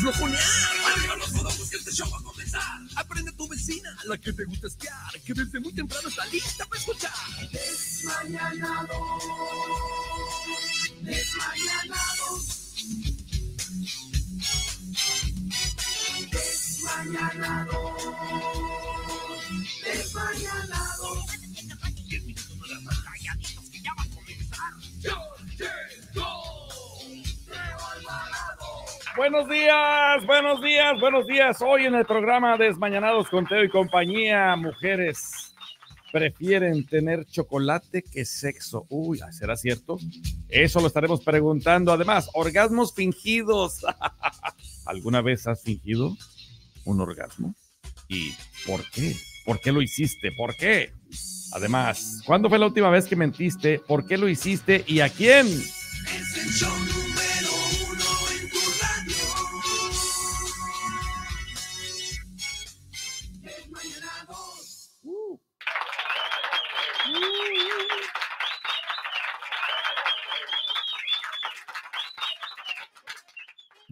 flojonear. Arriba los modos que este show va a comenzar. Aprende tu vecina, la que te gusta espiar, que desde muy temprano está lista buenos días, buenos días, buenos días. Hoy en el programa Desmañanados con Teo y compañía, mujeres prefieren tener chocolate que sexo. Uy, ¿será cierto? Eso lo estaremos preguntando. Además, orgasmos fingidos. ¿Alguna vez has fingido un orgasmo? ¿Y por qué? ¿Por qué lo hiciste? ¿Por qué? Además, ¿cuándo fue la última vez que mentiste? ¿Por qué lo hiciste? ¿Y a quién?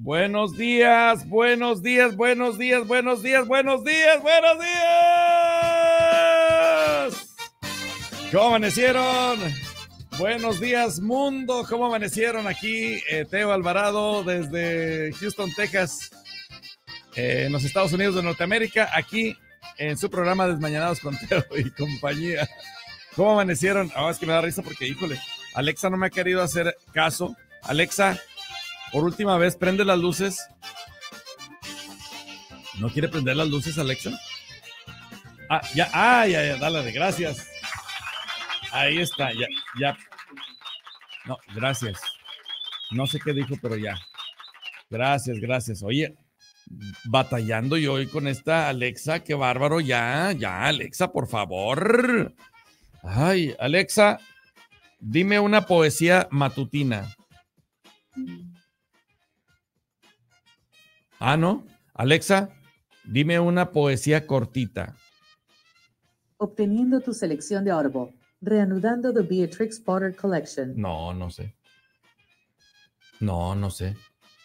Buenos días, buenos días, buenos días, buenos días, buenos días, buenos días. ¿Cómo amanecieron? Buenos días, mundo. ¿Cómo amanecieron aquí? Eh, Teo Alvarado desde Houston, Texas, eh, en los Estados Unidos de Norteamérica, aquí en su programa Desmañanados con Teo y compañía. ¿Cómo amanecieron? Ahora es que me da risa porque, híjole, Alexa no me ha querido hacer caso. Alexa, por última vez, prende las luces. ¿No quiere prender las luces, Alexa? Ah, ya, ah, ya, ya, dale de gracias. Ahí está, ya, ya. No, gracias. No sé qué dijo, pero ya. Gracias, gracias. Oye, batallando yo hoy con esta Alexa, qué bárbaro, ya, ya, Alexa, por favor. Ay, Alexa, dime una poesía matutina. Ah, no. Alexa, dime una poesía cortita. Obteniendo tu selección de Orbo, reanudando The Beatrix Potter Collection. No, no sé. No, no sé.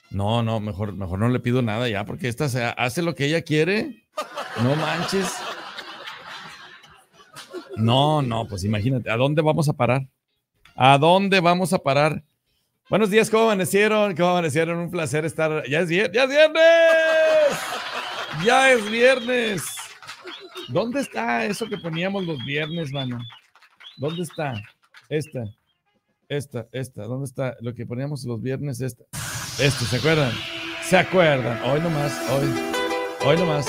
No, no, mejor, mejor no le pido nada ya, porque esta se hace lo que ella quiere. No manches. No, no, pues imagínate, ¿a dónde vamos a parar? ¿A dónde vamos a parar? Buenos días, ¿cómo amanecieron? ¿Cómo amanecieron? Un placer estar. ¡Ya es, viernes! ¡Ya es viernes! ¿Dónde está eso que poníamos los viernes, mano? ¿Dónde está? Esta, esta, esta. ¿Dónde está lo que poníamos los viernes? Esta. Esto, ¿se acuerdan? ¿Se acuerdan? Hoy nomás, hoy. Hoy nomás.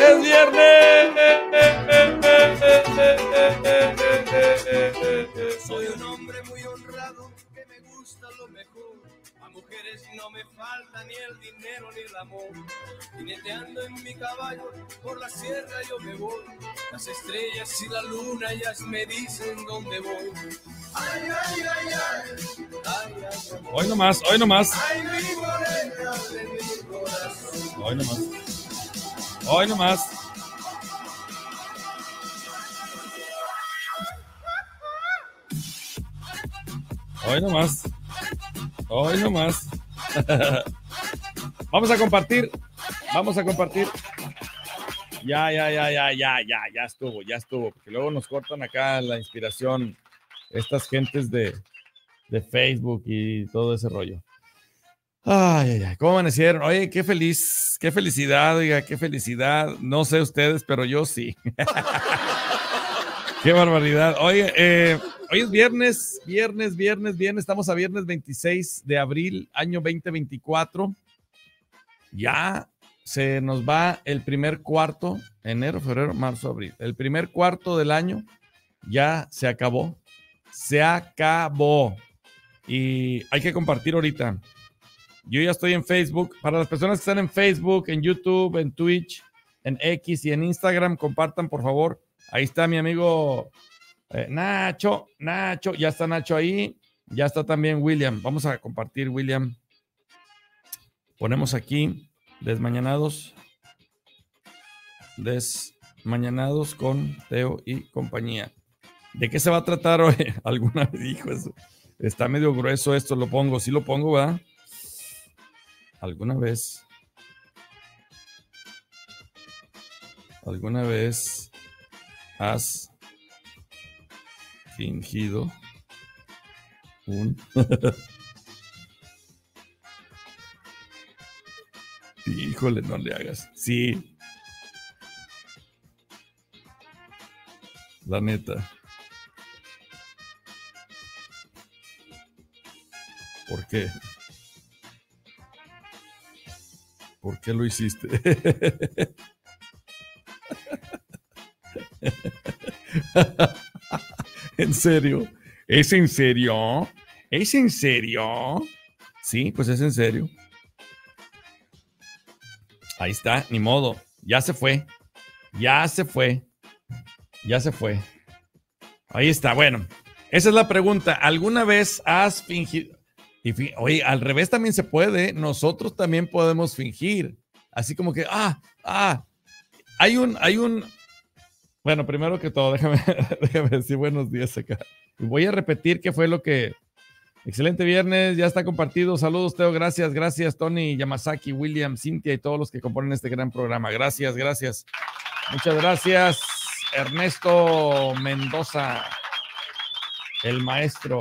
¡Es viernes! que me gusta lo mejor. A mujeres no me falta ni el dinero ni el amor. Jineteando en mi caballo por la sierra yo me voy. Las estrellas y la luna ellas me dicen dónde voy. Ay, ay, ay, ay. Hoy nomás, hoy nomás. Hoy nomás. Hoy nomás. Hoy más Hoy más Vamos a compartir. Vamos a compartir. Ya, ya, ya, ya, ya, ya, ya estuvo, ya estuvo. Porque luego nos cortan acá la inspiración estas gentes de, de Facebook y todo ese rollo. Ay, ay, ay, ¿cómo amanecieron? Oye, qué feliz, qué felicidad, oiga, qué felicidad. No sé ustedes, pero yo sí. Qué barbaridad. Eh, hoy es viernes, viernes, viernes, viernes. Estamos a viernes 26 de abril, año 2024. Ya se nos va el primer cuarto, enero, febrero, marzo, abril. El primer cuarto del año ya se acabó. Se acabó. Y hay que compartir ahorita. Yo ya estoy en Facebook. Para las personas que están en Facebook, en YouTube, en Twitch, en X y en Instagram, compartan por favor Ahí está mi amigo eh, Nacho, Nacho, ya está Nacho ahí, ya está también William. Vamos a compartir, William. Ponemos aquí desmañanados, desmañanados con Teo y compañía. ¿De qué se va a tratar hoy? Alguna vez dijo eso. Está medio grueso esto, lo pongo, sí lo pongo, va. Alguna vez. Alguna vez has fingido un Híjole, no le hagas. Sí. La neta. ¿Por qué? ¿Por qué lo hiciste? ¿En serio? ¿Es en serio? ¿Es en serio? Sí, pues es en serio. Ahí está, ni modo. Ya se fue. Ya se fue. Ya se fue. Ahí está. Bueno, esa es la pregunta. ¿Alguna vez has fingido? Oye, al revés también se puede. Nosotros también podemos fingir. Así como que, ah, ah. Hay un, hay un, bueno, primero que todo, déjame, decir buenos días acá. Voy a repetir qué fue lo que. Excelente viernes, ya está compartido. Saludos, Teo. Gracias, gracias, Tony, Yamazaki, William, Cintia y todos los que componen este gran programa. Gracias, gracias. Muchas gracias, Ernesto Mendoza, el maestro.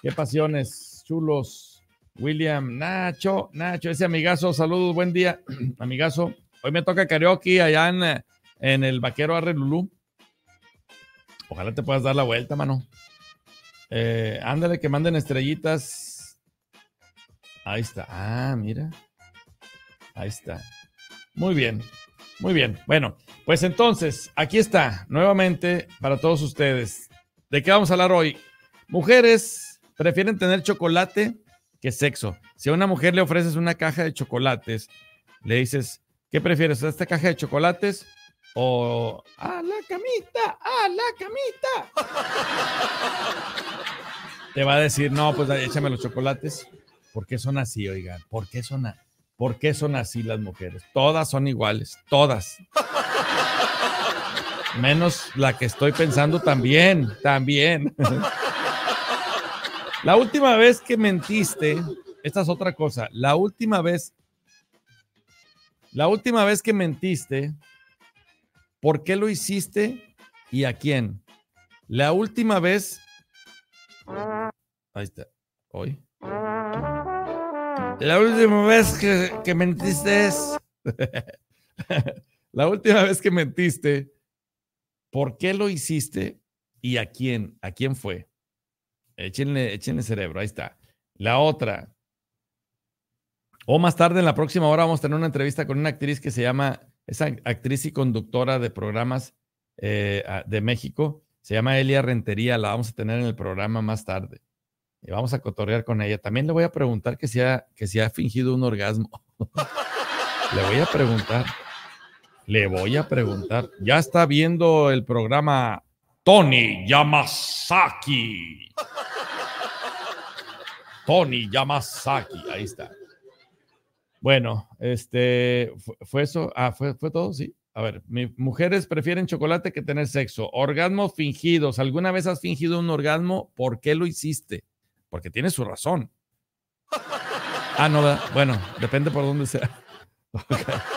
Qué pasiones, chulos. William, Nacho, Nacho, ese amigazo, saludos, buen día, amigazo. Hoy me toca karaoke allá en en el vaquero Arre Lulú. Ojalá te puedas dar la vuelta, mano. Eh, ándale, que manden estrellitas. Ahí está. Ah, mira. Ahí está. Muy bien. Muy bien. Bueno, pues entonces, aquí está, nuevamente, para todos ustedes. ¿De qué vamos a hablar hoy? Mujeres prefieren tener chocolate que sexo. Si a una mujer le ofreces una caja de chocolates, le dices, ¿qué prefieres? ¿Esta caja de chocolates o a la camita, a la camita. Te va a decir, no, pues échame los chocolates. ¿Por qué son así, oigan? ¿Por qué son, así? son así las mujeres? Todas son iguales, todas. Menos la que estoy pensando también, también. La última vez que mentiste, esta es otra cosa, la última vez, la última vez que mentiste ¿Por qué lo hiciste y a quién? La última vez. Ahí está. Hoy. La última vez que, que mentiste es. la última vez que mentiste, ¿por qué lo hiciste y a quién? ¿A quién fue? Échenle, échenle cerebro, ahí está. La otra. O más tarde, en la próxima hora, vamos a tener una entrevista con una actriz que se llama es actriz y conductora de programas eh, de México. Se llama Elia Rentería, la vamos a tener en el programa más tarde. Y vamos a cotorrear con ella. También le voy a preguntar que si ha, que si ha fingido un orgasmo. le voy a preguntar. Le voy a preguntar. Ya está viendo el programa Tony Yamasaki. Tony Yamasaki. Ahí está. Bueno, este, fue, eso. Ah, fue, fue todo, sí. A ver, mujeres prefieren chocolate que tener sexo. Orgasmos fingidos. ¿Alguna vez has fingido un orgasmo? ¿Por qué lo hiciste? Porque tiene su razón. Ah, no, bueno, depende por dónde sea.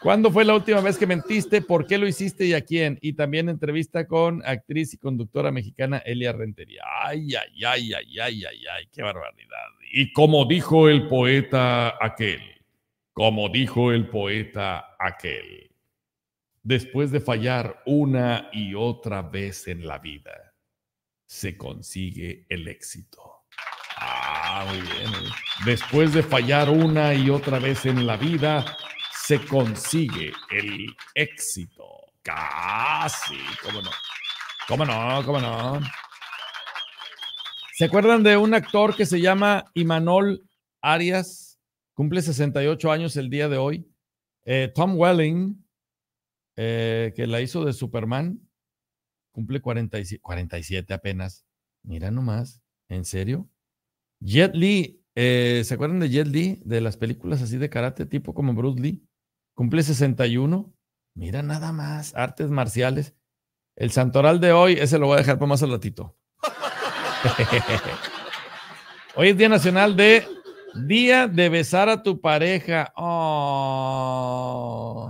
¿Cuándo fue la última vez que mentiste? ¿Por qué lo hiciste y a quién? Y también entrevista con actriz y conductora mexicana Elia Rentería. Ay, ay, ay, ay, ay, ay, ay, qué barbaridad. Y como dijo el poeta aquel, como dijo el poeta aquel, después de fallar una y otra vez en la vida, se consigue el éxito. Ah, muy bien. ¿eh? Después de fallar una y otra vez en la vida, se consigue el éxito. Casi, cómo no. Cómo no, cómo no. ¿Se acuerdan de un actor que se llama Imanol Arias? Cumple 68 años el día de hoy. Eh, Tom Welling, eh, que la hizo de Superman, cumple 47, apenas. Mira nomás, ¿en serio? Jet Li, eh, ¿se acuerdan de Jet Li? De las películas así de karate, tipo como Bruce Lee. Cumple 61. Mira nada más, artes marciales. El santoral de hoy, ese lo voy a dejar para más al ratito. Hoy es Día Nacional de Día de Besar a tu pareja. Oh.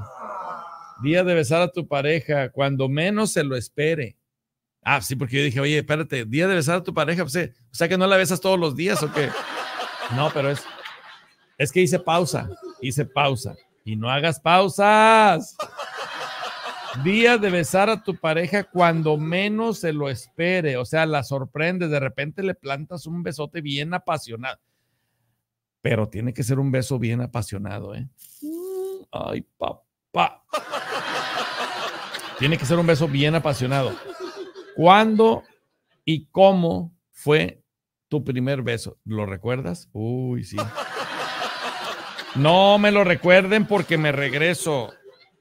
Día de besar a tu pareja cuando menos se lo espere. Ah, sí, porque yo dije, oye, espérate, día de besar a tu pareja, pues, eh, o sea que no la besas todos los días o qué. No, pero es, es que hice pausa, hice pausa. Y no hagas pausas. Día de besar a tu pareja cuando menos se lo espere. O sea, la sorprendes. De repente le plantas un besote bien apasionado. Pero tiene que ser un beso bien apasionado, ¿eh? Ay, papá. Tiene que ser un beso bien apasionado. ¿Cuándo y cómo fue tu primer beso? ¿Lo recuerdas? Uy, sí. No me lo recuerden porque me regreso.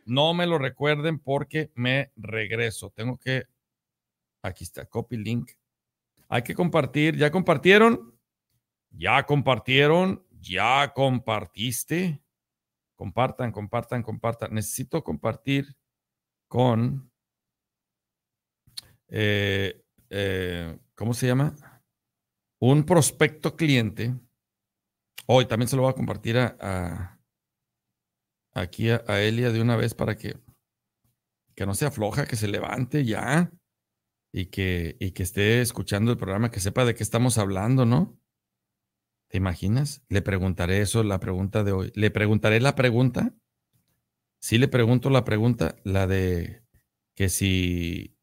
No me lo recuerden porque me regreso. Tengo que. Aquí está, copy link. Hay que compartir. ¿Ya compartieron? ¿Ya compartieron? ¿Ya compartiste? Compartan, compartan, compartan. Necesito compartir con. Eh, eh, ¿Cómo se llama? Un prospecto cliente. Hoy también se lo voy a compartir a aquí a, Elia de una vez para que, que no se afloja, que se levante ya y que, y que esté escuchando el programa, que sepa de qué estamos hablando, ¿no? ¿Te imaginas? Le preguntaré eso, la pregunta de hoy. Le preguntaré la pregunta. Sí, le pregunto la pregunta, la de que si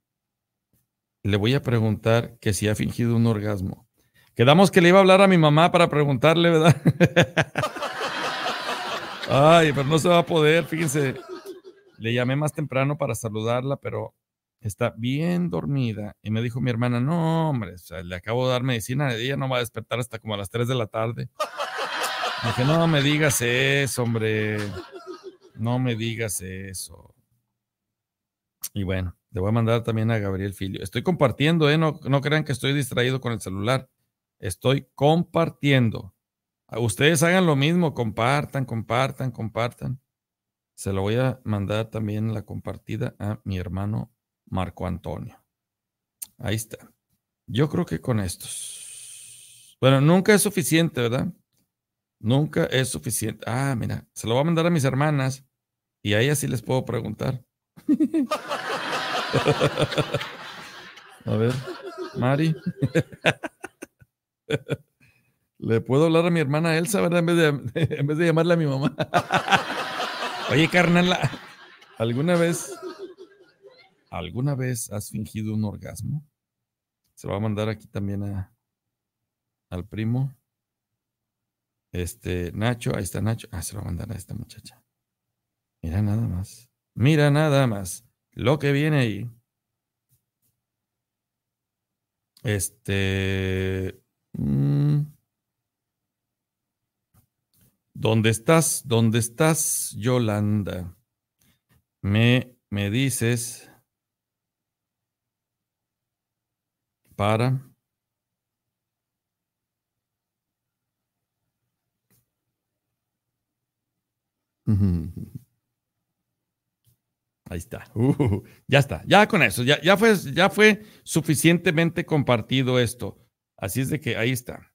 le voy a preguntar que si ha fingido un orgasmo. Quedamos que le iba a hablar a mi mamá para preguntarle, ¿verdad? Ay, pero no se va a poder, fíjense. Le llamé más temprano para saludarla, pero está bien dormida. Y me dijo mi hermana, no, hombre, le acabo de dar medicina, ella no va a despertar hasta como a las 3 de la tarde. Que no me digas eso, hombre. No me digas eso. Y bueno, le voy a mandar también a Gabriel Filio. Estoy compartiendo, ¿eh? No, no crean que estoy distraído con el celular. Estoy compartiendo. Ustedes hagan lo mismo, compartan, compartan, compartan. Se lo voy a mandar también la compartida a mi hermano Marco Antonio. Ahí está. Yo creo que con estos. Bueno, nunca es suficiente, ¿verdad? Nunca es suficiente. Ah, mira, se lo voy a mandar a mis hermanas y ahí así les puedo preguntar. a ver, Mari. Le puedo hablar a mi hermana Elsa, ¿verdad? En vez de, en llamarle a mi mamá. Oye, carnal, ¿alguna vez, alguna vez has fingido un orgasmo? Se lo va a mandar aquí también a, al primo. Este, Nacho, ahí está Nacho. Ah, se lo va a mandar a esta muchacha. Mira nada más. Mira nada más. Lo que viene ahí. Este. Mm, ¿Dónde estás? ¿Dónde estás, Yolanda? Me, me dices para Ahí está. Uh, ya está. Ya con eso. Ya, ya, fue, ya fue suficientemente compartido esto. Así es de que ahí está.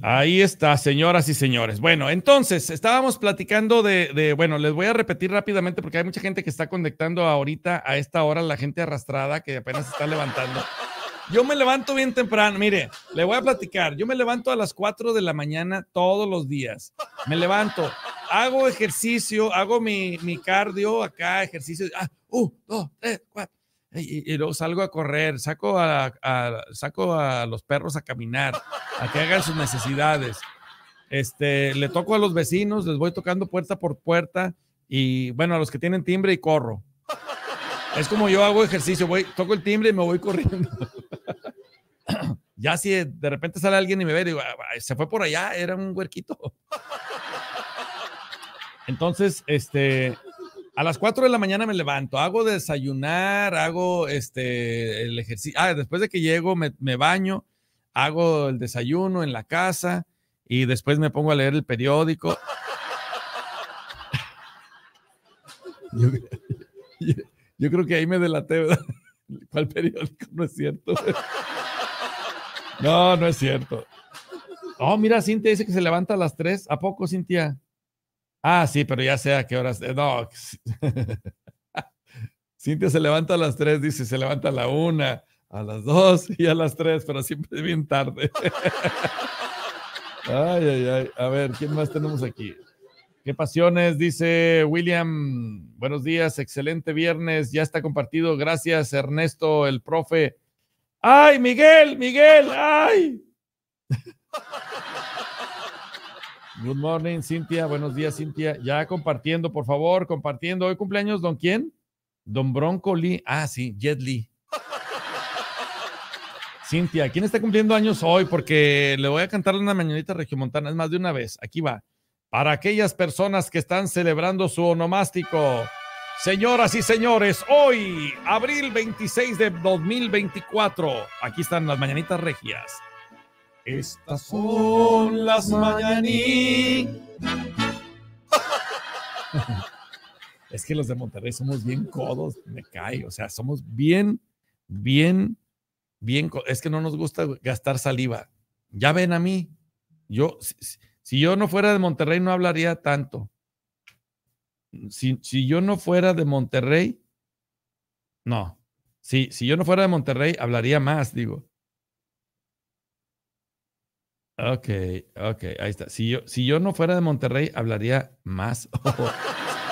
Ahí está, señoras y señores. Bueno, entonces, estábamos platicando de, bueno, les voy a repetir rápidamente porque hay mucha gente que está conectando ahorita a esta hora, la gente arrastrada que apenas está levantando. Yo me levanto bien temprano, mire, le voy a platicar, yo me levanto a las 4 de la mañana todos los días, me levanto, hago ejercicio, hago mi, cardio acá, ejercicio, ah, Y, luego salgo a correr, saco a, a, saco a los perros a caminar a que hagan sus necesidades. Este, le toco a los vecinos, les voy tocando puerta por puerta y bueno, a los que tienen timbre y corro. Es como yo hago ejercicio, voy, toco el timbre y me voy corriendo. ya si de repente sale alguien y me ve, digo, ah, se fue por allá, era un huerquito. Entonces, este, a las 4 de la mañana me levanto, hago desayunar, hago este, el ejercicio. Ah, después de que llego me baño, hago el desayuno en la casa y después me pongo a leer el periódico. Yo, creo que ahí me delaté, ¿Cuál periódico? No es cierto. No, no es cierto. Oh, mira, Cintia dice que se levanta a las tres. ¿A poco, Cintia? Ah, sí, pero ya sé a qué horas. Eh, no. Cintia se levanta a las tres, dice, se levanta a la 1 a las 2 y a las 3, pero siempre bien tarde. ay, ay, ay. A ver, ¿quién más tenemos aquí? ¿Qué pasiones? Dice William. Buenos días, excelente viernes. Ya está compartido. Gracias, Ernesto, el profe. ¡Ay, Miguel! ¡Miguel! ¡Ay! Good morning, Cintia. Buenos días, Cintia. Ya compartiendo, por favor, compartiendo. Hoy cumpleaños, ¿don quién? Don Bronco Lee. Ah, sí, Jet Lee. Cintia, ¿quién está cumpliendo años hoy? Porque le voy a cantar una mañanita regiomontana, es más de una vez. Aquí va. Para aquellas personas que están celebrando su onomástico. Señoras y señores, hoy, abril 26 de 2024, aquí están las mañanitas regias. Estas son las mañanitas. es que los de Monterrey somos bien codos, me cae, o sea, somos bien, bien bien, es que no nos gusta gastar saliva. Ya ven a mí, yo, si, yo no fuera de Monterrey no hablaría tanto. Si, yo no fuera de Monterrey, no. Si, si yo no fuera de Monterrey, hablaría más, digo. Ok, ok, ahí está. Si yo, si yo no fuera de Monterrey, hablaría más.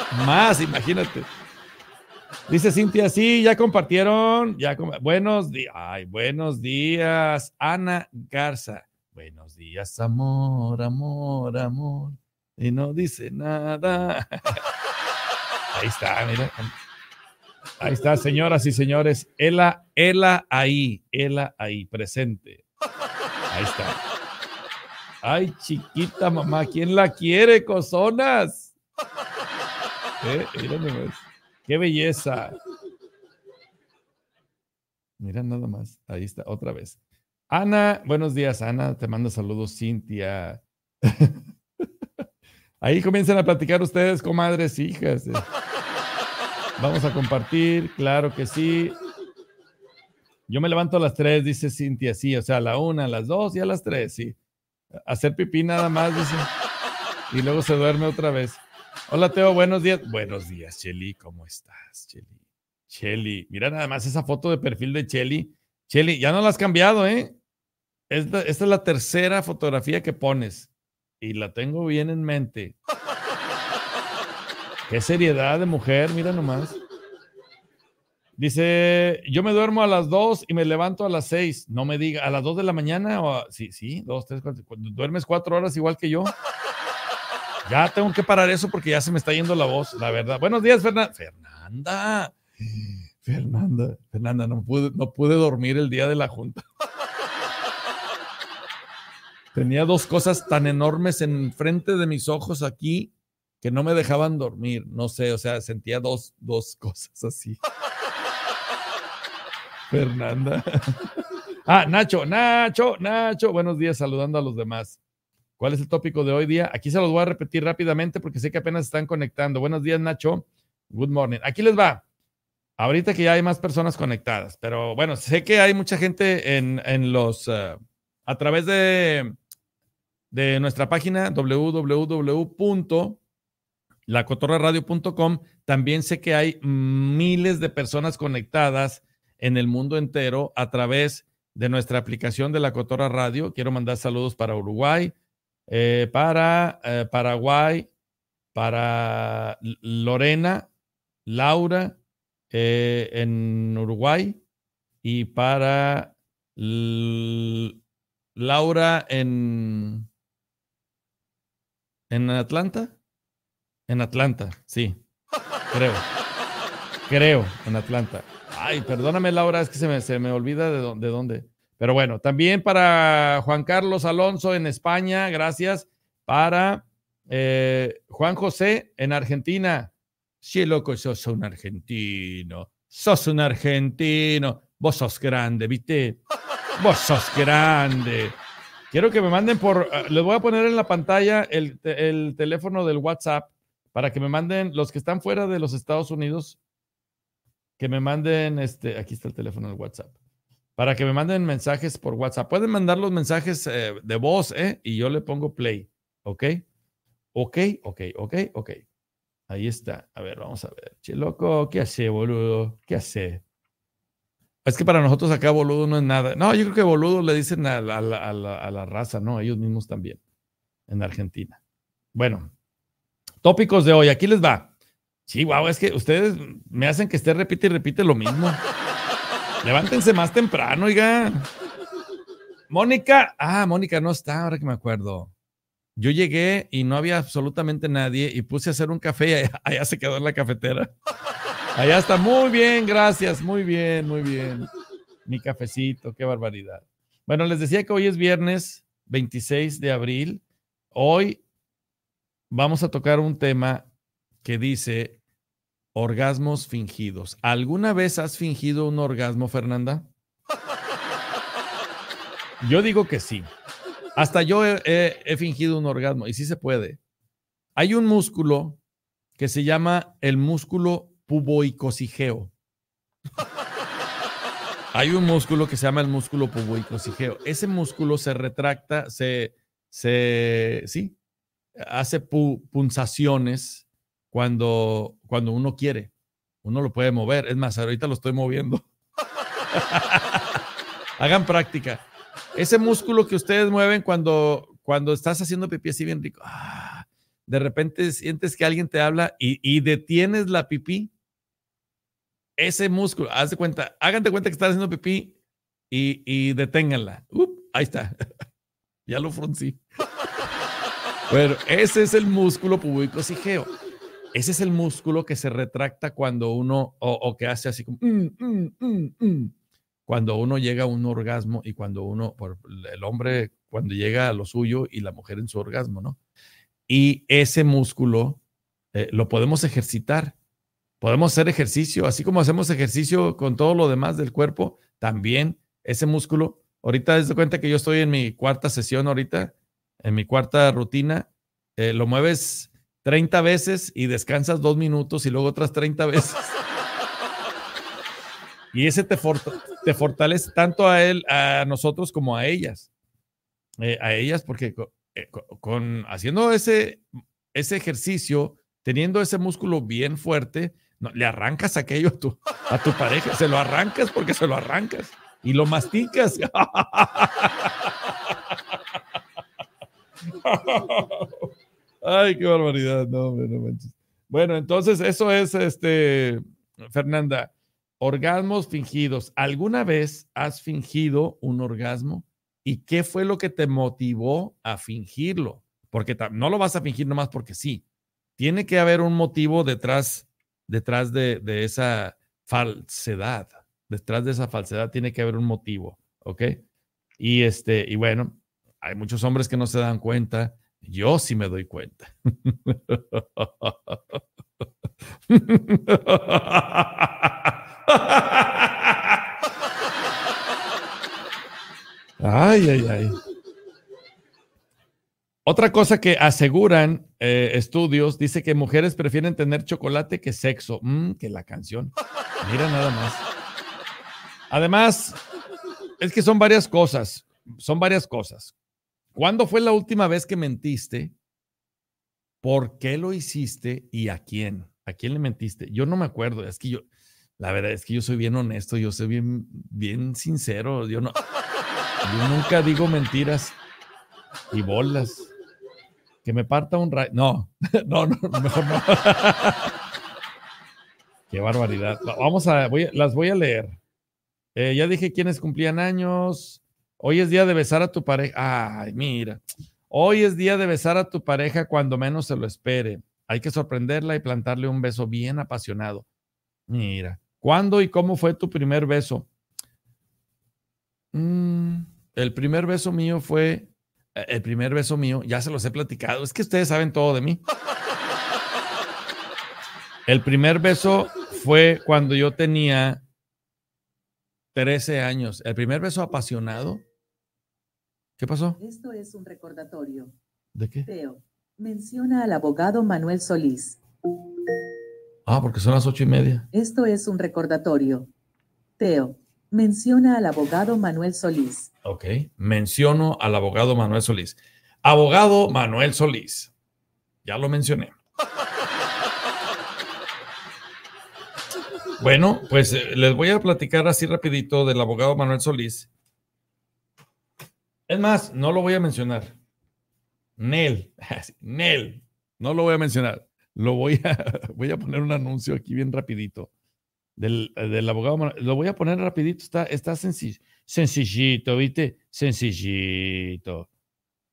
Oh, más, imagínate. Dice Cintia, sí, ya compartieron. Ya buenos días. Ay, buenos días, Ana Garza. Buenos días, amor, amor, amor. Y no dice nada. Ahí está, mira. Ahí está, señoras y señores. Ela, ela ahí, ela ahí, presente. Ahí está. Ay, chiquita mamá, ¿quién la quiere, cosonas? ¿Eh? miren, ¡Qué belleza! Mira nada más, ahí está, otra vez. Ana, buenos días, Ana, te mando saludos, Cintia. Ahí comienzan a platicar ustedes, comadres, hijas. Vamos a compartir, claro que sí. Yo me levanto a las tres, dice Cintia, sí, o sea, a la una, a las dos y a las tres, sí. Hacer pipí nada más, dice. Y luego se duerme otra vez. Hola, Teo, buenos días. Buenos días, Cheli. ¿Cómo estás, Cheli? Cheli, mira nada más esa foto de perfil de Cheli. Cheli, ya no la has cambiado, ¿eh? Esta, es la tercera fotografía que pones y la tengo bien en mente. Qué seriedad de mujer, mira nomás. Dice, yo me duermo a las 2 y me levanto a las 6. No me diga, ¿a las 2 de la mañana? O sí, sí, 2, 3, 4. ¿Duermes 4 horas igual que yo? Ya tengo que parar eso porque ya se me está yendo la voz, la verdad. Buenos días, Fernanda. Fernanda. Fernanda, Fernanda, no pude, no pude dormir el día de la junta. Tenía dos cosas tan enormes enfrente de mis ojos aquí que no me dejaban dormir. No sé, o sea, sentía dos, dos cosas así. Fernanda. Ah, Nacho, Nacho, Nacho. Buenos días, saludando a los demás. ¿Cuál es el tópico de hoy día? Aquí se los voy a repetir rápidamente porque sé que apenas están conectando. Buenos días, Nacho. Good morning. Aquí les va. Ahorita que ya hay más personas conectadas, pero bueno, sé que hay mucha gente en, los, eh, a través de, de nuestra página www.lacotorraradio.com, también sé que hay miles de personas conectadas en el mundo entero a través de nuestra aplicación de La Cotorra Radio. Quiero mandar saludos para Uruguay, eh, para eh, Paraguay, para Lorena, Laura eh, en Uruguay y para Laura en, en Atlanta. En Atlanta, sí, creo. Creo, en Atlanta. Ay, perdóname Laura, es que se me, se me olvida de, de dónde. Pero bueno, también para Juan Carlos Alonso en España, gracias. Para eh, Juan José en Argentina. Sí, loco, sos un argentino. Sos un argentino. Vos sos grande, ¿viste? Vos sos grande. Quiero que me manden por. Ah, les voy a poner en la pantalla el, el teléfono del WhatsApp para que me manden los que están fuera de los Estados Unidos. Que me manden este. Aquí está el teléfono del WhatsApp para que me manden mensajes por WhatsApp. Pueden mandar los mensajes eh, de voz, ¿eh? Y yo le pongo play, ¿ok? Ok, ok, ok, ok. Ahí está. A ver, vamos a ver. Che, loco, ¿qué hace, boludo? ¿Qué hace? Es que para nosotros acá boludo no es nada. No, yo creo que boludo le dicen a la, raza, ¿no? Ellos mismos también, en Argentina. Bueno, tópicos de hoy, aquí les va. Sí, wow, es que ustedes me hacen que esté repite y repite lo mismo. Levántense más temprano, oiga. Mónica, ah, Mónica no está, ahora que me acuerdo. Yo llegué y no había absolutamente nadie y puse a hacer un café y allá, se quedó en la cafetera. Allá está, muy bien, gracias, muy bien, muy bien. Mi cafecito, qué barbaridad. Bueno, les decía que hoy es viernes 26 de abril. Hoy vamos a tocar un tema que dice Orgasmos fingidos. ¿Alguna vez has fingido un orgasmo, Fernanda? Yo digo que sí. Hasta yo he, fingido un orgasmo y sí se puede. Hay un músculo que se llama el músculo puboicosigeo. Hay un músculo que se llama el músculo puboicosigeo. Ese músculo se retracta, se, se, sí, hace punzaciones cuando, cuando uno quiere. Uno lo puede mover. Es más, ahorita lo estoy moviendo. Hagan práctica. Ese músculo que ustedes mueven cuando, cuando estás haciendo pipí así bien rico, ah, de repente sientes que alguien te habla y, y, detienes la pipí. Ese músculo, haz de cuenta, háganse cuenta que estás haciendo pipí y, y deténganla. ahí está. ya lo fruncí. Pero ese es el músculo pubico sigeo. Ese es el músculo que se retracta cuando uno, o, que hace así como, mm, mm, mm, cuando uno llega a un orgasmo y cuando uno, por, el hombre cuando llega a lo suyo y la mujer en su orgasmo, ¿no? Y ese músculo eh, lo podemos ejercitar. Podemos hacer ejercicio, así como hacemos ejercicio con todo lo demás del cuerpo, también ese músculo. Ahorita desde cuenta que yo estoy en mi cuarta sesión ahorita, en mi cuarta rutina, eh, lo mueves 30 veces y descansas dos minutos y luego otras 30 veces. Y ese te, fortalece tanto a él, a nosotros como a ellas. Eh, a ellas, porque eh, con, haciendo ese, ese ejercicio, teniendo ese músculo bien fuerte, le arrancas aquello a tu, a tu pareja, se lo arrancas porque se lo arrancas y lo masticas. Ay, qué barbaridad. no Bueno, entonces eso es, este, Fernanda, orgasmos fingidos. ¿Alguna vez has fingido un orgasmo? ¿Y qué fue lo que te motivó a fingirlo? Porque no lo vas a fingir nomás porque sí. Tiene que haber un motivo detrás, detrás de, de esa falsedad. Detrás de esa falsedad tiene que haber un motivo, ¿ok? Y, este, y bueno, hay muchos hombres que no se dan cuenta yo sí me doy cuenta. Ay, ay, ay. Otra cosa que aseguran eh, estudios, dice que mujeres prefieren tener chocolate que sexo. Mm, que la canción. Mira nada más. Además, es que son varias cosas. Son varias cosas. ¿Cuándo fue la última vez que mentiste? ¿Por qué lo hiciste y a quién? ¿A quién le mentiste? Yo no me acuerdo. Es que yo, la verdad es que yo soy bien honesto, yo soy bien, bien sincero. Yo no, yo nunca digo mentiras y bolas. Que me parta un rayo. No, no, no, mejor no. Qué barbaridad. Vamos a, voy, las voy a leer. Eh, ya dije quiénes cumplían años. Hoy es día de besar a tu pareja. Ay, mira. Hoy es día de besar a tu pareja cuando menos se lo espere. Hay que sorprenderla y plantarle un beso bien apasionado. Mira, ¿cuándo y cómo fue tu primer beso? Mm, el primer beso mío fue, eh, el primer beso mío, ya se los he platicado, es que ustedes saben todo de mí. El primer beso fue cuando yo tenía 13 años. El primer beso apasionado. ¿Qué pasó? Esto es un recordatorio. ¿De qué? Teo, menciona al abogado Manuel Solís. Ah, porque son las ocho y media. Esto es un recordatorio. Teo, menciona al abogado Manuel Solís. Ok, menciono al abogado Manuel Solís. Abogado Manuel Solís. Ya lo mencioné. Bueno, pues eh, les voy a platicar así rapidito del abogado Manuel Solís. Es más, no lo voy a mencionar. Nel, Nel, no lo voy a mencionar. Lo voy a, voy a poner un anuncio aquí bien rapidito. Del, eh, abogado Manuel. Lo voy a poner rapidito, está, está Sencillito, ¿viste? Sencillito.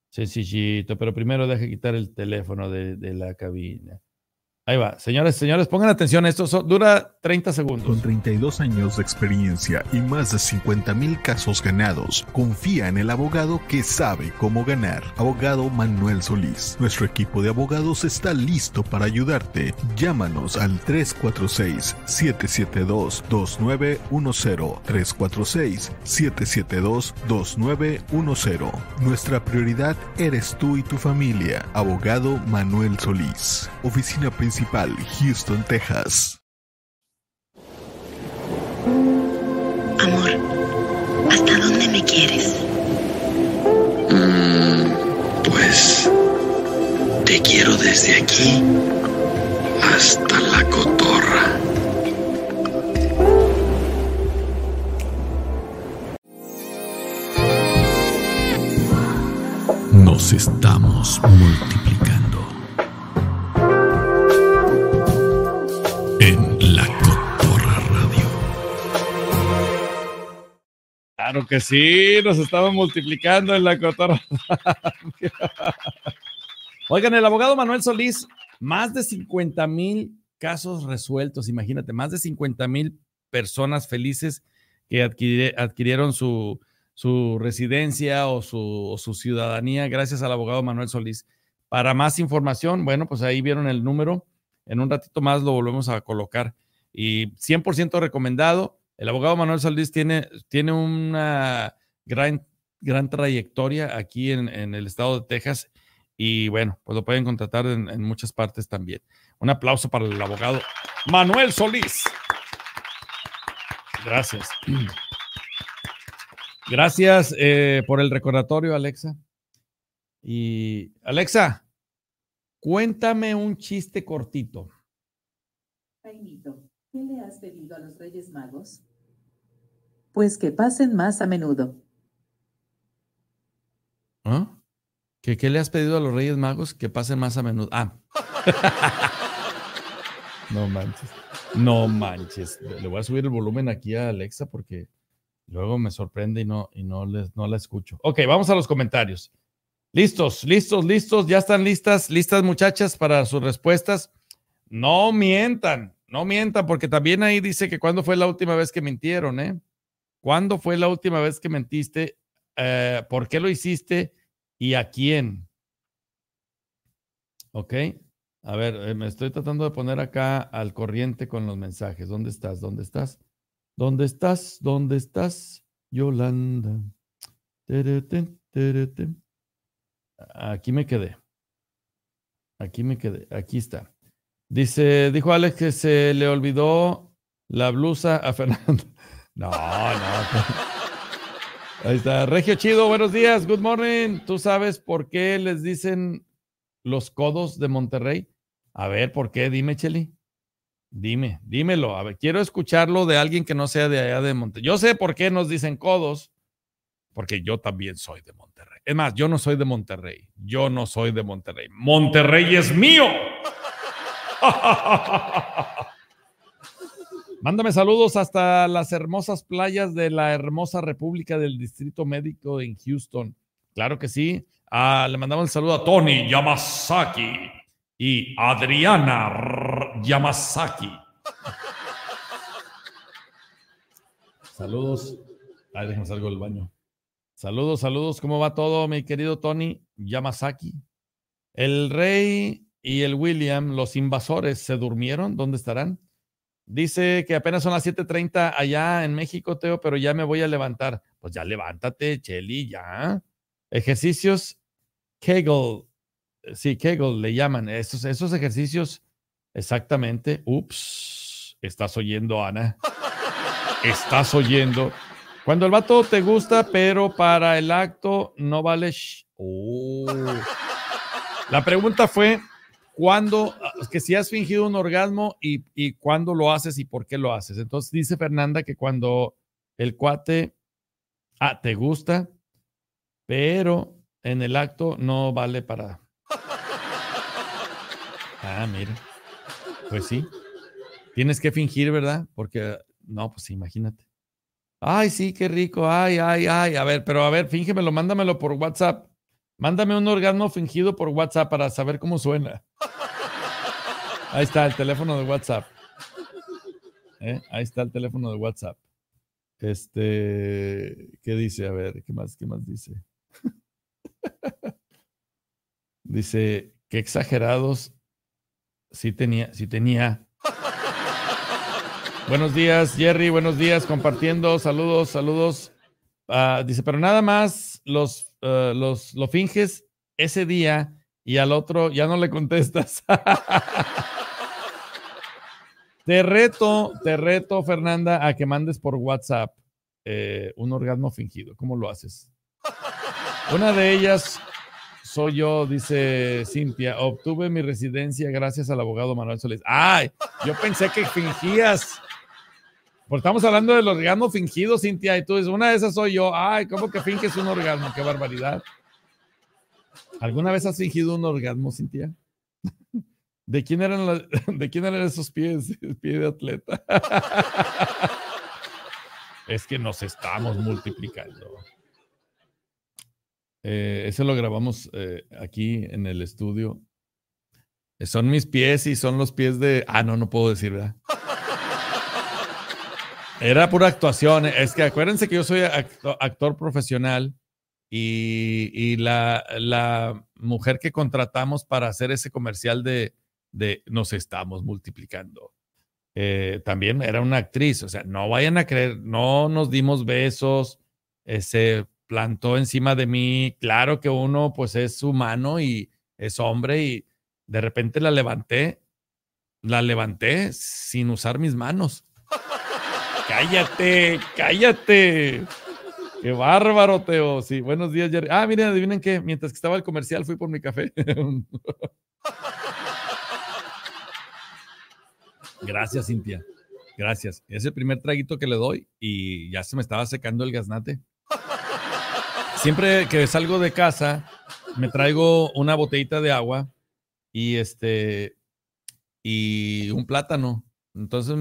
Sencillito, pero primero deje quitar el teléfono de, de la cabina. Ahí va, señores, señores, pongan atención, esto dura 30 segundos. Con 32 años de experiencia y más de 50 mil casos ganados, confía en el abogado que sabe cómo ganar. Abogado Manuel Solís. Nuestro equipo de abogados está listo para ayudarte. Llámanos al 346-772-2910. 346-772-2910. Nuestra prioridad eres tú y tu familia. Abogado Manuel Solís. Oficina principal Houston, Texas. Amor, ¿hasta dónde me quieres? Mm, pues te quiero desde aquí hasta la cotorra. Nos estamos multiplicando. Claro que sí, nos estamos multiplicando en la cotorra. Oigan, el abogado Manuel Solís, más de 50 mil casos resueltos, imagínate, más de 50 mil personas felices que adquirieron su, residencia o su, o su, ciudadanía gracias al abogado Manuel Solís. Para más información, bueno, pues ahí vieron el número. En un ratito más lo volvemos a colocar. Y 100% recomendado. El abogado Manuel Solís tiene, tiene una gran, gran trayectoria aquí en, el estado de Texas y bueno, pues lo pueden contratar en, muchas partes también. Un aplauso para el abogado Manuel Solís. Gracias. Gracias eh, por el recordatorio, Alexa. Y Alexa, cuéntame un chiste cortito. ¿qué le has pedido a los Reyes Magos? pues que pasen más a menudo. ¿Ah? ¿Qué, ¿Qué, le has pedido a los Reyes Magos? Que pasen más a menudo. Ah. no manches. No manches. Le voy a subir el volumen aquí a Alexa porque luego me sorprende y no, y no, les, no la escucho. Ok, vamos a los comentarios. Listos, listos, listos. Ya están listas, listas muchachas para sus respuestas. No mientan, no mientan, porque también ahí dice que cuando fue la última vez que mintieron, ¿eh? ¿Cuándo fue la última vez que mentiste? Eh, ¿Por qué lo hiciste y a quién? Ok. A ver, eh, me estoy tratando de poner acá al corriente con los mensajes. ¿Dónde estás? ¿Dónde estás? ¿Dónde estás? ¿Dónde estás? Yolanda. Aquí me quedé. Aquí me quedé. Aquí está. Dice, dijo Alex que se le olvidó la blusa a Fernando. No, no. Ahí está. Regio Chido, buenos días, good morning. ¿Tú sabes por qué les dicen los codos de Monterrey? A ver, ¿por qué? Dime, Cheli. Dime, dímelo. A ver, quiero escucharlo de alguien que no sea de allá de Monterrey. Yo sé por qué nos dicen codos, porque yo también soy de Monterrey. Es más, yo no soy de Monterrey. Yo no soy de Monterrey. Monterrey es mío. Mándame saludos hasta las hermosas playas de la hermosa República del Distrito Médico en Houston. Claro que sí. Ah, le mandamos el saludo a Tony Yamasaki y Adriana Yamazaki. Yamasaki. Saludos. Ay, déjame salgo del baño. Saludos, saludos. ¿Cómo va todo, mi querido Tony Yamasaki? El rey y el William, los invasores, ¿se durmieron? ¿Dónde estarán? Dice que apenas son las 7:30 allá en México, Teo, pero ya me voy a levantar. Pues ya levántate, Cheli, ya. Ejercicios Kegel. Eh, sí, Kegel le llaman. Esos, esos ejercicios, exactamente. Ups, estás oyendo, Ana. Estás oyendo. Cuando el vato te gusta, pero para el acto no vale. ¡Oh! La pregunta fue: cuando, que si has fingido un orgasmo y, y cuándo lo haces y por qué lo haces. Entonces dice Fernanda que cuando el cuate, ah, te gusta, pero en el acto no vale para... Ah, mira. Pues sí. Tienes que fingir, ¿verdad? Porque, no, pues imagínate. Ay, sí, qué rico. Ay, ay, ay. A ver, pero a ver, fíjemelo, mándamelo por WhatsApp. Mándame un orgasmo fingido por WhatsApp para saber cómo suena. Ahí está el teléfono de WhatsApp. Eh, ahí está el teléfono de WhatsApp. Este, ¿qué dice? A ver, ¿qué más, qué más dice? dice, qué exagerados. Sí tenía, sí tenía. buenos días, Jerry, buenos días, compartiendo, saludos, saludos. Ah, dice, pero nada más los eh, los, lo finges ese día y al otro ya no le contestas. te reto, te reto, Fernanda, a que mandes por WhatsApp eh, un orgasmo fingido. ¿Cómo lo haces? Una de ellas soy yo, dice Cintia. Obtuve mi residencia gracias al abogado Manuel Solís. ¡Ay! Yo pensé que fingías pues estamos hablando del orgasmo fingido, Cintia, y tú dices, una de esas soy yo. Ay, ¿cómo que finges un orgasmo? Qué barbaridad. ¿Alguna vez has fingido un orgasmo, Cintia? ¿De quién eran, de quién eran esos pies? ¿Pies pie de atleta. Es que nos estamos multiplicando. Eh, ese eso lo grabamos eh, aquí en el estudio. Eh, son mis pies y son los pies de... Ah, no, no puedo decir, ¿verdad? Era pura actuación. Es que acuérdense que yo soy actor profesional y, la, la, mujer que contratamos para hacer ese comercial de, de nos estamos multiplicando. Eh, también era una actriz, o sea, no vayan a creer, no nos dimos besos, eh, se plantó encima de mí, claro que uno pues es humano y es hombre y de repente la levanté, la levanté sin usar mis manos. Cállate, cállate. Qué bárbaro, Teo. Sí, buenos días, Jerry. Ah, miren, adivinen qué. Mientras que estaba el comercial, fui por mi café. Gracias, Cintia. Gracias. Es el primer traguito que le doy y ya se me estaba secando el gaznate. Siempre que salgo de casa, me traigo una botellita de agua y este y un plátano entonces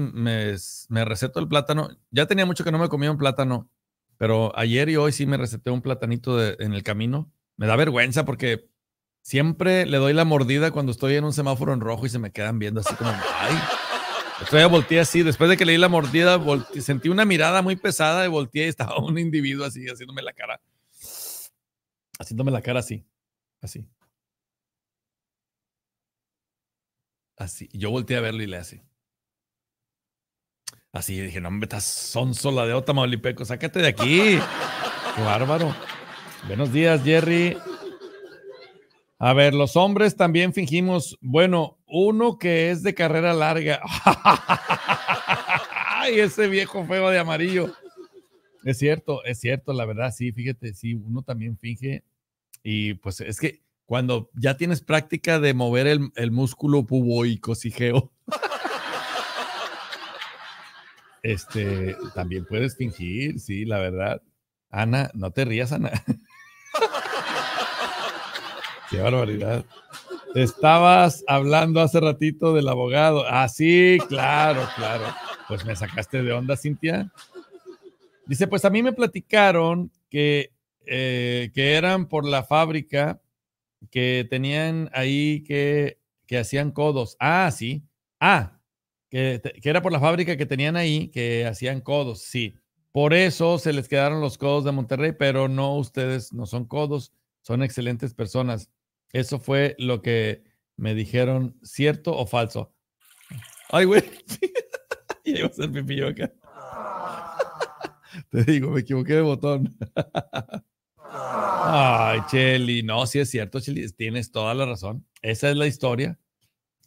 me, receto el plátano. Ya tenía mucho que no me comía un plátano, pero ayer y hoy sí me receté un platanito en el camino. Me da vergüenza porque siempre le doy la mordida cuando estoy en un semáforo en rojo y se me quedan viendo así como, ay. a volteé así, después de que leí la mordida, sentí una mirada muy pesada y volteé y estaba un individuo así, haciéndome la cara. Haciéndome la cara así, así. Así. Yo volteé a verlo y le así. Así dije, no, hombre, estás sonso de Otama Olipeco, sácate de aquí. bárbaro. Buenos días, Jerry. A ver, los hombres también fingimos, bueno, uno que es de carrera larga. Ay, ese viejo feo de amarillo. Es cierto, es cierto, la verdad, sí, fíjate, sí, uno también finge. Y pues es que cuando ya tienes práctica de mover el, el músculo Sí. Este, también puedes fingir, sí, la verdad. Ana, no te rías, Ana. Qué barbaridad. Estabas hablando hace ratito del abogado. Ah, sí, claro, claro. Pues me sacaste de onda, Cintia. Dice, pues a mí me platicaron que, eh, que eran por la fábrica que tenían ahí que, que hacían codos. Ah, sí. Ah, que, era por la fábrica que tenían ahí, que hacían codos, sí. Por eso se les quedaron los codos de Monterrey, pero no, ustedes no son codos, son excelentes personas. Eso fue lo que me dijeron, ¿cierto o falso? Ay, güey. a ser acá. Te digo, me equivoqué de botón. Ay, Cheli, no, sí es cierto, Cheli, tienes toda la razón. Esa es la historia.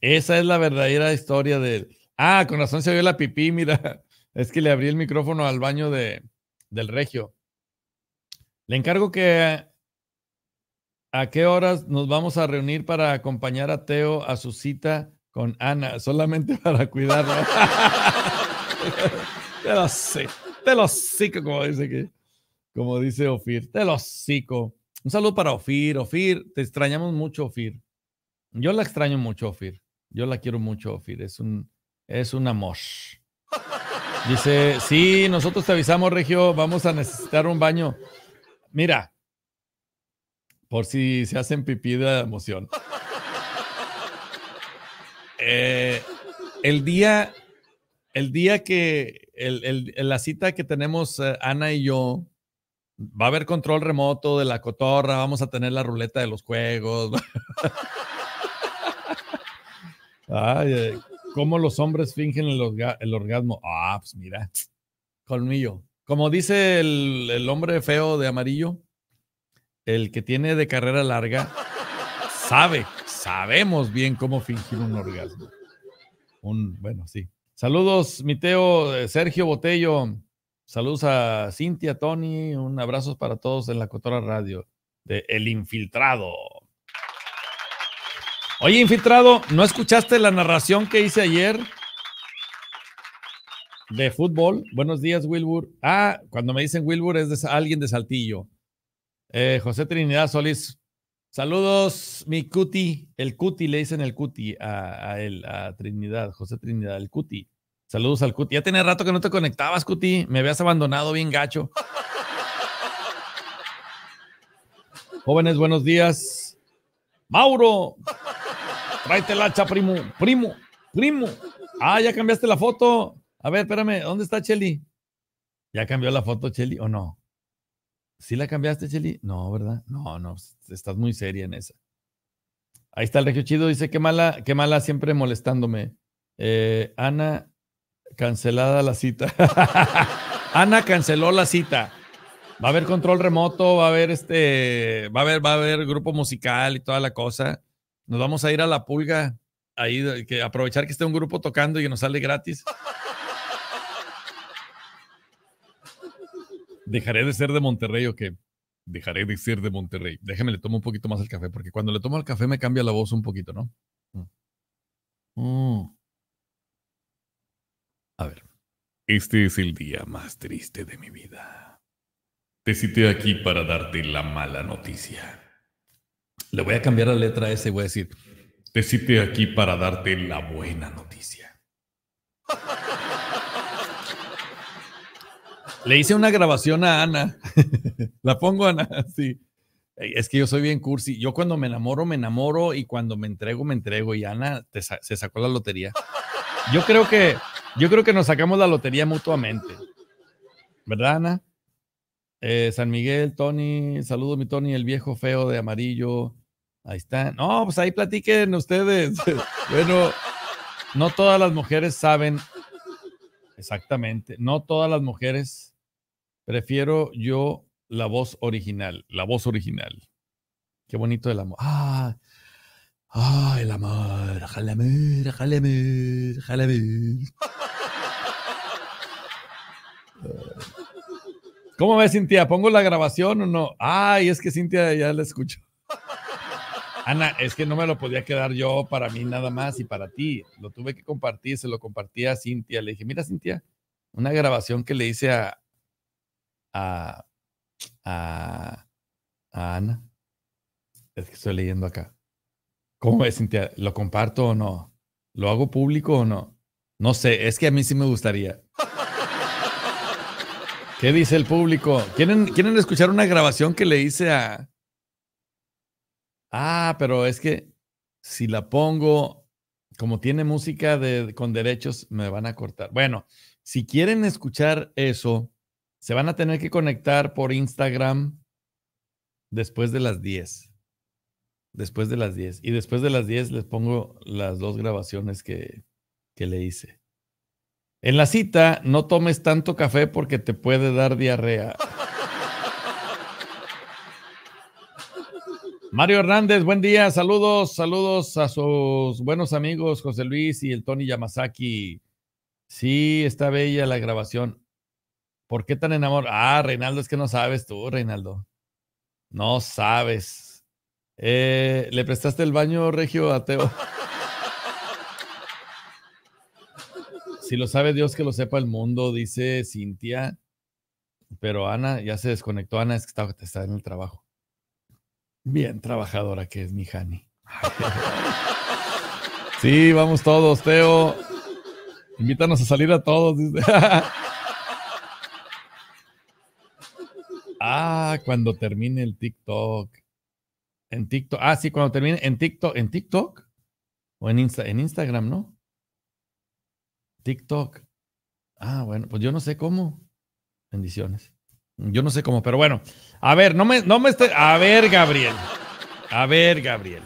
Esa es la verdadera historia de, Ah, con razón se vio la pipí, mira. Es que le abrí el micrófono al baño de, del regio. Le encargo que a qué horas nos vamos a reunir para acompañar a Teo a su cita con Ana, solamente para cuidarla. te lo sé, te lo cico, como dice que, Como dice Ofir, te lo cico. Un saludo para Ofir. Ofir, te extrañamos mucho, Ofir. Yo la extraño mucho, Ofir. Yo la quiero mucho, Ofir. Es un, es un amor. Dice, sí, nosotros te avisamos, Regio, vamos a necesitar un baño. Mira, por si se hacen pipí de emoción. Eh, el día, el día que, la cita que tenemos eh, Ana y yo, va a haber control remoto de la cotorra, vamos a tener la ruleta de los juegos. Ay, ¿Cómo los hombres fingen el, orgasmo? Ah, pues mira, colmillo. Como dice el, hombre feo de amarillo, el que tiene de carrera larga, sabe, sabemos bien cómo fingir un orgasmo. Un, bueno, sí. Saludos, Miteo, eh, Sergio Botello. Saludos a Cintia, Tony. Un abrazo para todos en la Cotora Radio de El Infiltrado. Oye, infiltrado, ¿no escuchaste la narración que hice ayer de fútbol? Buenos días, Wilbur. Ah, cuando me dicen Wilbur es de alguien de Saltillo. Eh, José Trinidad Solís. Saludos, mi cuti. El cuti, le dicen el cuti a, él, a Trinidad, José Trinidad, el cuti. Saludos al cuti. Ya tenía rato que no te conectabas, cuti. Me habías abandonado bien gacho. Jóvenes, buenos días. Mauro, Tráete el hacha, primo, primo, primo. Ah, ya cambiaste la foto. A ver, espérame, ¿dónde está Cheli? ¿Ya cambió la foto, Cheli, o no? ¿Sí la cambiaste, Cheli? No, ¿verdad? No, no, estás muy seria en esa. Ahí está el regio chido, dice, qué mala, qué mala siempre molestándome. Eh, Ana, cancelada la cita. Ana canceló la cita. Va a haber control remoto, va a haber este, va a haber, va a haber grupo musical y toda la cosa. Nos vamos a ir a la pulga, ahí, que aprovechar que esté un grupo tocando y que nos sale gratis. ¿Dejaré de ser de Monterrey o qué? Dejaré de ser de Monterrey. Déjeme, le tomo un poquito más el café, porque cuando le tomo el café me cambia la voz un poquito, ¿no? Mm. Mm. A ver. Este es el día más triste de mi vida. Te cité aquí para darte la mala noticia. Le voy a cambiar la letra a ese y voy a decir, te cité aquí para darte la buena noticia. Le hice una grabación a Ana. la pongo a Ana, sí. Es que yo soy bien cursi. Yo cuando me enamoro, me enamoro y cuando me entrego, me entrego. Y Ana se sacó la lotería. Yo creo que, yo creo que nos sacamos la lotería mutuamente. ¿Verdad, Ana? Eh, San Miguel, Tony, saludo mi Tony, el viejo feo de amarillo. Ahí está. No, pues ahí platiquen ustedes. bueno, no todas las mujeres saben exactamente, no todas las mujeres. Prefiero yo la voz original, la voz original. Qué bonito el amor. Ah, ah el amor, el amor, el ¿Cómo ves, Cintia? ¿Pongo la grabación o no? Ay, es que Cintia ya la escucho. Ana, es que no me lo podía quedar yo para mí nada más y para ti. Lo tuve que compartir, se lo compartí a Cintia. Le dije, mira, Cintia, una grabación que le hice a, a, a, Ana. Es que estoy leyendo acá. ¿Cómo ves, Cintia? ¿Lo comparto o no? ¿Lo hago público o no? No sé, es que a mí sí me gustaría. ¿Qué dice el público? ¿Quieren, ¿Quieren escuchar una grabación que le hice a... Ah, pero es que si la pongo, como tiene música con derechos, me van a cortar. Bueno, si quieren escuchar eso, se van a tener que conectar por Instagram después de las 10. Después de las 10. Y después de las 10 les pongo las dos grabaciones que le hice. En la cita, no tomes tanto café porque te puede dar diarrea. Mario Hernández, buen día, saludos, saludos a sus buenos amigos José Luis y el Tony Yamazaki. Sí, está bella la grabación. ¿Por qué tan enamorado? Ah, Reinaldo, es que no sabes tú, Reinaldo. No sabes. Eh, ¿Le prestaste el baño, Regio a Teo? Si lo sabe Dios, que lo sepa el mundo, dice Cintia. Pero Ana ya se desconectó. Ana es que está, está en el trabajo. Bien trabajadora que es mi Hani. Sí, vamos todos, Teo. Invítanos a salir a todos. Ah, cuando termine el TikTok. En TikTok. Ah, sí, cuando termine en TikTok. ¿En TikTok? O en, Insta, en Instagram, ¿no? TikTok. Ah, bueno, pues yo no sé cómo. Bendiciones. Yo no sé cómo, pero bueno. A ver, no me, no me esté. A ver, Gabriel. A ver, Gabriel.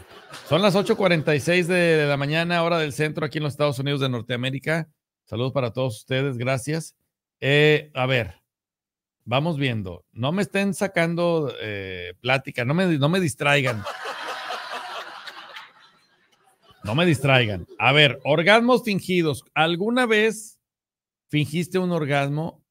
Son las 8:46 de la mañana, hora del centro, aquí en los Estados Unidos de Norteamérica. Saludos para todos ustedes, gracias. Eh, a ver, vamos viendo. No me estén sacando eh, plática, no me, no me distraigan. No me distraigan. A ver, orgasmos fingidos. ¿Alguna vez fingiste un orgasmo?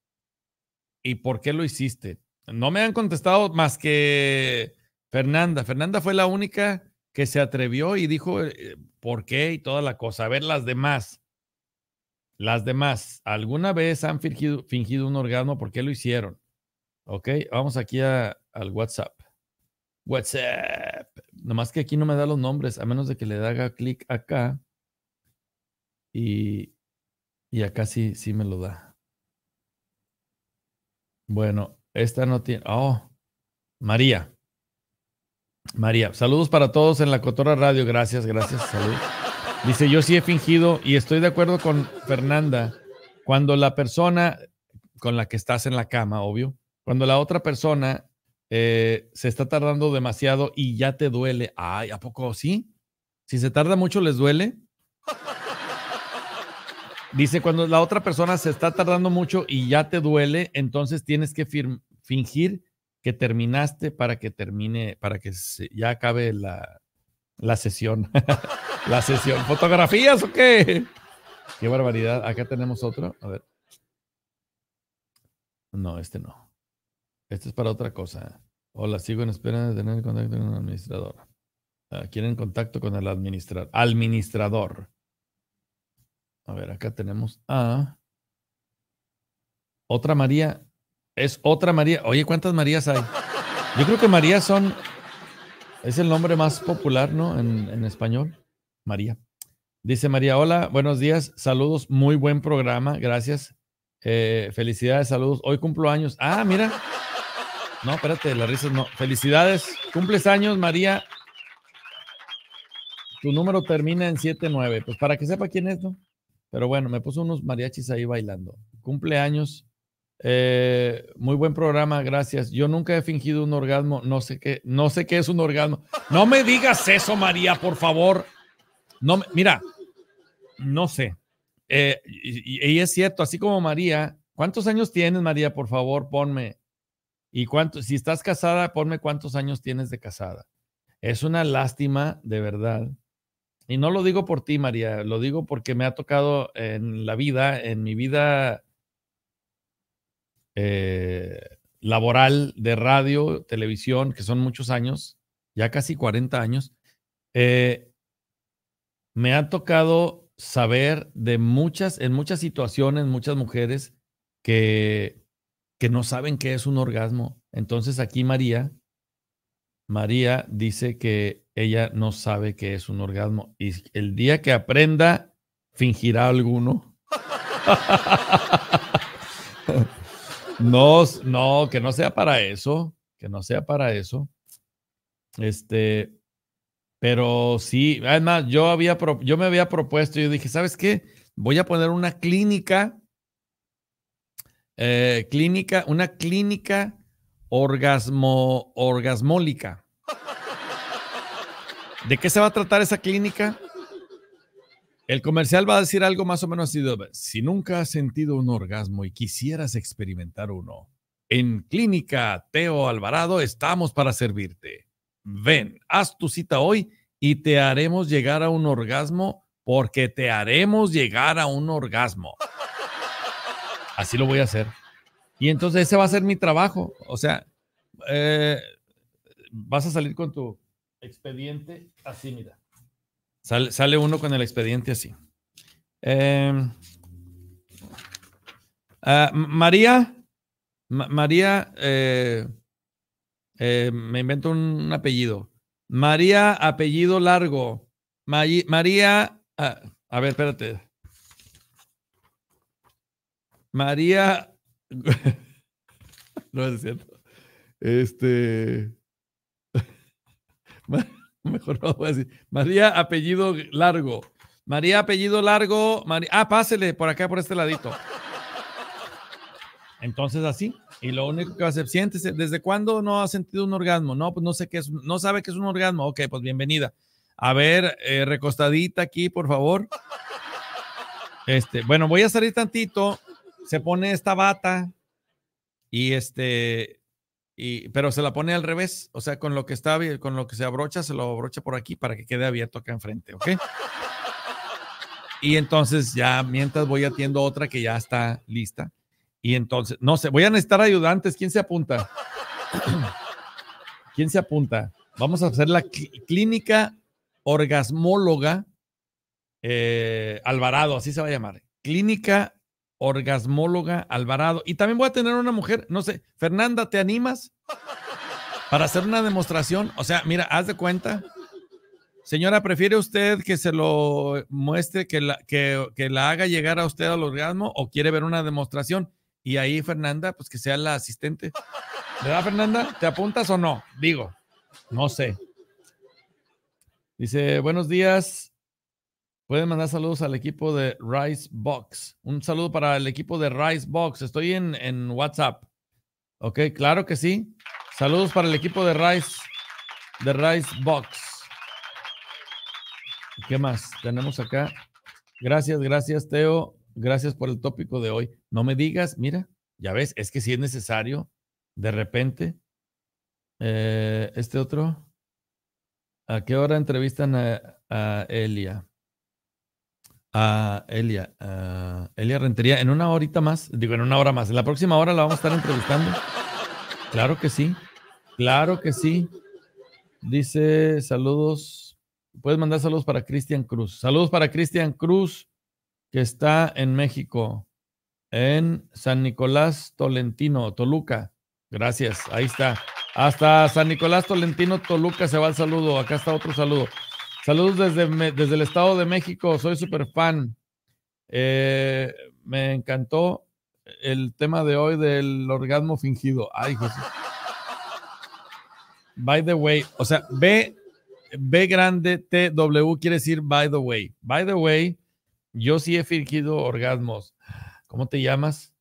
¿Y por qué lo hiciste? No me han contestado más que Fernanda. Fernanda fue la única que se atrevió y dijo eh, por qué y toda la cosa. A ver, las demás. Las demás, ¿alguna vez han fingido, un orgasmo? ¿Por qué lo hicieron? Ok, vamos aquí al WhatsApp. WhatsApp. Nomás que aquí no me da los nombres, a menos de que le haga clic acá. Y, acá sí, sí me lo da. Bueno, esta no tiene. Oh, María. María, saludos para todos en la Cotora Radio. Gracias, gracias. Dice: Yo sí he fingido y estoy de acuerdo con Fernanda. Cuando la persona con la que estás en la cama, obvio, cuando la otra persona eh, se está tardando demasiado y ya te duele. Ay, ¿a poco sí? Si se tarda mucho, ¿les duele? Dice, cuando la otra persona se está tardando mucho y ya te duele, entonces tienes que fingir que terminaste para que termine, para que ya acabe la, la sesión. la sesión. ¿Fotografías o qué? Qué barbaridad. Acá tenemos otro. A ver. No, este no. Esto es para otra cosa. Hola, sigo en espera de tener contacto con un administrador. quieren contacto con el administrador. Ah, administrador. A ver, acá tenemos a otra María. Es otra María. Oye, ¿cuántas Marías hay? Yo creo que María son. Es el nombre más popular, ¿no? En, español. María. Dice María, hola, buenos días, saludos, muy buen programa, gracias. Eh, felicidades, saludos. Hoy cumplo años. Ah, mira. No, espérate, las risas no. Felicidades. Cumples años, María. Tu número termina en 79. Pues para que sepa quién es, ¿no? Pero bueno, me puso unos mariachis ahí bailando. Cumpleaños. años. Eh, muy buen programa, gracias. Yo nunca he fingido un orgasmo, no sé qué, no sé qué es un orgasmo. No me digas eso, María, por favor. No, me, mira, no sé. Eh, y, y, es cierto, así como María, ¿cuántos años tienes, María? Por favor, ponme. ¿Y cuánto, si estás casada, ponme cuántos años tienes de casada? Es una lástima, de verdad. Y no lo digo por ti, María, lo digo porque me ha tocado en la vida, en mi vida eh, laboral de radio, televisión, que son muchos años, ya casi 40 años, eh, me ha tocado saber de muchas, en muchas situaciones, muchas mujeres que que no saben qué es un orgasmo. Entonces aquí María, María dice que ella no sabe qué es un orgasmo y el día que aprenda, fingirá alguno. no, no, que no sea para eso, que no sea para eso. Este, pero sí, además yo había, yo me había propuesto, yo dije, ¿sabes qué? Voy a poner una clínica eh, clínica, una clínica orgasmo, orgasmólica. ¿De qué se va a tratar esa clínica? El comercial va a decir algo más o menos así. Si nunca has sentido un orgasmo y quisieras experimentar uno, en Clínica Teo Alvarado estamos para servirte. Ven, haz tu cita hoy y te haremos llegar a un orgasmo porque te haremos llegar a un orgasmo así lo voy a hacer. Y entonces ese va a ser mi trabajo. O sea, eh, vas a salir con tu expediente así, mira. Sale, uno con el expediente así. Em, ah, María, María, eh, eh, me invento un apellido. María, apellido largo. María, ah, a ver, espérate. María. no es cierto. Este. Mejor no voy a decir. María, apellido largo. María, apellido largo. Ah, pásele por acá, por este ladito. Entonces, así. Y lo único que va a hacer, siéntese. ¿Desde cuándo no ha sentido un orgasmo? No, pues no sé qué es. No sabe qué es un orgasmo. Ok, pues bienvenida. A ver, eh, recostadita aquí, por favor. Este, bueno, voy a salir tantito se pone esta bata y este, y, pero se la pone al revés, o sea, con lo que está, con lo que se abrocha, se lo abrocha por aquí para que quede abierto acá enfrente, ¿ok? Y entonces ya mientras voy atiendo otra que ya está lista. Y entonces, no sé, voy a necesitar ayudantes. ¿Quién se apunta? ¿Quién se apunta? Vamos a hacer la clínica orgasmóloga eh, Alvarado, así se va a llamar. Clínica orgasmóloga Alvarado. Y también voy a tener una mujer, no sé, Fernanda, ¿te animas? Para hacer una demostración. O sea, mira, haz de cuenta. Señora, ¿prefiere usted que se lo muestre, que la, que, que la haga llegar a usted al orgasmo o quiere ver una demostración? Y ahí, Fernanda, pues que sea la asistente. ¿Verdad, Fernanda? ¿Te apuntas o no? Digo, no sé. Dice, buenos días. Pueden mandar saludos al equipo de Rice Box. Un saludo para el equipo de Rice Box. Estoy en, en WhatsApp. Ok, claro que sí. Saludos para el equipo de Rice, de Rice Box. ¿Qué más tenemos acá? Gracias, gracias, Teo. Gracias por el tópico de hoy. No me digas, mira, ya ves, es que si es necesario, de repente. Eh, este otro. ¿A qué hora entrevistan a Elia? a Elia, Elia Rentería. En una horita más, digo, en una hora más. En la próxima hora la vamos a estar entrevistando. Claro que sí, claro que sí. Dice, saludos. Puedes mandar saludos para Cristian Cruz. Saludos para Cristian Cruz, que está en México, en San Nicolás Tolentino, Toluca. Gracias, ahí está. Hasta San Nicolás Tolentino, Toluca se va el saludo. Acá está otro saludo. Saludos desde, desde el Estado de México, soy súper fan. Eh, me encantó el tema de hoy del orgasmo fingido. Ay, By the way, o sea, B, B grande TW quiere decir by the way. By the way, yo sí he fingido orgasmos. ¿Cómo te llamas?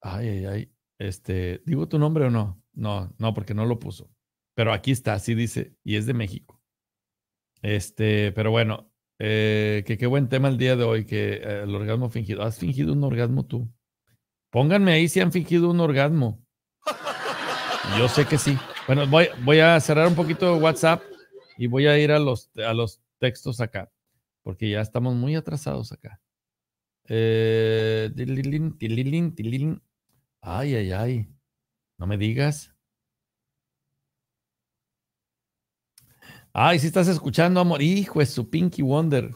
Ay, ay, ay. Este, ¿digo tu nombre o no? No, no, porque no lo puso. Pero aquí está, así dice, y es de México. Este, pero bueno, eh, que qué buen tema el día de hoy, que eh, el orgasmo fingido. ¿Has fingido un orgasmo tú? Pónganme ahí si han fingido un orgasmo. Yo sé que sí. Bueno, voy, a cerrar un poquito WhatsApp y voy a ir a los, a los textos acá, porque ya estamos muy atrasados acá. Eh, ay, ay, ay. No me digas. Ay, si estás escuchando, amor. Hijo, es su Pinky Wonder.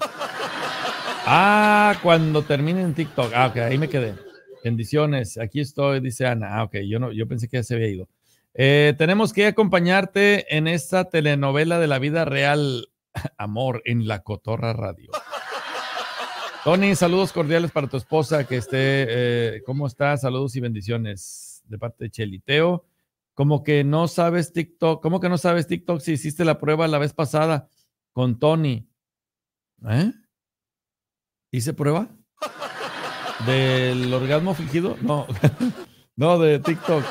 Ah, cuando termine en TikTok. Ah, ok, ahí me quedé. Bendiciones. Aquí estoy, dice Ana. Ah, ok, yo, no, yo pensé que ya se había ido. Eh, tenemos que acompañarte en esta telenovela de la vida real, amor, en la Cotorra Radio. Tony, saludos cordiales para tu esposa que esté. Eh, ¿Cómo está? Saludos y bendiciones de parte de Cheliteo. Como que no sabes TikTok. ¿Cómo que no sabes TikTok si hiciste la prueba la vez pasada con Tony? ¿Eh? ¿Hice prueba? ¿Del orgasmo fingido? No. no, de TikTok.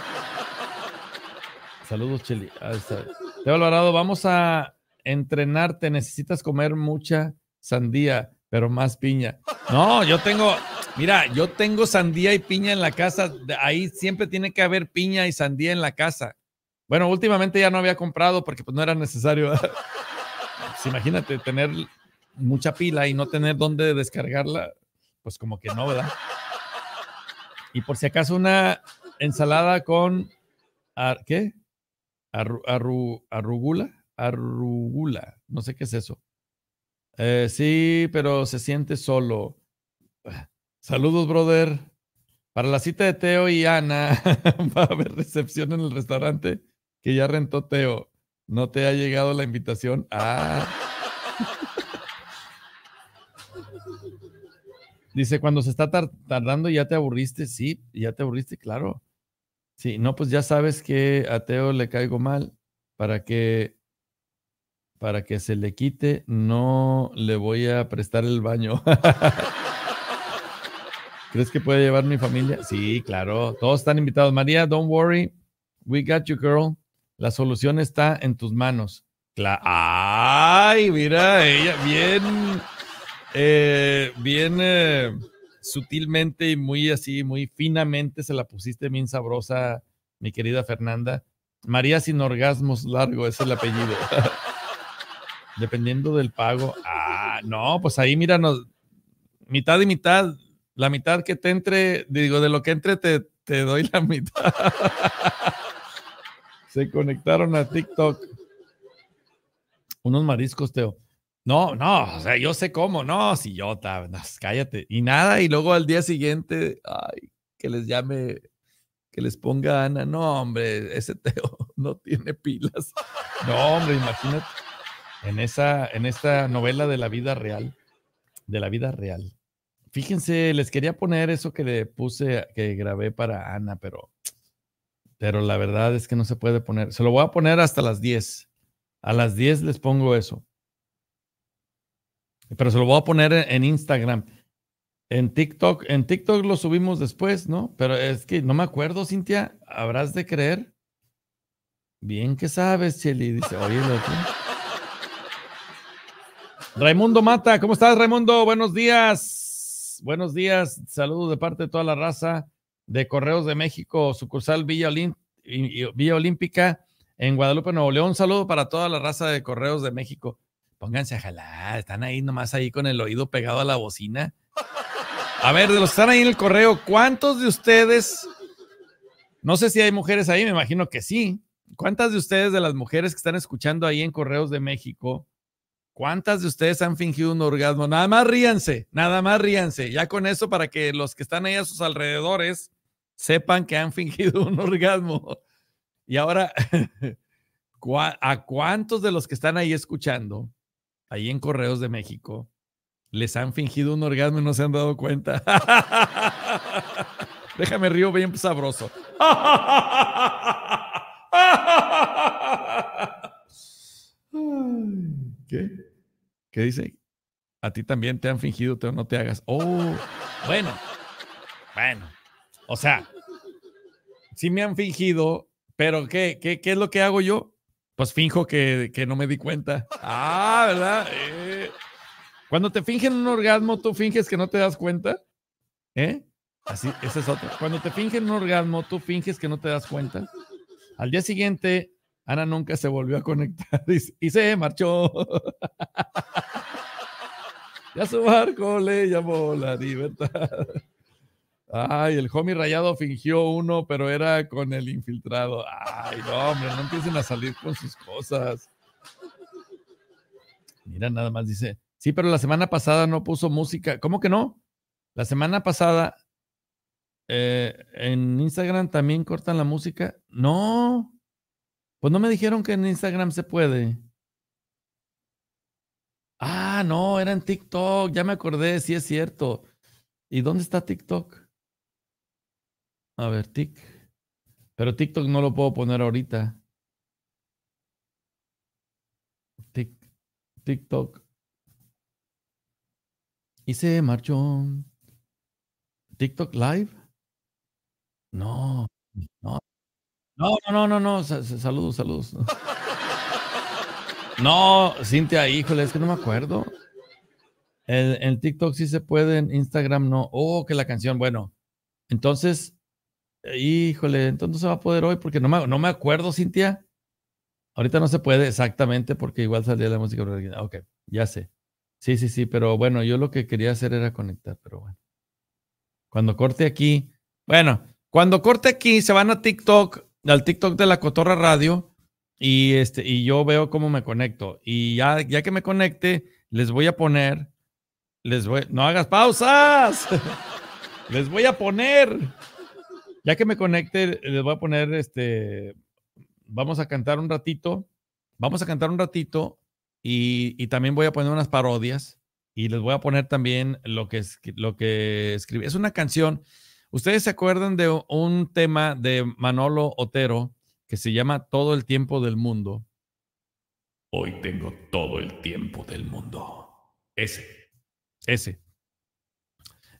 Saludos, ah, Te Teo Alvarado, vamos a entrenarte. Necesitas comer mucha sandía, pero más piña. No, yo tengo, Mira, yo tengo sandía y piña en la casa. Ahí siempre tiene que haber piña y sandía en la casa. Bueno, últimamente ya no había comprado porque pues no era necesario. Pues, imagínate tener mucha pila y no tener dónde descargarla, pues como que no, ¿verdad? Y por si acaso una ensalada con ¿qué? arrugula, arrugula, no sé qué es eso. Eh, sí, pero se siente solo. Ah, Saludos, brother. Para la cita de Teo y Ana, va a haber recepción en el restaurante que ya rentó Teo. ¿No te ha llegado la invitación? Ah. Dice, cuando se está tardando ya te aburriste, sí, ya te aburriste, claro. Sí, no, pues ya sabes que a Teo le caigo mal para que para que se le quite, no le voy a prestar el baño. ¿Crees que puede llevar mi familia? Sí, claro. Todos están invitados. María, don't worry. We got you, girl. La solución está en tus manos. Ay, mira, ella bien, eh, bien eh, sutilmente y muy así, muy finamente se la pusiste bien sabrosa, mi querida Fernanda. María sin orgasmos largo, ese es el apellido. Dependiendo del pago. Ah, no, pues ahí míranos, mitad y mitad la mitad que te entre, digo, de lo que entre te, te doy la mitad. Se conectaron a TikTok. Unos mariscos, Teo. No, no, o sea, yo sé cómo, no, si yo, cállate. Y nada, y luego al día siguiente, ay, que les llame, que les ponga Ana. No, hombre, ese Teo no tiene pilas. No, hombre, imagínate. En esa, en esta novela de la vida real, de la vida real. Fíjense, les quería poner eso que le puse, que grabé para Ana, pero, pero la verdad es que no se puede poner. Se lo voy a poner hasta las 10. A las 10 les pongo eso. Pero se lo voy a poner e-, en Instagram. En TikTok, en TikTok lo subimos después, ¿no? Pero es que no me acuerdo, Cintia, habrás de creer. Bien que sabes, Cheli, dice, Raimundo Mata, ¿cómo estás, Raimundo? Buenos días buenos días. Saludos de parte de toda la raza de Correos de México, sucursal Villa, Olímpica en Guadalupe, Nuevo León. Un saludo para toda la raza de Correos de México. Pónganse a jalar, están ahí nomás ahí con el oído pegado a la bocina. A ver, de los que están ahí en el correo, ¿cuántos de ustedes, no sé si hay mujeres ahí, me imagino que sí, ¿cuántas de ustedes de las mujeres que están escuchando ahí en Correos de México ¿Cuántas de ustedes han fingido un orgasmo? Nada más ríanse, nada más ríanse. Ya con eso para que los que están ahí a sus alrededores sepan que han fingido un orgasmo. Y ahora, ¿a cuántos de los que están ahí escuchando, ahí en Correos de México, les han fingido un orgasmo y no se han dado cuenta? Déjame río bien sabroso. ¿Qué? ¿Qué dice? A ti también te han fingido, pero no te hagas. Oh, bueno, bueno. O sea, sí me han fingido, pero ¿qué, qué, qué es lo que hago yo? Pues finjo que, que no me di cuenta. Ah, ¿verdad? Eh, cuando te fingen un orgasmo, ¿tú finges que no te das cuenta? ¿Eh? Así, ese es otro. Cuando te fingen un orgasmo, ¿tú finges que no te das cuenta? Al día siguiente Ana nunca se volvió a conectar y, se marchó. Ya su barco le llamó la libertad. Ay, el homie rayado fingió uno, pero era con el infiltrado. Ay, no, hombre, no empiecen a salir con sus cosas. Mira, nada más dice, sí, pero la semana pasada no puso música. ¿Cómo que no? La semana pasada eh, en Instagram también cortan la música. No, pues no me dijeron que en Instagram se puede. Ah, no, era en TikTok, ya me acordé, sí es cierto. ¿Y dónde está TikTok? A ver, Tik. Pero TikTok no lo puedo poner ahorita. TikTok. Y se marchó. TikTok Live. No, no, no, no, no, no, saludos, saludos. No, Cintia, híjole, es que no me acuerdo. En, TikTok sí se puede, en Instagram no. Oh, que la canción, bueno. Entonces, eh, híjole, entonces no se va a poder hoy porque no me, no me acuerdo, Cintia. Ahorita no se puede exactamente porque igual salía la música. Ok, ya sé. Sí, sí, sí, pero bueno, yo lo que quería hacer era conectar, pero bueno. Cuando corte aquí, bueno, cuando corte aquí se van a TikTok al TikTok de la Cotorra Radio y, este, y yo veo cómo me conecto. Y ya, ya que me conecte, les voy a poner, les voy, no hagas pausas, les voy a poner, ya que me conecte, les voy a poner, este, vamos a cantar un ratito, vamos a cantar un ratito y, también voy a poner unas parodias y les voy a poner también lo que, lo que escribí. Es una canción ¿Ustedes se acuerdan de un tema de Manolo Otero que se llama Todo el tiempo del mundo? Hoy tengo todo el tiempo del mundo. Ese. Ese.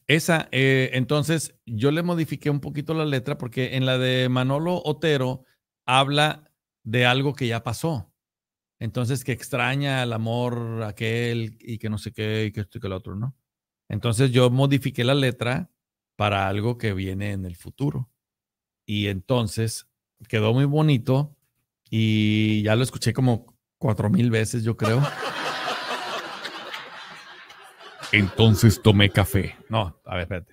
Esa, eh, entonces yo le modifiqué un poquito la letra porque en la de Manolo Otero habla de algo que ya pasó. Entonces, que extraña el amor aquel y que no sé qué y que esto y que el otro, ¿no? Entonces yo modifiqué la letra para algo que viene en el futuro. Y entonces quedó muy bonito y ya lo escuché como cuatro mil veces, yo creo. Entonces tomé café. No, a ver,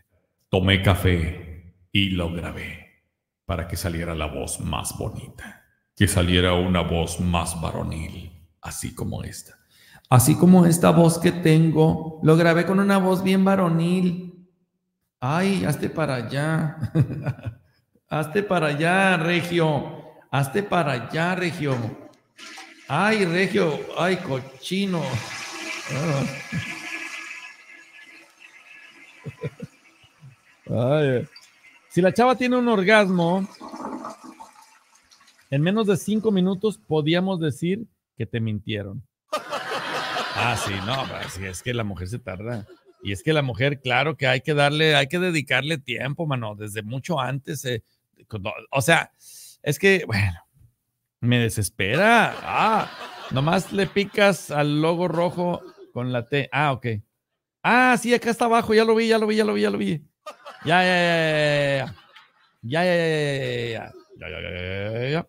Tomé café y lo grabé para que saliera la voz más bonita, que saliera una voz más varonil, así como esta. Así como esta voz que tengo, lo grabé con una voz bien varonil Ay, hazte para allá. hazte para allá, Regio. Hazte para allá, Regio. Ay, Regio. Ay, cochino. Ah. Eh. Si la chava tiene un orgasmo, en menos de cinco minutos podíamos decir que te mintieron. Ah, sí, no, pues, es que la mujer se tarda. Y es que la mujer, claro que hay que darle, hay que dedicarle tiempo, mano, desde mucho antes. o sea, es que, bueno, me desespera. Ah, nomás le picas al logo rojo con la T. Ah, ok. Ah, sí, acá está abajo, ya lo vi, ya lo vi, ya lo vi, ya lo vi. Ya, ya, ya, ya, ya, ya,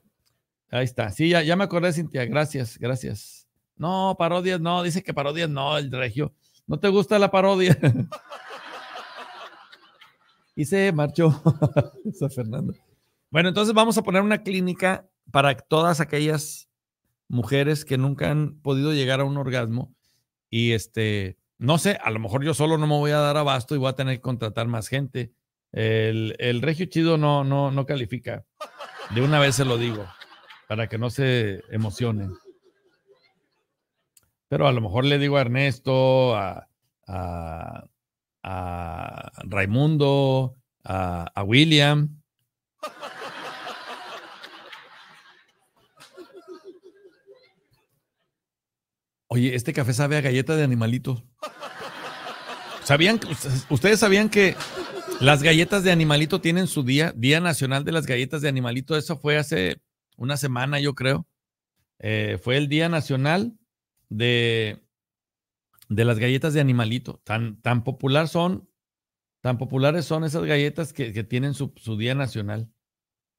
Ahí está. Sí, ya, ya me acordé, Cintia. Gracias, gracias. No, parodias no, dice que parodias no, el regio. ¿No te gusta la parodia? y se marchó. San Fernando. Bueno, entonces vamos a poner una clínica para todas aquellas mujeres que nunca han podido llegar a un orgasmo y este, no sé, a lo mejor yo solo no me voy a dar abasto y voy a tener que contratar más gente. El, regio chido no, no, no califica. De una vez se lo digo, para que no se emocionen. Pero a lo mejor le digo a Ernesto, a, Raimundo, a, William. Oye, este café sabe a galleta de animalitos. ¿Sabían, ustedes sabían que las galletas de animalito tienen su día, Día Nacional de las Galletas de Animalito. Eso fue hace una semana, yo creo. Eh, fue el Día Nacional de, de las galletas de animalito. Tan, tan popular son, tan populares son esas galletas que, tienen su, día nacional.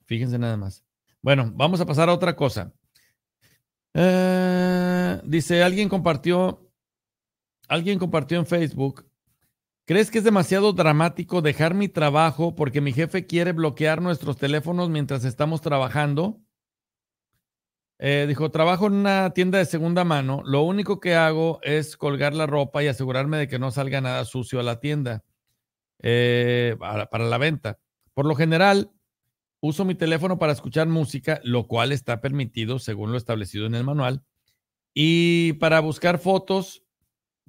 Fíjense nada más. Bueno, vamos a pasar a otra cosa. Eh, dice, alguien compartió, alguien compartió en Facebook. ¿Crees que es demasiado dramático dejar mi trabajo porque mi jefe quiere bloquear nuestros teléfonos mientras estamos trabajando? Eh, dijo, trabajo en una tienda de segunda mano. Lo único que hago es colgar la ropa y asegurarme de que no salga nada sucio a la tienda eh, para, la venta. Por lo general, uso mi teléfono para escuchar música, lo cual está permitido según lo establecido en el manual. Y para buscar fotos,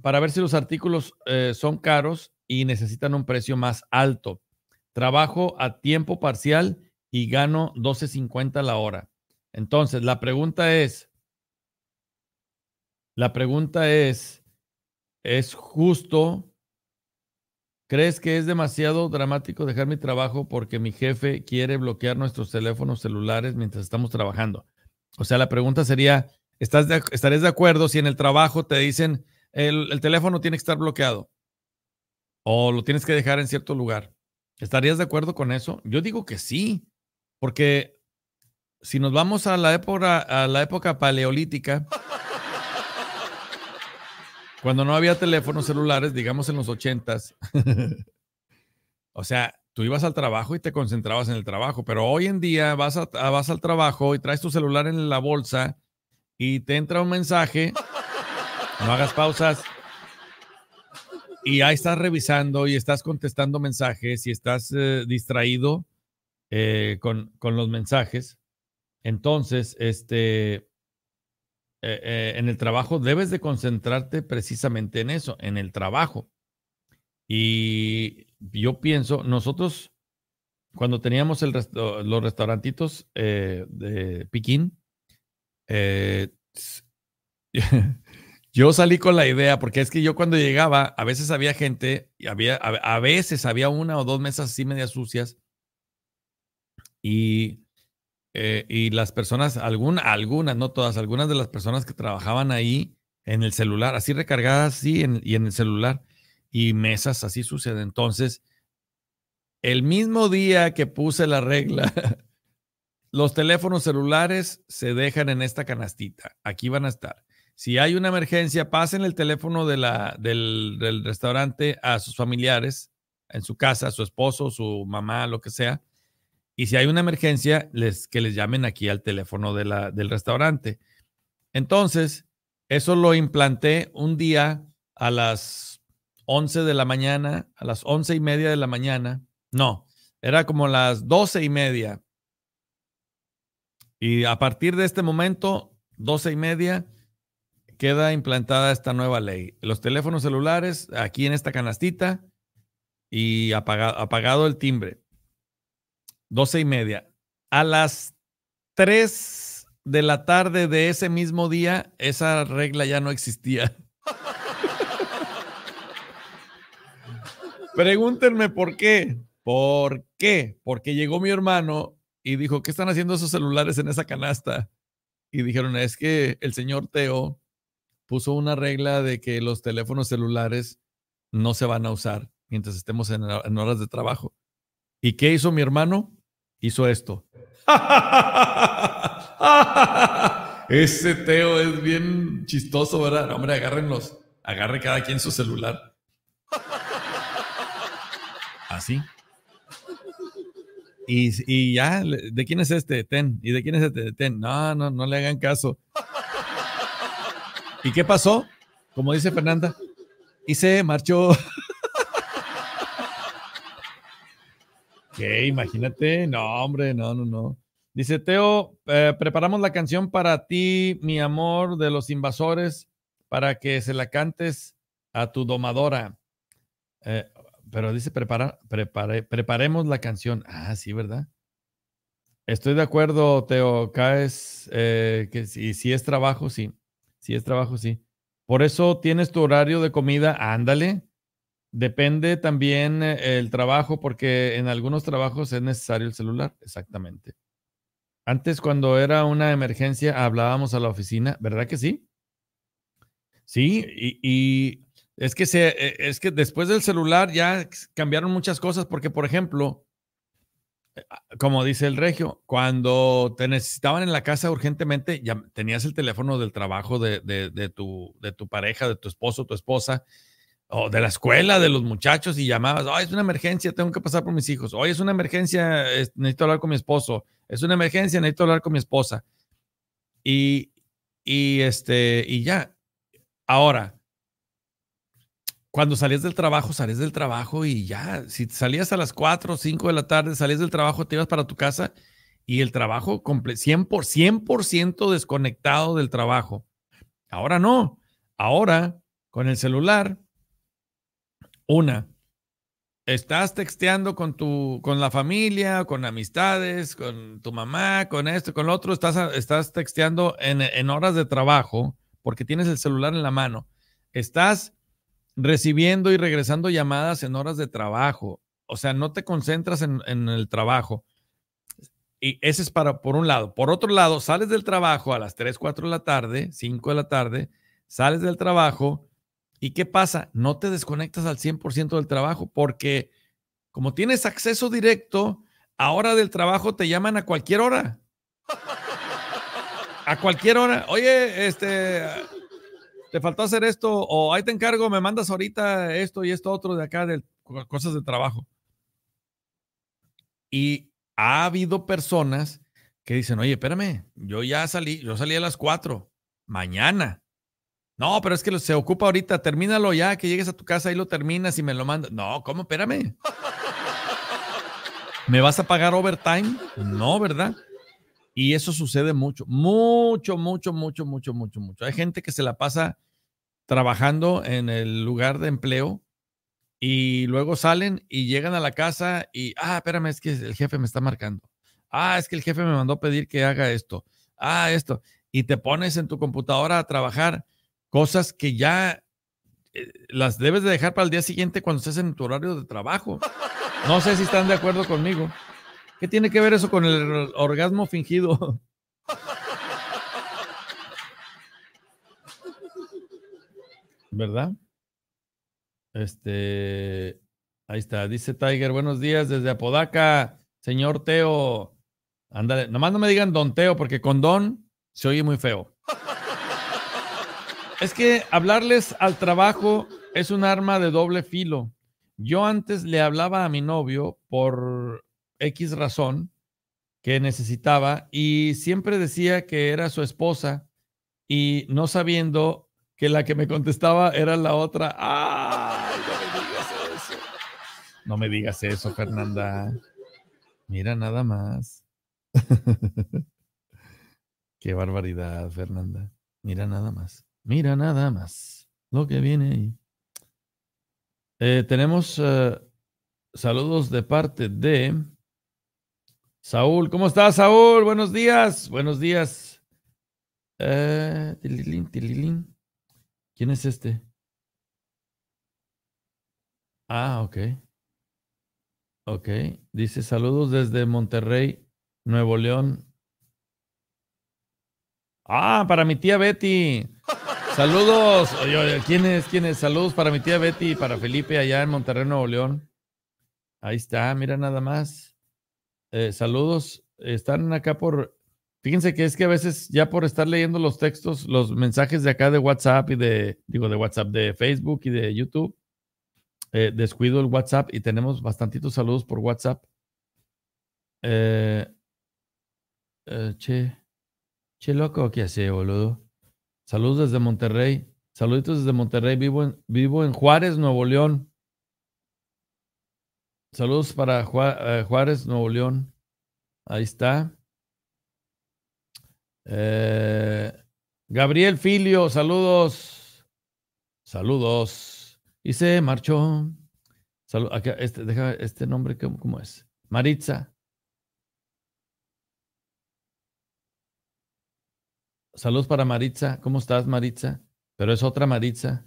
para ver si los artículos eh, son caros y necesitan un precio más alto. Trabajo a tiempo parcial y gano 12.50 la hora. Entonces, la pregunta es, la pregunta es, ¿es justo? ¿Crees que es demasiado dramático dejar mi trabajo porque mi jefe quiere bloquear nuestros teléfonos celulares mientras estamos trabajando? O sea, la pregunta sería, ¿estás de, ¿estarías de acuerdo si en el trabajo te dicen el teléfono tiene que estar bloqueado o lo tienes que dejar en cierto lugar? ¿Estarías de acuerdo con eso? Yo digo que sí, porque si nos vamos a la época, a la época paleolítica, cuando no había teléfonos celulares, digamos en los ochentas, o sea, tú ibas al trabajo y te concentrabas en el trabajo, pero hoy en día vas, vas al trabajo y traes tu celular en la bolsa y te entra un mensaje, no hagas pausas, y ahí estás revisando y estás contestando mensajes y estás eh, distraído eh, con, con los mensajes. Entonces, este, eh, eh, en el trabajo debes de concentrarte precisamente en eso, en el trabajo. Y yo pienso, nosotros cuando teníamos el los restaurantitos eh, de Pekín yo salí con la idea, porque es que yo cuando llegaba, a veces había gente, y había, a, veces había una o dos mesas así medias sucias, y eh, y las personas, algún, algunas, no todas, algunas de las personas que trabajaban ahí en el celular, así recargadas, sí, y en el celular, y mesas, así sucede. Entonces, el mismo día que puse la regla, los teléfonos celulares se dejan en esta canastita, aquí van a estar. Si hay una emergencia, pasen el teléfono de la, del, restaurante a sus familiares, en su casa, a su esposo, su mamá, lo que sea y si hay una emergencia, les, que les llamen aquí al teléfono del restaurante. Entonces, eso lo implanté un día a las 11 de la mañana, a las 11 y media de la mañana. No, era como las 12 y media. Y a partir de este momento, 12 y media, queda implantada esta nueva ley. Los teléfonos celulares aquí en esta canastita y apagado el timbre. 12 y media. A las 3 de la tarde de ese mismo día, esa regla ya no existía. Pregúntenme por qué. ¿Por qué? Porque llegó mi hermano y dijo, ¿qué están haciendo esos celulares en esa canasta? Y dijeron, es que el señor Teo puso una regla de que los teléfonos celulares no se van a usar mientras estemos en, horas de trabajo. ¿Y qué hizo mi hermano? hizo esto. Ese Teo es bien chistoso, ¿verdad? hombre, agárrenlos. Agarre cada quien su celular. Así. Y, y, ya, ¿de quién es este? Ten. ¿Y de quién es este? Ten. No, no, no le hagan caso. ¿Y qué pasó? Como dice Fernanda, hice, marchó. Ok, Imagínate. No, hombre, no, no, no. Dice Teo, eh, preparamos la canción para ti, mi amor, de los invasores, para que se la cantes a tu domadora. Eh, pero dice, prepara, prepare, preparemos la canción. Ah, sí, ¿verdad? Estoy de acuerdo, Teo. Caes, eh, que si, si, es trabajo, sí. Si es trabajo, sí. Por eso tienes tu horario de comida, ándale. Depende también eh, el trabajo, porque en algunos trabajos es necesario el celular, exactamente. Antes, cuando era una emergencia, hablábamos a la oficina, ¿verdad que sí? Sí, y, es, que se, eh, es que después del celular ya cambiaron muchas cosas, porque, por ejemplo, eh, ah, como dice el regio, cuando te necesitaban en la casa urgentemente, ya tenías el teléfono del trabajo de, de, tu, de tu pareja, de tu esposo, tu esposa, o de la escuela, de los muchachos y llamabas, Ay, es una emergencia, tengo que pasar por mis hijos, hoy es una emergencia, necesito hablar con mi esposo, es una emergencia, necesito hablar con mi esposa. Y, y, este, y ya, ahora, cuando salías del trabajo, salías del trabajo y ya, si salías a las 4 o 5 de la tarde, salías del trabajo, te ibas para tu casa y el trabajo 100 desconectado del trabajo. Ahora no, ahora con el celular una, estás texteando con tu, con la familia, con amistades, con tu mamá, con esto, con lo otro, estás, estás texteando en, horas de trabajo porque tienes el celular en la mano. Estás recibiendo y regresando llamadas en horas de trabajo. O sea, no te concentras en, el trabajo. Y ese es para, por un lado. Por otro lado, sales del trabajo a las 3, 4 de la tarde, 5 de la tarde, sales del trabajo, ¿Y qué pasa? No te desconectas al 100% del trabajo porque como tienes acceso directo, a hora del trabajo te llaman a cualquier hora. A cualquier hora. Oye, este, te faltó hacer esto o ahí te encargo, me mandas ahorita esto y esto otro de acá, de cosas de trabajo. Y ha habido personas que dicen, oye, espérame, yo ya salí, yo salí a las 4, mañana no, pero es que se ocupa ahorita, termínalo ya, que llegues a tu casa y lo terminas y me lo mandas. No, ¿cómo? Espérame. ¿Me vas a pagar overtime? No, ¿verdad? Y eso sucede mucho, mucho, mucho, mucho, mucho, mucho, mucho. Hay gente que se la pasa trabajando en el lugar de empleo y luego salen y llegan a la casa y, ah, espérame, es que el jefe me está marcando. Ah, es que el jefe me mandó a pedir que haga esto. Ah, esto. Y te pones en tu computadora a trabajar Cosas que ya eh, las debes de dejar para el día siguiente cuando estés en tu horario de trabajo. No sé si están de acuerdo conmigo. ¿Qué tiene que ver eso con el orgasmo fingido? ¿Verdad? Este, ahí está, dice Tiger, buenos días desde Apodaca, señor Teo. Ándale, nomás no me digan don Teo, porque con don se oye muy feo. Es que hablarles al trabajo es un arma de doble filo. Yo antes le hablaba a mi novio por X razón que necesitaba y siempre decía que era su esposa y no sabiendo que la que me contestaba era la otra. Ah, no me digas eso! No me digas eso, Fernanda. Mira nada más. Qué barbaridad, Fernanda. Mira nada más. Mira nada más lo que viene ahí. Eh, tenemos eh, saludos de parte de Saúl. ¿Cómo estás, Saúl? Buenos días. Buenos días. Eh, ¿Quién es este? Ah, ok. Ok. Dice saludos desde Monterrey, Nuevo León. Ah, para mi tía Betty. Saludos. Oye, ¿quién es? ¿Quién es? Saludos para mi tía Betty y para Felipe allá en Monterrey, Nuevo León. Ahí está, mira nada más. Eh, saludos. Están acá por. Fíjense que es que a veces ya por estar leyendo los textos, los mensajes de acá de WhatsApp y de, digo, de WhatsApp, de Facebook y de YouTube, eh, descuido el WhatsApp y tenemos bastantitos saludos por WhatsApp. Eh, che, che loco, ¿qué hace, boludo? Saludos desde Monterrey. Saluditos desde Monterrey. Vivo en, Juárez, Nuevo León. Saludos para eh, Juárez, Nuevo León. Ahí está. Eh, Gabriel Filio, saludos. Saludos. Y se marchó. Salud, este, deja este nombre, ¿cómo, ¿cómo es? Maritza. Saludos para Maritza. ¿Cómo estás, Maritza? Pero es otra Maritza.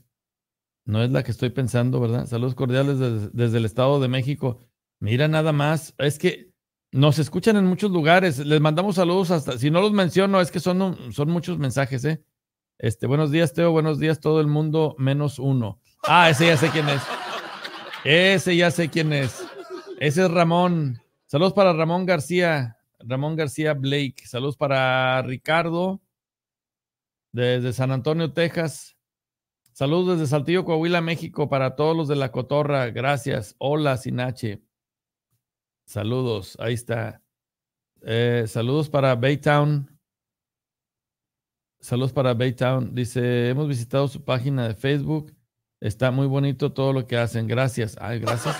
No es la que estoy pensando, ¿verdad? Saludos cordiales desde, el Estado de México. Mira nada más. Es que nos escuchan en muchos lugares. Les mandamos saludos hasta. Si no los menciono, es que son, son muchos mensajes, ¿eh? Este, buenos días, Teo. Buenos días, todo el mundo, menos uno. Ah, ese ya sé quién es. Ese ya sé quién es. Ese es Ramón. Saludos para Ramón García. Ramón García Blake. Saludos para Ricardo desde San Antonio, Texas. Saludos desde Saltillo, Coahuila, México, para todos los de la Cotorra. Gracias. Hola, Sinache. Saludos, ahí está. Eh, saludos para Baytown. Saludos para Baytown. Dice, hemos visitado su página de Facebook. Está muy bonito todo lo que hacen. Gracias. Ay, gracias.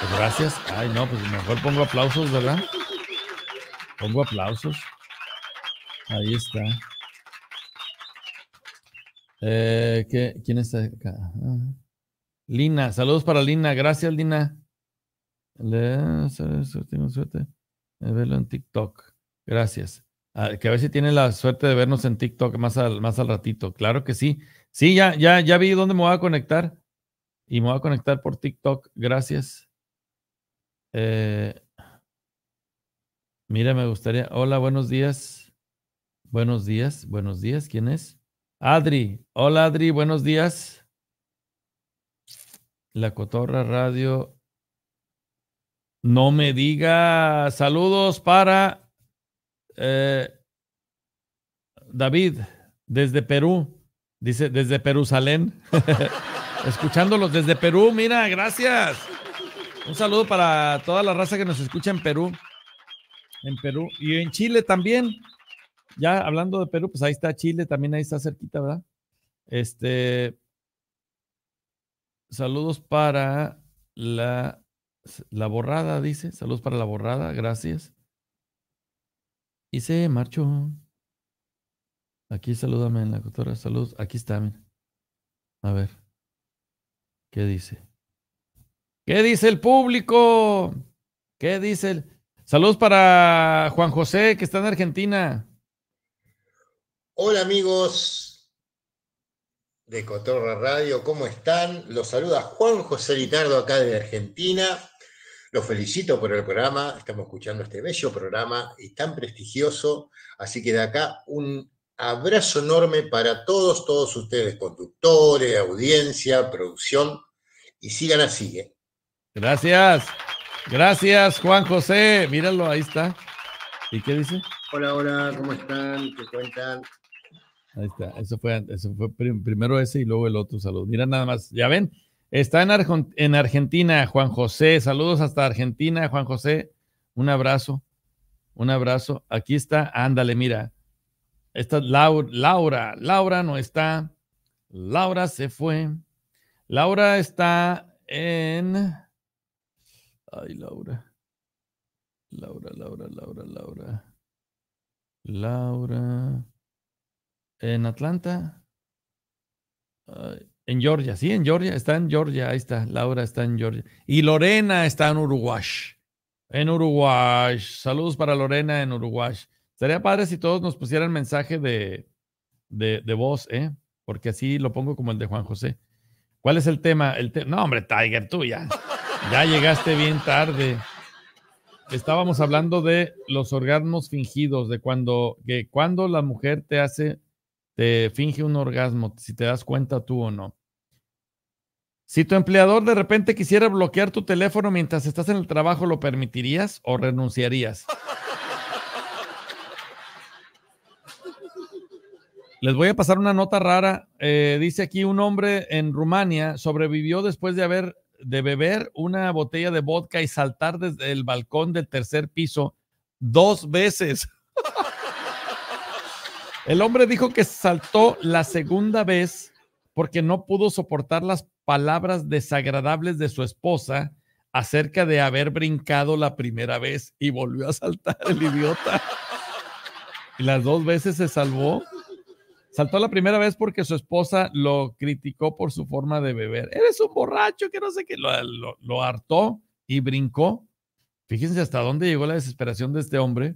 Pues gracias. Ay, no, pues mejor pongo aplausos, ¿verdad? Pongo aplausos. Ahí está. Eh, ¿Quién está acá? Ah. Lina, saludos para Lina, gracias Lina. tengo suerte de eh, verlo en TikTok. Gracias. Ah, que a ver si tiene la suerte de vernos en TikTok más al, más al ratito. Claro que sí. Sí, ya, ya, ya vi dónde me voy a conectar. Y me voy a conectar por TikTok. Gracias. Eh, mira, me gustaría. Hola, buenos días. Buenos días, buenos días. ¿Quién es? Adri, hola Adri, buenos días. La Cotorra Radio. No me diga saludos para eh, David desde Perú. Dice desde Perusalén. Escuchándolos desde Perú, mira, gracias. Un saludo para toda la raza que nos escucha en Perú. En Perú y en Chile también ya hablando de Perú, pues ahí está Chile, también ahí está cerquita, ¿verdad? Este. Saludos para la, la borrada, dice. Saludos para la borrada, gracias. Y se marchó. Aquí salúdame en la cotorra. Saludos. Aquí está, A ver. ¿Qué dice? ¿Qué dice el público? ¿Qué dice el... Saludos para Juan José, que está en Argentina. Hola amigos de Cotorra Radio, ¿cómo están? Los saluda Juan José Litardo acá de Argentina. Los felicito por el programa, estamos escuchando este bello programa y tan prestigioso, así que de acá un abrazo enorme para todos, todos ustedes, conductores, audiencia, producción, y sigan así. ¿eh? Gracias, gracias Juan José, míralo, ahí está. ¿Y qué dice? Hola, hola, ¿cómo están? ¿Qué cuentan? Ahí está, eso fue, fue primero ese y luego el otro saludo. Mira nada más, ya ven, está en, en Argentina, Juan José, saludos hasta Argentina, Juan José, un abrazo, un abrazo. Aquí está, ándale, mira, Esta Laura, Laura, Laura no está, Laura se fue, Laura está en... Ay, Laura. Laura, Laura, Laura, Laura. Laura. En Atlanta. Ah, en Georgia, sí, en Georgia. Está en Georgia, ahí está. Laura está en Georgia. Y Lorena está en Uruguay. En Uruguay. Saludos para Lorena en Uruguay. Sería padre si todos nos pusieran mensaje de, de, voz, ¿eh? Porque así lo pongo como el de Juan José. ¿Cuál es el tema? El no, hombre, Tiger, tú ya. Ya llegaste bien tarde. Estábamos hablando de los orgasmos fingidos, de cuando, que cuando la mujer te hace te finge un orgasmo, si te das cuenta tú o no. Si tu empleador de repente quisiera bloquear tu teléfono mientras estás en el trabajo, ¿lo permitirías o renunciarías? Les voy a pasar una nota rara. Eh, dice aquí un hombre en Rumania sobrevivió después de haber de beber una botella de vodka y saltar desde el balcón del tercer piso dos veces. El hombre dijo que saltó la segunda vez porque no pudo soportar las palabras desagradables de su esposa acerca de haber brincado la primera vez y volvió a saltar el idiota. Y las dos veces se salvó. Saltó la primera vez porque su esposa lo criticó por su forma de beber. Eres un borracho que no sé qué. Lo, hartó y brincó. Fíjense hasta dónde llegó la desesperación de este hombre.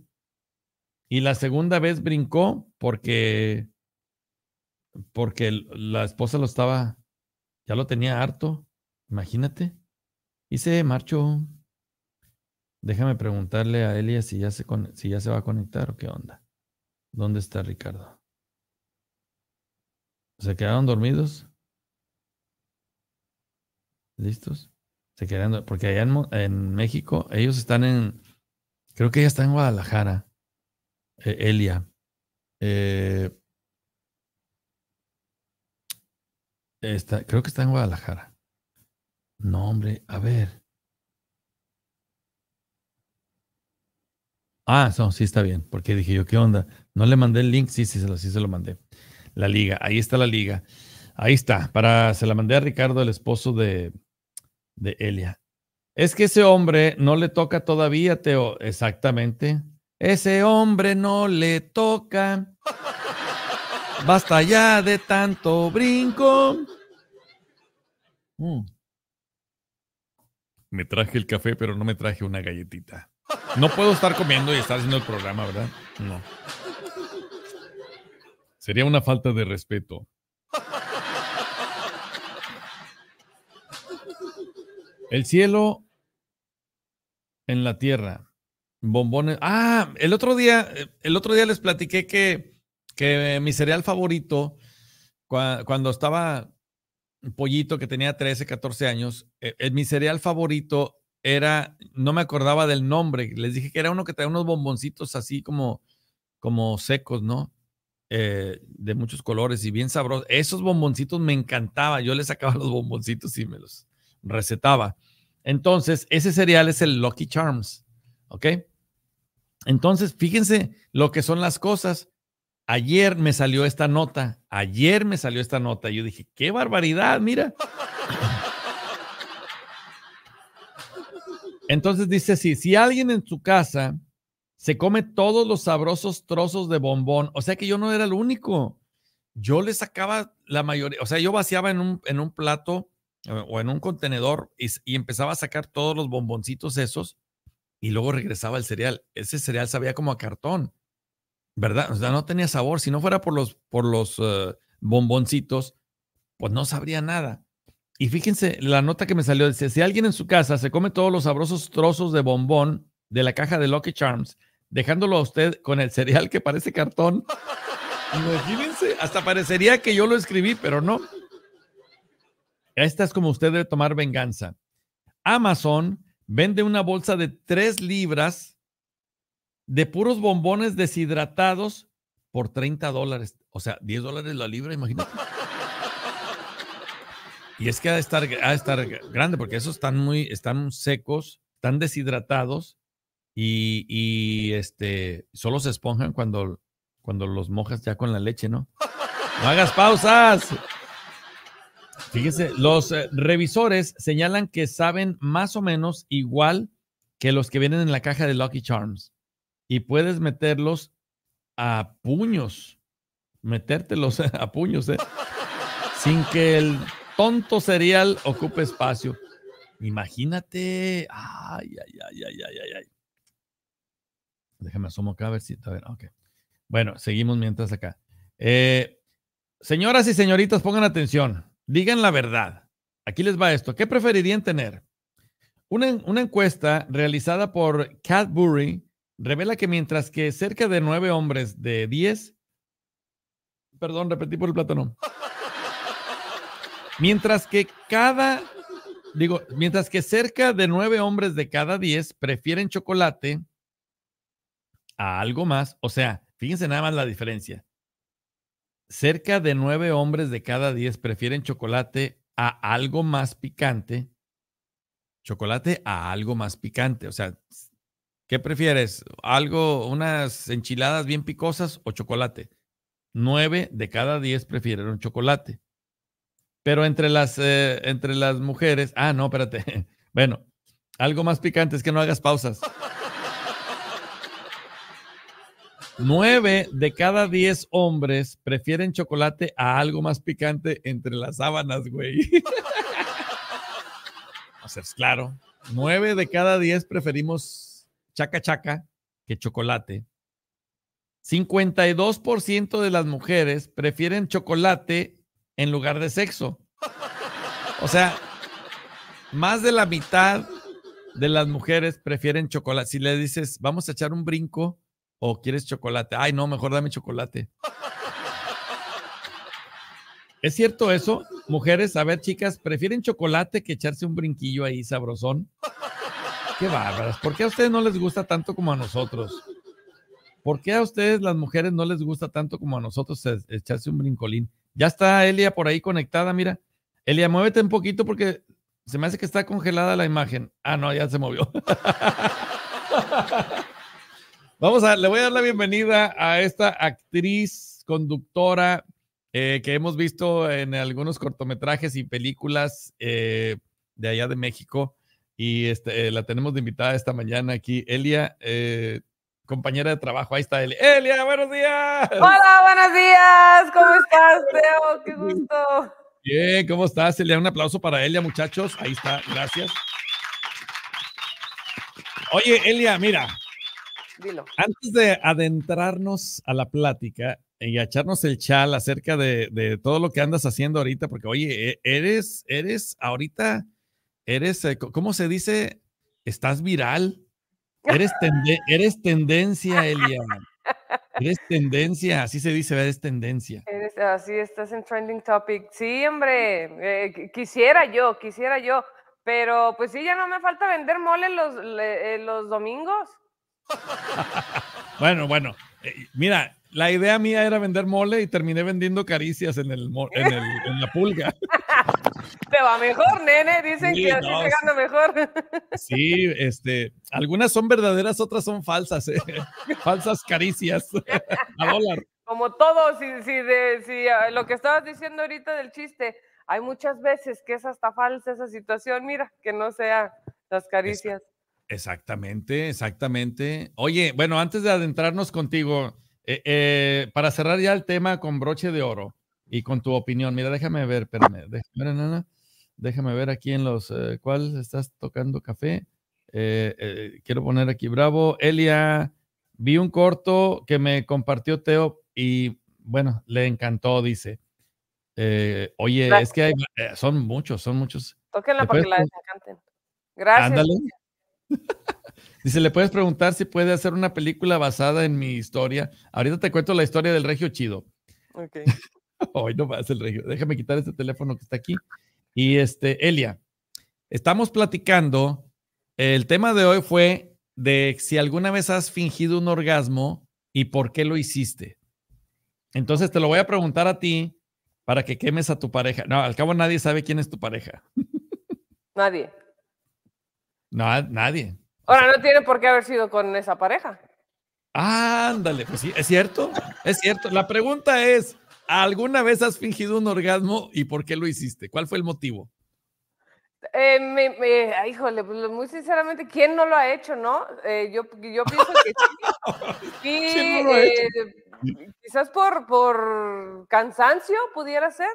Y la segunda vez brincó porque, porque la esposa lo estaba, ya lo tenía harto, imagínate. Y se marchó. Déjame preguntarle a Elia si ya se, si ya se va a conectar o qué onda. ¿Dónde está Ricardo? ¿Se quedaron dormidos? ¿Listos? Se quedaron, porque allá en, en México, ellos están en, creo que ya están en Guadalajara. Eh, Elia. Eh, está, creo que está en Guadalajara. No, hombre, a ver. Ah, son sí está bien, porque dije yo, ¿qué onda? No le mandé el link, sí, sí, se lo, sí se lo mandé. La liga, ahí está la liga. Ahí está, para, se la mandé a Ricardo, el esposo de, de Elia. Es que ese hombre no le toca todavía, Teo, exactamente. Ese hombre no le toca. Basta ya de tanto brinco. Mm. Me traje el café, pero no me traje una galletita. No puedo estar comiendo y estar haciendo el programa, ¿verdad? No. Sería una falta de respeto. El cielo en la tierra Bombones. Ah, el otro día, el otro día les platiqué que, que mi cereal favorito, cuando estaba pollito que tenía 13, 14 años, eh, eh, mi cereal favorito era, no me acordaba del nombre, les dije que era uno que traía unos bomboncitos así como, como secos, ¿no? Eh, de muchos colores y bien sabrosos. Esos bomboncitos me encantaba, yo les sacaba los bomboncitos y me los recetaba. Entonces, ese cereal es el Lucky Charms, ¿ok? Entonces, fíjense lo que son las cosas. Ayer me salió esta nota, ayer me salió esta nota. Yo dije, qué barbaridad, mira. Entonces dice así, si alguien en su casa se come todos los sabrosos trozos de bombón, o sea que yo no era el único, yo le sacaba la mayoría, o sea, yo vaciaba en un, en un plato eh, o en un contenedor y, y empezaba a sacar todos los bomboncitos esos y luego regresaba el cereal. Ese cereal sabía como a cartón, ¿verdad? O sea, no tenía sabor. Si no fuera por los, por los eh, bomboncitos, pues no sabría nada. Y fíjense, la nota que me salió dice, si alguien en su casa se come todos los sabrosos trozos de bombón de la caja de Lucky Charms, dejándolo a usted con el cereal que parece cartón, imagínense, hasta parecería que yo lo escribí, pero no. Esta es como usted debe tomar venganza. Amazon vende una bolsa de 3 libras de puros bombones deshidratados por 30 dólares. O sea, 10 dólares la libra, imagínate. Y es que ha de estar, a estar grande porque esos están muy, están secos, están deshidratados y, y este, solo se esponjan cuando, cuando los mojas ya con la leche, ¿no? No hagas pausas. Fíjese, los eh, revisores señalan que saben más o menos igual que los que vienen en la caja de Lucky Charms y puedes meterlos a puños, metértelos a puños, ¿eh? sin que el tonto cereal ocupe espacio. Imagínate, ay, ay, ay, ay, ay, ay. Déjame asomo acá a ver si, a ver, ok. Bueno, seguimos mientras acá. Eh, señoras y señoritas, pongan atención. Digan la verdad. Aquí les va esto. ¿Qué preferirían tener? Una, una encuesta realizada por Cadbury revela que mientras que cerca de nueve hombres de diez... perdón, repetí por el plátano, mientras que cada, digo, mientras que cerca de nueve hombres de cada diez prefieren chocolate a algo más, o sea, fíjense nada más la diferencia cerca de nueve hombres de cada diez prefieren chocolate a algo más picante. Chocolate a algo más picante. O sea, ¿qué prefieres? ¿Algo, unas enchiladas bien picosas o chocolate? Nueve de cada diez prefieren chocolate. Pero entre las, eh, entre las mujeres, ah, no, espérate. Bueno, algo más picante es que no hagas pausas. Nueve de cada diez hombres prefieren chocolate a algo más picante entre las sábanas, güey. o sea, claro. Nueve de cada diez preferimos chaca chaca que chocolate. 52% de las mujeres prefieren chocolate en lugar de sexo. O sea, más de la mitad de las mujeres prefieren chocolate. Si le dices, vamos a echar un brinco o quieres chocolate. Ay, no, mejor dame chocolate. ¿Es cierto eso? Mujeres, a ver, chicas, ¿prefieren chocolate que echarse un brinquillo ahí sabrosón? Qué bárbaras. ¿Por qué a ustedes no les gusta tanto como a nosotros? ¿Por qué a ustedes las mujeres no les gusta tanto como a nosotros echarse un brincolín? Ya está Elia por ahí conectada, mira. Elia, muévete un poquito porque se me hace que está congelada la imagen. Ah, no, ya se movió. Vamos a, le voy a dar la bienvenida a esta actriz, conductora, eh, que hemos visto en algunos cortometrajes y películas eh, de allá de México. Y este, eh, la tenemos de invitada esta mañana aquí, Elia, compañera de trabajo. Ahí está Elia. Elia, buenos días. Hola, buenos días. ¿Cómo estás, Teo? Qué gusto. Bien, ¿cómo estás, Elia? Un aplauso para Elia, muchachos. Ahí está, gracias. Oye, Elia, mira, antes de adentrarnos a la plática y echarnos el chal acerca de, todo lo que andas haciendo ahorita, porque oye, e, eres, eres ahorita, eres, eh, ¿cómo se dice? Estás viral. Eres, eres tendencia, Elia. Eres tendencia, así se dice, eres tendencia. así estás en trending topic. Sí, hombre, eh, quisiera yo, quisiera yo. Pero pues sí, ya no me falta vender mole los eh, domingos bueno, bueno. Eh, mira, la idea mía era vender mole y terminé vendiendo caricias en, el, en, la pulga. Te va mejor, nene. Dicen que así te se mejor. Sí, este, algunas son verdaderas, otras son falsas. Eh. Falsas caricias a dólar. Como todo, si, si ah, lo que estabas diciendo ahorita del chiste, hay muchas veces que es hasta falsa esa situación. Mira, que no sea las caricias. Exactamente, exactamente. Oye, bueno, antes de adentrarnos contigo, eh, eh, para cerrar ya el tema con broche de oro y con tu opinión, mira, déjame ver, espérame, déjame, nana, déjame ver aquí en los, cuales eh, ¿cuál estás tocando café? quiero poner aquí, bravo, Elia, vi un corto que me compartió Teo y bueno, le encantó, dice. oye, es que son muchos, son muchos. Tóquenla para que la desencanten. Gracias. Dice, le puedes preguntar si puede hacer una película basada en mi historia. Ahorita te cuento la historia del regio chido. Ok. Hoy no el regio. Déjame quitar este teléfono que está aquí. Y este, Elia, estamos platicando. El tema de hoy fue de si alguna vez has fingido un orgasmo y por qué lo hiciste. Entonces te lo voy a preguntar a ti para que quemes a tu pareja. No, al cabo nadie sabe quién es tu pareja. Nadie. No, nadie. Ahora, no tiene por qué haber sido con esa pareja. Ándale, pues sí, es cierto, es cierto. La pregunta es, ¿alguna vez has fingido un orgasmo y por qué lo hiciste? ¿Cuál fue el motivo? Eh, me, híjole, pues, muy sinceramente, ¿quién no lo ha hecho, no? Eh, yo, pienso que sí. Eh, quizás por, por cansancio pudiera ser.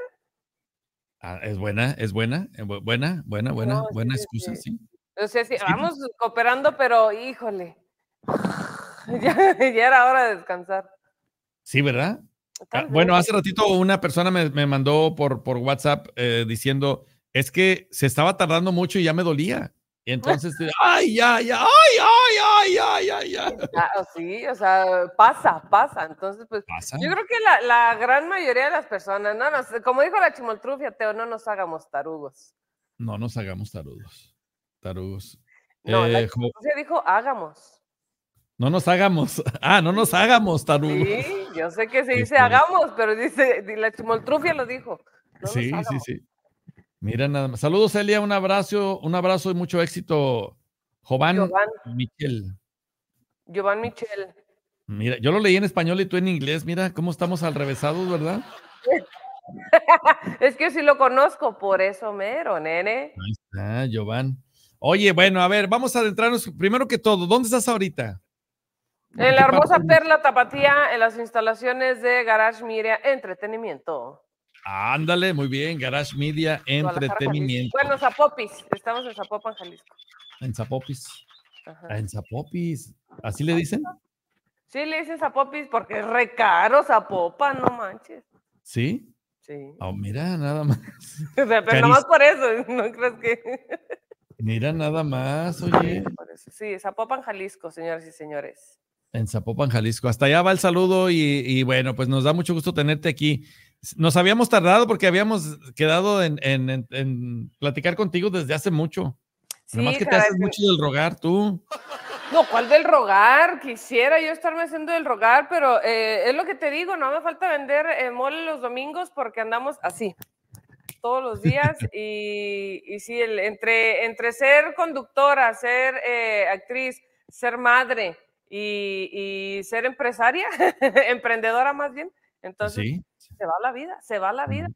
Ah, es buena, es buena, eh, buena, buena, buena, buena excusa, sí. O sea, sí, vamos cooperando, pero híjole. Ya, era hora de descansar. Sí, ¿verdad? Ah, bueno, hace ratito una persona me, mandó por, por WhatsApp eh, diciendo, es que se estaba tardando mucho y ya me dolía. Y entonces, este, ay, ya, ya, ay, ay, ay, ay, ay. Sí, o sea, pasa, pasa. Entonces, pues, yo creo que la, gran mayoría de las personas, no como dijo la chimoltrufia, Teo, no nos hagamos tarugos. No nos hagamos tarugos. Tarugos. No, se eh, dijo hagamos. No nos hagamos. Ah, no nos hagamos, tarugos. Sí, yo sé que se dice este, hagamos, pero dice, la chimoltrufia lo dijo. sí, sí, sí. Mira nada más. Saludos, Elia. Un abrazo, un abrazo y mucho éxito, Jován, Michel. Giovanni Michel. Mira, yo lo leí en español y tú en inglés. Mira cómo estamos al revésados, ¿verdad? es que sí lo conozco, por eso mero, nene. Ahí está, Giovanni. Oye, bueno, a ver, vamos a adentrarnos primero que todo. ¿Dónde estás ahorita? En la hermosa Perla Tapatía, en las instalaciones de Garage Media Entretenimiento. Ándale, muy bien, Garage Media Entretenimiento. Bueno, Zapopis, estamos en Zapopan, Jalisco. En Zapopis. Ah, en Zapopis, ¿así le dicen? Sí, le dicen Zapopis porque es re caro no manches. ¿Sí? Sí. Oh, mira, nada más. pero por eso, ¿no crees que? Mira pues, nada más, oye. Sí, Zapopan, Jalisco, señores y señores. En Zapopan, Jalisco. Hasta allá va el saludo y, bueno, pues nos da mucho gusto tenerte aquí. Nos habíamos tardado porque habíamos quedado en, platicar contigo desde hace mucho. Sí, más que te haces mucho del rogar tú. No, ¿cuál del rogar? Quisiera yo estarme haciendo del rogar, pero eh, es lo que te digo, no me falta vender eh, mole los domingos porque andamos así todos los días y, y sí, el, entre, entre ser conductora, ser eh, actriz, ser madre y, ser empresaria, emprendedora más bien, entonces se va la vida, se va la vida.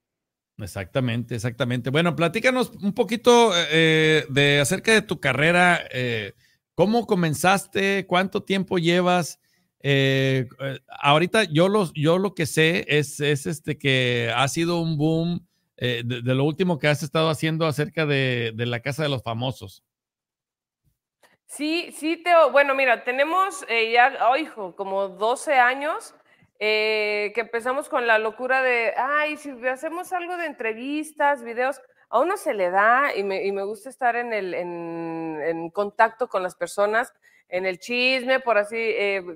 Exactamente, exactamente. Bueno, platícanos un poquito eh, de acerca de tu carrera, eh, cómo comenzaste, cuánto tiempo llevas. ahorita yo, los, yo lo que sé es, es este que ha sido un boom eh, de, lo último que has estado haciendo acerca de, la Casa de los Famosos. Sí, sí, Teo. Bueno, mira, tenemos eh, ya, oh, hijo, como 12 años eh, que empezamos con la locura de, ay, si hacemos algo de entrevistas, videos, a uno se le da y me, y me gusta estar en, el, en, en, contacto con las personas, en el chisme, por así,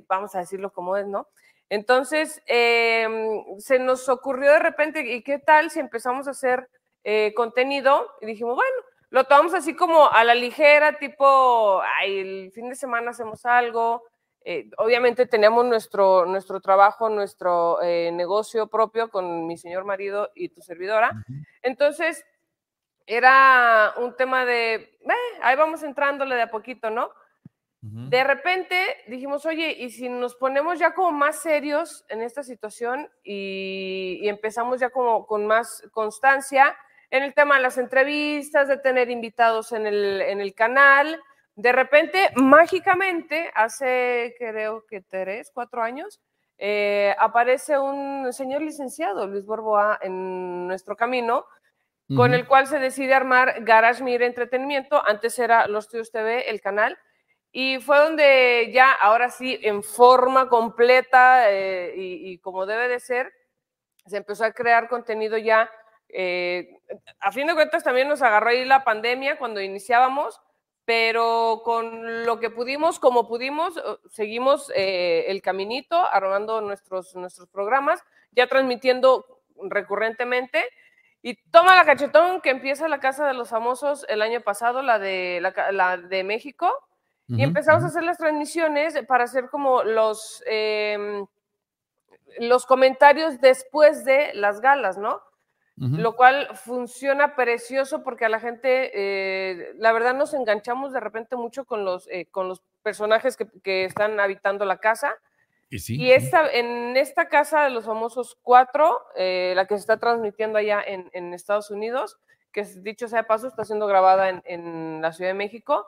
vamos a decirlo como es, ¿no? Entonces, em, se nos ocurrió de repente, ¿y qué tal si empezamos a hacer eh, contenido? Y dijimos, bueno, lo tomamos así como a la ligera, tipo, el fin de semana hacemos algo. Eh, obviamente tenemos nuestro, nuestro trabajo, nuestro eh, negocio propio con mi señor marido y tu servidora. Entonces, era un tema de, ahí vamos entrándole de a poquito, ¿no? De repente dijimos, oye, y si nos ponemos ya como más serios en esta situación y, empezamos ya como con más constancia en el tema de las entrevistas, de tener invitados en el, canal, de repente, mágicamente, hace creo que tres, cuatro años, eh, aparece un señor licenciado, Luis Borboa, en nuestro camino, con el cual se decide armar Garage Mir Entretenimiento. Antes era Los Tuyos TV, el canal. Y fue donde ya, ahora sí, en forma completa eh, y, como debe de ser, se empezó a crear contenido ya. Eh, a fin de cuentas también nos agarró ahí la pandemia cuando iniciábamos, pero con lo que pudimos, como pudimos, seguimos eh, el caminito, armando nuestros, nuestros programas, ya transmitiendo recurrentemente. Y toma la cachetón que empieza la Casa de los Famosos el año pasado, la de, la, la de México y empezamos a hacer las transmisiones para hacer como los, em, los comentarios después de las galas, ¿no? Lo cual funciona precioso porque a la gente, eh, la verdad, nos enganchamos de repente mucho con los, eh, con los personajes que, están habitando la casa. Y, y esta, en esta casa de los famosos cuatro, eh, la que se está transmitiendo allá en, Estados Unidos, que dicho sea de paso, está siendo grabada en, en la Ciudad de México,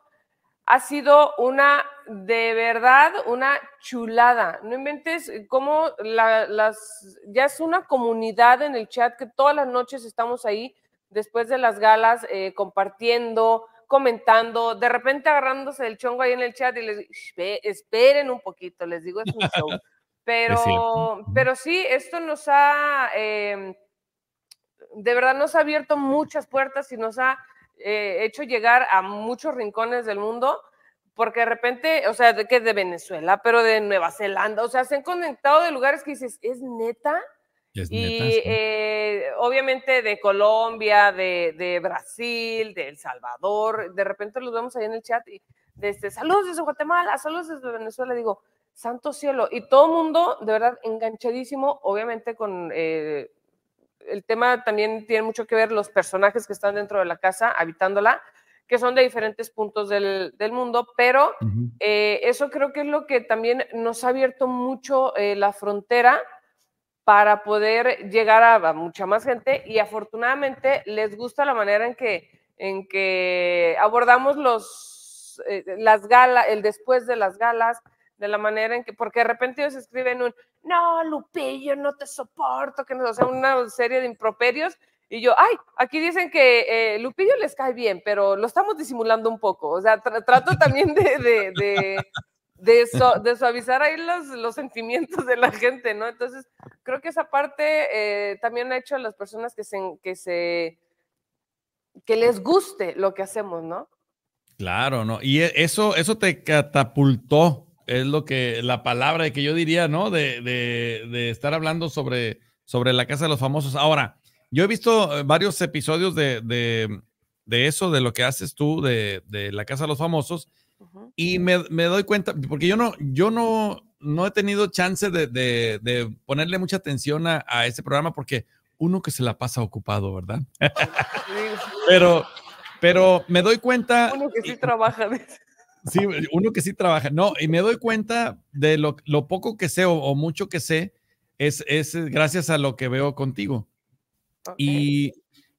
ha sido una, de verdad, una chulada. No inventes cómo las, ya es una comunidad en el chat que todas las noches estamos ahí después de las galas eh, compartiendo, comentando, de repente agarrándose el chongo ahí en el chat y les digo, esperen un poquito, les digo, es un show. Pero, sí, esto nos ha, em, de verdad nos ha abierto muchas puertas y nos ha he eh, hecho llegar a muchos rincones del mundo, porque de repente, o sea, de, que de Venezuela, pero de Nueva Zelanda, o sea, se han conectado de lugares que dices, ¿es neta? y eh, obviamente de Colombia, de, de, Brasil, de El Salvador, de repente los vemos ahí en el chat y de este, saludos desde Guatemala, saludos desde Venezuela, digo, santo cielo, y todo el mundo de verdad enganchadísimo, obviamente con eh, el tema también tiene mucho que ver los personajes que están dentro de la casa habitándola, que son de diferentes puntos del, mundo, pero eh, eso creo que es lo que también nos ha abierto mucho eh, la frontera para poder llegar a, mucha más gente y afortunadamente les gusta la manera en que, en que abordamos los, eh, las galas, el después de las galas, de la manera en que, porque de repente ellos escriben un, no, Lupillo, no te soporto, que nos sea una serie de improperios. Y yo, ay, aquí dicen que eh, Lupillo les cae bien, pero lo estamos disimulando un poco. O sea, trato también de, de, de, de, suavizar ahí los, sentimientos de la gente, ¿no? Entonces, creo que esa parte eh, también ha hecho a las personas que se, que se, que les guste lo que hacemos, ¿no? Claro, ¿no? Y e, eso, eso te catapultó es lo que la palabra que yo diría, ¿no? De, de, de, estar hablando sobre, sobre la casa de los famosos. Ahora, yo he visto eh, varios episodios de, eso, de lo que haces tú, de, la casa de los famosos, y me, doy cuenta, porque yo no, yo no, no he tenido chance de, ponerle mucha atención a, a ese programa porque uno que se la pasa ocupado, ¿verdad? pero, pero me doy cuenta. Uno que sí trabaja. Sí, uno que sí trabaja. No, y me doy cuenta de lo, lo poco que sé o, mucho que sé es, es gracias a lo que veo contigo. Y,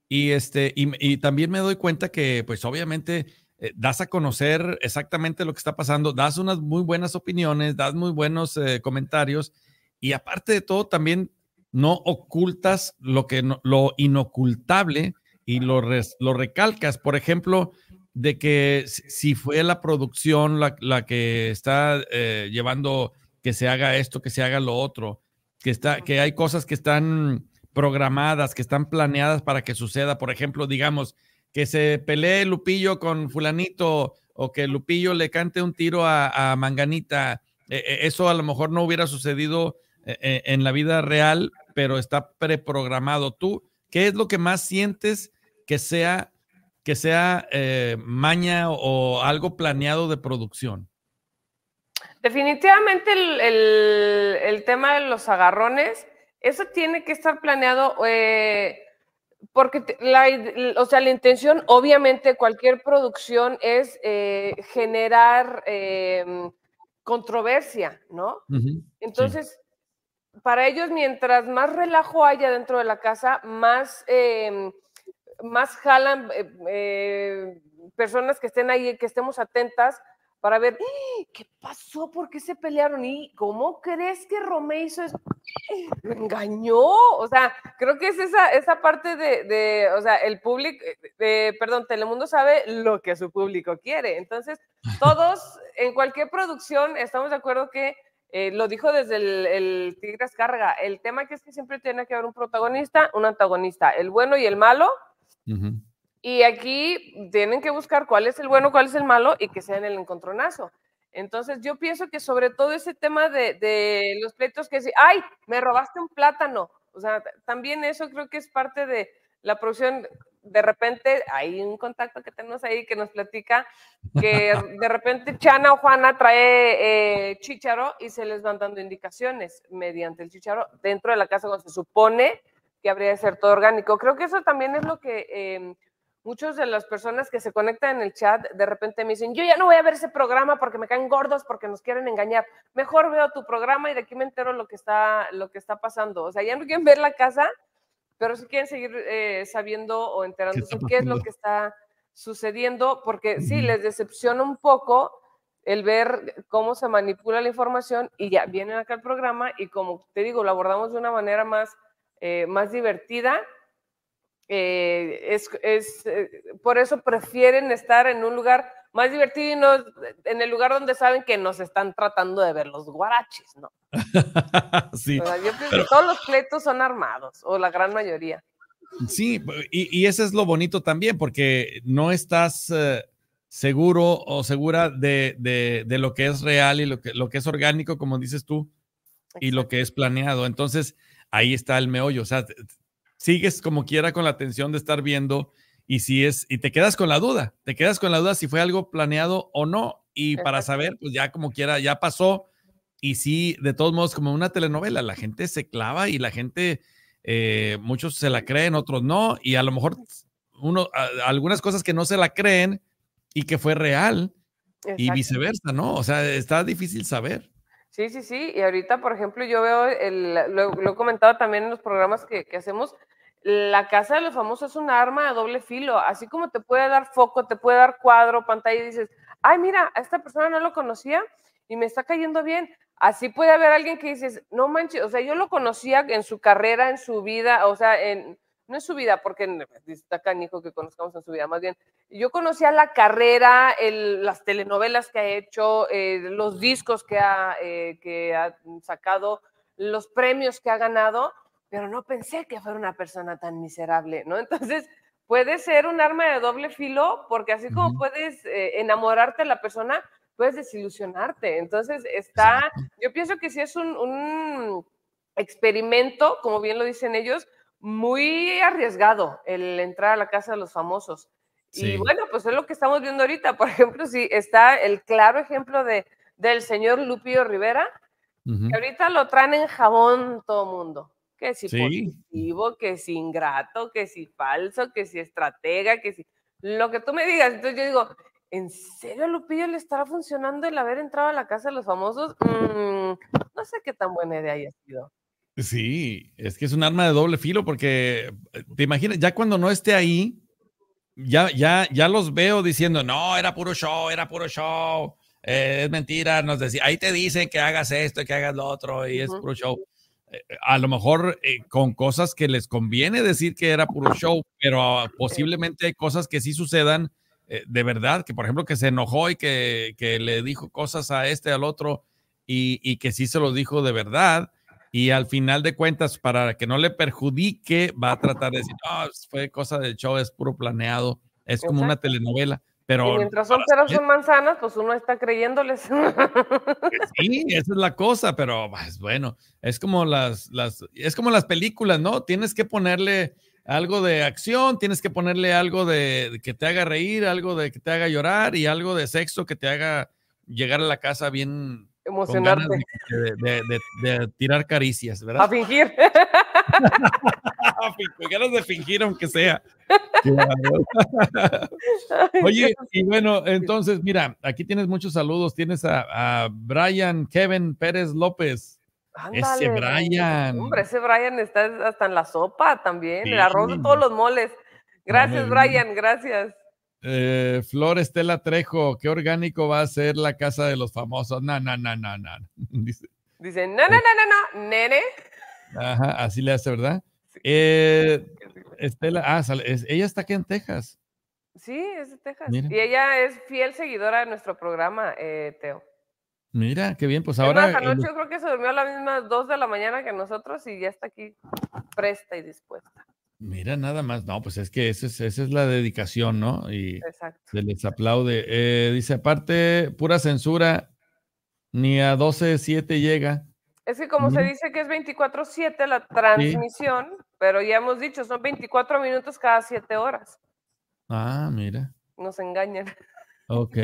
y, este, y, también me doy cuenta que, pues obviamente, eh, das a conocer exactamente lo que está pasando, das unas muy buenas opiniones, das muy buenos eh, comentarios y aparte de todo, también no ocultas lo, que no, lo inocultable y lo, lo recalcas. Por ejemplo, de que si fue la producción la, que está eh, llevando que se haga esto, que se haga lo otro, que, está, que hay cosas que están programadas, que están planeadas para que suceda. Por ejemplo, digamos, que se pelee Lupillo con fulanito o que Lupillo le cante un tiro a, Manganita. E, e, eso a lo mejor no hubiera sucedido e, en la vida real, pero está preprogramado. ¿Tú qué es lo que más sientes que sea que sea eh, maña o algo planeado de producción? Definitivamente el, tema de los agarrones, eso tiene que estar planeado, eh, porque la, o sea, la intención, obviamente, cualquier producción es eh, generar em, controversia, ¿no? Entonces, para ellos, mientras más relajo haya dentro de la casa, más em, más jalan eh, eh, personas que estén ahí, que estemos atentas para ver ¡Eh! qué pasó, por qué se pelearon y cómo crees que Romeo hizo Me engañó. O sea, creo que es esa, esa parte de, o sea, el público, perdón, Telemundo sabe lo que su público quiere. Entonces, todos, en cualquier producción, estamos de acuerdo que lo dijo desde el, el Tigres Carga. El tema que es que siempre tiene que haber un protagonista, un antagonista, el bueno y el malo, y aquí tienen que buscar cuál es el bueno, cuál es el malo y que sea en el encontronazo. Entonces yo pienso que sobre todo ese tema de, los pleitos que si, ay, me robaste un plátano. O sea, también eso creo que es parte de la producción. De repente hay un contacto que tenemos ahí que nos platica que de repente Chana o Juana trae eh, chicharo y se les van dando indicaciones mediante el chicharo dentro de la casa donde se supone que habría de ser todo orgánico. Creo que eso también es lo que eh, em, muchas de las personas que se conectan en el chat de repente me dicen, yo ya no voy a ver ese programa porque me caen gordos, porque nos quieren engañar. Mejor veo tu programa y de aquí me entero lo que está, lo que está pasando. O sea, ya no quieren ver la casa, pero sí quieren seguir eh, sabiendo o enterándose qué, qué es lo que está sucediendo, porque sí, les decepciona un poco el ver cómo se manipula la información y ya vienen acá al programa y como te digo, lo abordamos de una manera más eh, más divertida. Eh, es, es eh, por eso prefieren estar en un lugar más divertido y no en el lugar donde saben que nos están tratando de ver los guaraches, ¿no? sí, todos los pleitos son armados, o la gran mayoría. Sí, y, y, ese es lo bonito también, porque no estás seguro o segura de, de, de, lo que es real y lo que, lo que es orgánico, como dices tú, y lo que es planeado. Entonces, ahí está el meollo. O sea, sigues como quiera con la atención de estar viendo y si es, y te quedas con la duda, te quedas con la duda si fue algo planeado o no. Y para saber, pues ya como quiera, ya pasó. Y sí, de todos modos, como una telenovela, la gente se clava y la gente, eh, muchos se la creen, otros no. Y a lo mejor uno, algunas cosas que no se la creen y que fue real y viceversa, ¿no? O sea, está difícil saber. Sí, sí, sí. Y ahorita, por ejemplo, yo veo, lo, he comentado también en los programas que, que hacemos, la casa de los famosos es un arma de doble filo. Así como te puede dar foco, te puede dar cuadro, pantalla y dices, ay, mira, a esta persona no lo conocía y me está cayendo bien. Así puede haber alguien que dices, no manches, o sea, yo lo conocía en su carrera, en su vida, o sea, en, no es su vida, porque destacan hijos que conozcamos en su vida, más bien. Yo conocía la carrera, el, las telenovelas que ha hecho, eh, los discos que ha, eh, que ha sacado, los premios que ha ganado, pero no pensé que fuera una persona tan miserable, ¿no? Entonces, puede ser un arma de doble filo, porque así como puedes eh, enamorarte de la persona, puedes desilusionarte. Entonces, está, yo pienso que si es un experimento, como bien lo dicen ellos, muy arriesgado el entrar a la casa de los famosos. Y bueno, pues es lo que estamos viendo ahorita. Por ejemplo, si está el claro ejemplo de, del señor Lupillo Rivera, que ahorita lo traen en jabón todo mundo. Que si positivo, que si ingrato, que si falso, que si estratega, que si lo que tú me digas. Entonces yo digo, ¿en serio a Lupillo le estará funcionando el haber entrado a la casa de los famosos? Mm, no sé qué tan buena idea haya sido. Sí, es que es un arma de doble filo porque eh, te imaginas, ya cuando no esté ahí, ya, ya, ya los veo diciendo, no, era puro show, era puro show, eh, es mentira, nos decía, ahí te dicen que hagas esto, y que hagas lo otro, y es puro show. Eh, a lo mejor con cosas que les conviene decir que era puro show, pero posiblemente hay cosas que sí sucedan de verdad, que por ejemplo que se enojó y que, le dijo cosas a este, al otro, y, y que sí se lo dijo de verdad y al final de cuentas, para que no le perjudique, va a tratar de decir, no, ah, pues, fue cosa de show, es puro planeado, es como una telenovela. Pero, mientras son peras son manzanas, pues uno está creyéndoles. Eh, sí, esa es la cosa, pero pues, bueno, es como las, las, es como las películas, ¿no? Tienes que ponerle algo de acción, tienes que ponerle algo de que te haga reír, algo de que te haga llorar y algo de sexo que te haga llegar a la casa bien emocionarte. De, tirar caricias, ¿verdad? A fingir. Con ganas de fingir, aunque sea. Oye, y bueno, entonces, mira, aquí tienes muchos saludos. Tienes a, a Brian Kevin Pérez López. ese Brian. Hombre, ese Brian está hasta en la sopa también, el arroz de todos los moles. Gracias, Brian, gracias. Eh, Flor Estela Trejo, ¿qué orgánico va a ser la casa de los famosos? Na, na, na, na, na. Dice, Dice na, na, na, na, nene. Ajá, así le hace, ¿verdad? Eh, Estela, ah, ella está aquí en Texas. Sí, es de Texas. Y ella es fiel seguidora de nuestro programa, eh, Teo. Mira, qué bien, pues ahora... anoche yo creo que se durmió a las mismas 2 de la mañana que nosotros y ya está aquí presta y dispuesta. Mira, nada más. No, pues es que esa es, la dedicación, ¿no? Y se les aplaude. Eh, dice, aparte, pura censura, ni a 12.7 llega. Es que como se dice que es 24-7 la transmisión, pero ya hemos dicho, son 24 minutos cada 7 horas. Ah, mira. Nos engañan. Ok.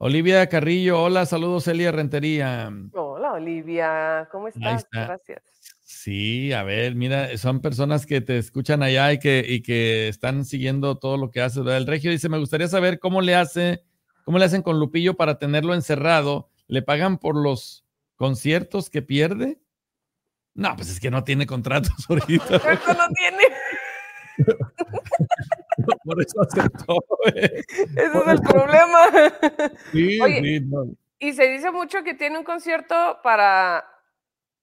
Olivia Carrillo, hola, saludos Elia Rentería. Hola Olivia, ¿cómo estás? Gracias. Sí, a ver, mira, son personas que te escuchan allá y que, y que están siguiendo todo lo que hace El Regio dice, me gustaría saber cómo le hace, cómo le hacen con Lupillo para tenerlo encerrado. ¿Le pagan por los conciertos que pierde? No, pues es que no tiene contratos ahorita. Contrato no tiene. por eso aceptó. Eh. Ese es el problema. Sí, sí, no. Y se dice mucho que tiene un concierto para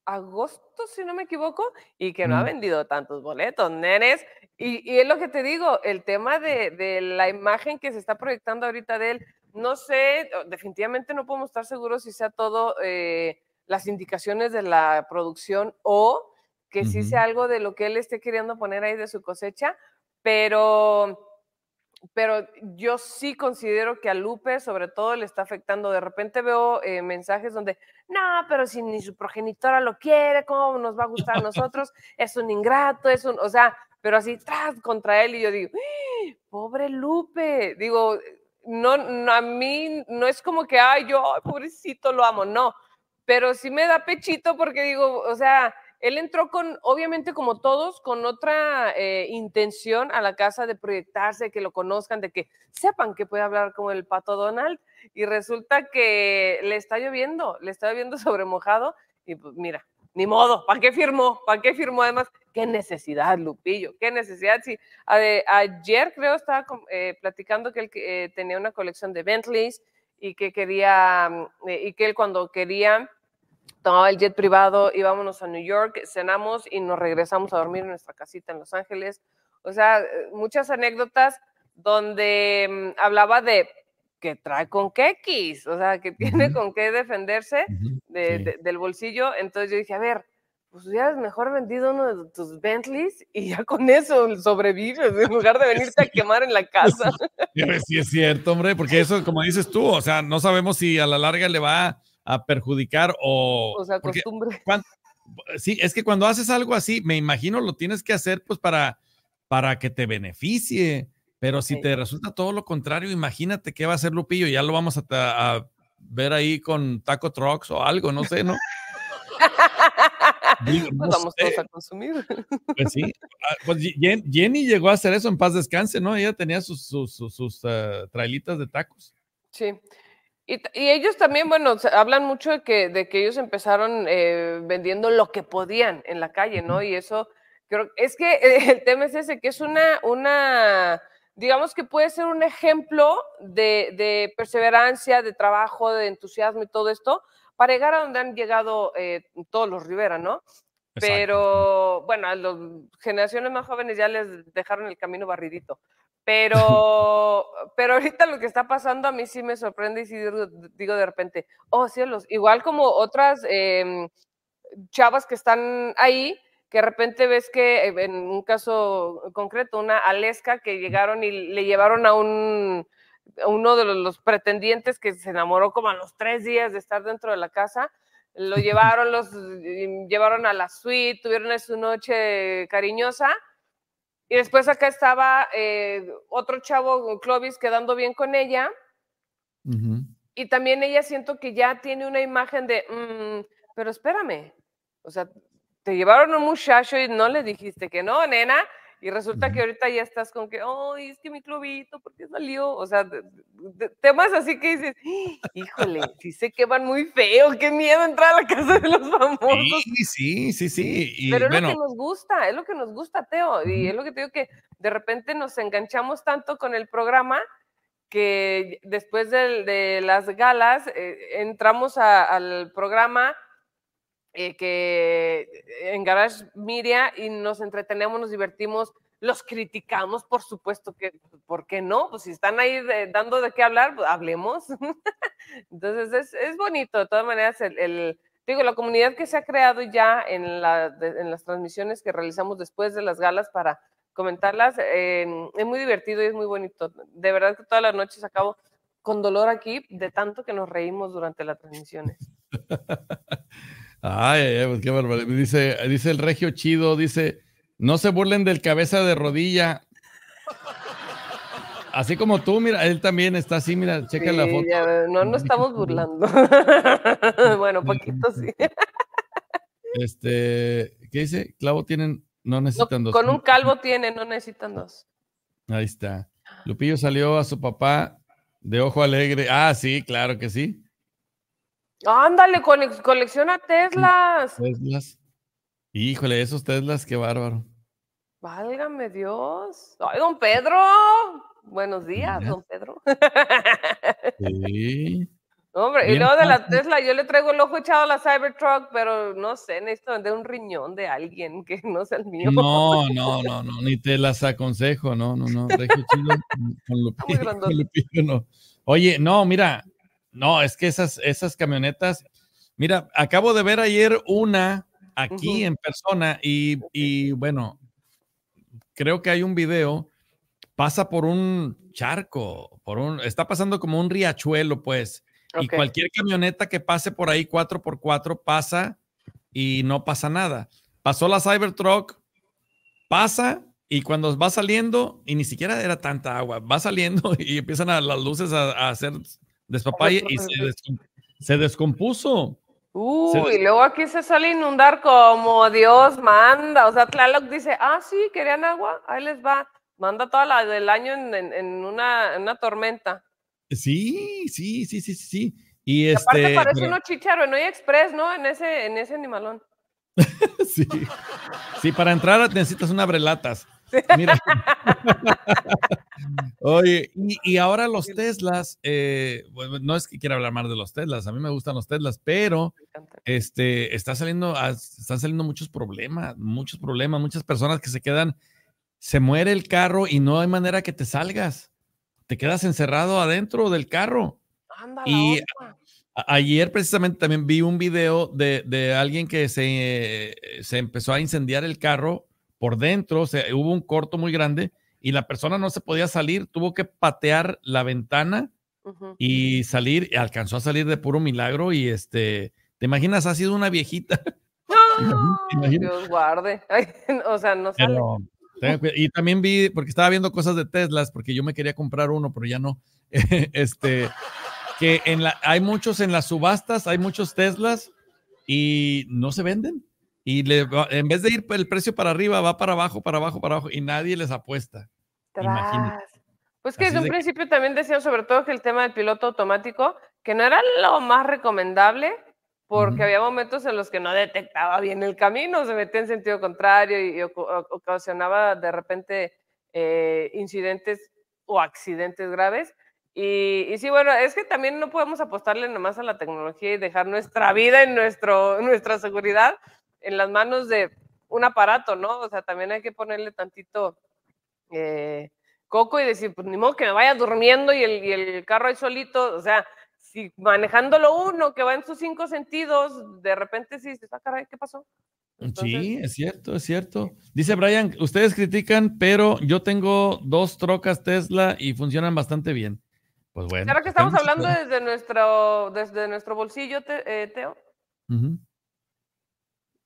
agosto, si no me equivoco, y que no ha vendido tantos boletos, nenes. Y, y, es lo que te digo, el tema de, la imagen que se está proyectando ahorita de él, no sé, definitivamente no podemos estar seguros si sea todo eh, las indicaciones de la producción o que sí sea algo de lo que él esté queriendo poner ahí de su cosecha, pero pero yo sí considero que a Lupe, sobre todo, le está afectando. De repente veo eh, mensajes donde, no, pero si ni su progenitora lo quiere, ¿cómo nos va a gustar a nosotros? Es un ingrato, es un, o sea, pero así, tras, contra él, y yo digo, ¡Ah! pobre Lupe, digo, eh, no, no, a mí no es como que, ay, yo, pobrecito, lo amo, no, pero sí me da pechito porque digo, o sea, él entró con, obviamente como todos, con otra eh, intención a la casa de proyectarse, que lo conozcan, de que sepan que puede hablar como el pato Donald. Y resulta que le está lloviendo, le está lloviendo sobre mojado. Y pues, mira, ni modo, ¿para qué firmó? ¿Para qué firmó además? Qué necesidad, Lupillo, qué necesidad. Sí, ayer creo estaba eh, platicando que él eh, tenía una colección de Bentleys y que quería, mm, y que él cuando quería tomaba el jet privado, íbamos a New York, cenamos y nos regresamos a dormir en nuestra casita en Los Ángeles. O sea, eh, muchas anécdotas donde mm, hablaba de que trae con qué X, o sea, que tiene con qué defenderse del bolsillo. Entonces yo dije, a ver, pues ya es mejor vendido uno de tus Bentleys y ya con eso sobrevives, en lugar de venirte a quemar en la casa. Sí, sí, es cierto, hombre, porque eso, como dices tú, o sea, no sabemos si a la larga le va a perjudicar o... O sea, eh, sí, es que cuando haces algo así, me imagino lo tienes que hacer pues para, para que te beneficie, pero si te resulta todo lo contrario, imagínate qué va a hacer Lupillo, ya lo vamos a, ver ahí con Taco Trucks o algo, no sé, ¿no? vamos todos a consumir. Pues sí, ah, pues Jenny llegó a hacer eso en paz descanse, ¿no? Ella tenía sus, sus, eh, trailitas de tacos. Sí, y, ellos también, bueno, hablan mucho de que, ellos empezaron eh, vendiendo lo que podían en la calle, ¿no? Y eso, creo, es que eh, el tema es ese, que es una, una digamos que puede ser un ejemplo de, perseverancia, de trabajo, de entusiasmo y todo esto, para llegar a donde han llegado eh, todos los Rivera, ¿no? Pero bueno, a las generaciones más jóvenes ya les dejaron el camino barridito. Pero, pero ahorita lo que está pasando a mí sí me sorprende y sí digo de repente, oh cielos, igual como otras em, chavas que están ahí, que de repente ves que eh, en un caso concreto, una Alesca que llegaron y le llevaron a un uno de los pretendientes que se enamoró como a los tres días de estar dentro de la casa, lo llevaron, los llevaron a la suite, tuvieron su noche cariñosa y después acá estaba eh, otro chavo, Clovis, quedando bien con ella. Y también ella siento que ya tiene una imagen de, mm, pero espérame, o sea, te llevaron un muchacho y no le dijiste que no, nena y resulta que ahorita ya estás con que, ay, es que mi clubito, ¿por qué salió? O sea, temas así que dices, híjole, sé que van muy feo, qué miedo entrar a la casa de los famosos. Sí, sí, sí, sí. Pero es lo que nos gusta, es lo que nos gusta, Teo, y es lo que te digo que de repente nos enganchamos tanto con el programa que después de, las galas eh, entramos al programa eh, que eh, en Garage miria y nos entretenemos, nos divertimos, los criticamos, por supuesto que, ¿por qué no? Pues si están ahí dando de qué hablar, pues hablemos. Entonces es, es, bonito, de todas maneras, el, digo, la comunidad que se ha creado ya en, la, en las transmisiones que realizamos después de las galas para comentarlas, eh, es muy divertido y es muy bonito. De verdad que todas las noches acabo con dolor aquí de tanto que nos reímos durante las transmisiones. Ay, pues qué barbaridad. Dice, dice el regio chido, dice, no se burlen del cabeza de rodilla. Así como tú, mira, él también está así, mira, checa la foto. no, no estamos burlando. bueno, poquito sí. Este, ¿qué dice? Clavo tienen, no necesitan dos. Con un calvo tienen, no necesitan dos. Ahí está. Lupillo salió a su papá de ojo alegre. Ah, sí, claro que sí. Ándale, colecciona Teslas. Teslas. Híjole, esos Teslas, qué bárbaro. Válgame Dios. Ay, don Pedro. Buenos días, don Pedro. Sí. Hombre, y luego de la Tesla, yo le traigo el ojo echado a la Cybertruck, pero no sé, necesito vender un riñón de alguien que no sea el mío. No, no, no, no, ni te las aconsejo, no, no, no. Chido, con con no. Oye, no, mira, no, es que esas, esas camionetas, mira, acabo de ver ayer una aquí en persona y, bueno, creo que hay un video, pasa por un charco, por un, está pasando como un riachuelo, pues, y cualquier camioneta que pase por ahí 4x4 pasa y no pasa nada. Pasó la Cybertruck, pasa y cuando va saliendo, y ni siquiera era tanta agua, va saliendo y empiezan las luces a hacer despapalle y se, descompuso. Uy, y luego aquí se sale a inundar como Dios manda. O sea, Tlaloc dice, ah, sí, querían agua, ahí les va. Manda toda la del año en, una, tormenta. Sí, sí, sí, sí, sí. Y, y este, aparte parece uno chicharo en Hoy Express, ¿no? En ese, en ese animalón. sí. sí, para entrar necesitas una brelatas Mira. Oye, y, ahora los Teslas, eh, no es que quiera hablar más de los Teslas, a mí me gustan los Teslas, pero este, está saliendo, ah, están saliendo muchos problemas, muchos problemas, muchas personas que se quedan, se muere el carro y no hay manera que te salgas. Te quedas encerrado adentro del carro. y ayer precisamente también vi un video de, alguien que se, eh, se empezó a incendiar el carro por dentro, o sea, hubo un corto muy grande y la persona no se podía salir, tuvo que patear la ventana y salir, alcanzó a salir de puro milagro y este, ¿te imaginas? Ha sido una viejita. Dios guarde. o sea, no sale. y también vi, porque estaba viendo cosas de Teslas, porque yo me quería comprar uno, pero ya no. este, que en la, hay muchos en las subastas, hay muchos Teslas y no se venden y en vez de ir el precio para arriba, va para abajo, para abajo, para abajo y nadie les apuesta. Pues que desde un principio también decían sobre todo que el tema del piloto automático, que no era lo más recomendable porque había momentos en los que no detectaba bien el camino, se metía en sentido contrario y, ocasionaba de repente eh, incidentes o accidentes graves. Y, sí, bueno, es que también no podemos apostarle nomás a la tecnología y dejar nuestra vida en nuestro, nuestra seguridad en las manos de un aparato, ¿no? O sea, también hay que ponerle tantito eh, coco y decir, pues ni modo que me vaya durmiendo y el, carro ahí solito, o sea, si manejándolo uno que va en sus cinco sentidos, de repente sí, ah, ¿qué pasó? sí, es cierto, es cierto. Dice Brian, ustedes critican, pero yo tengo dos trocas Tesla y funcionan bastante bien. Pues bueno. Claro que pues, estamos hablando desde nuestro, desde nuestro bolsillo, eh, Teo.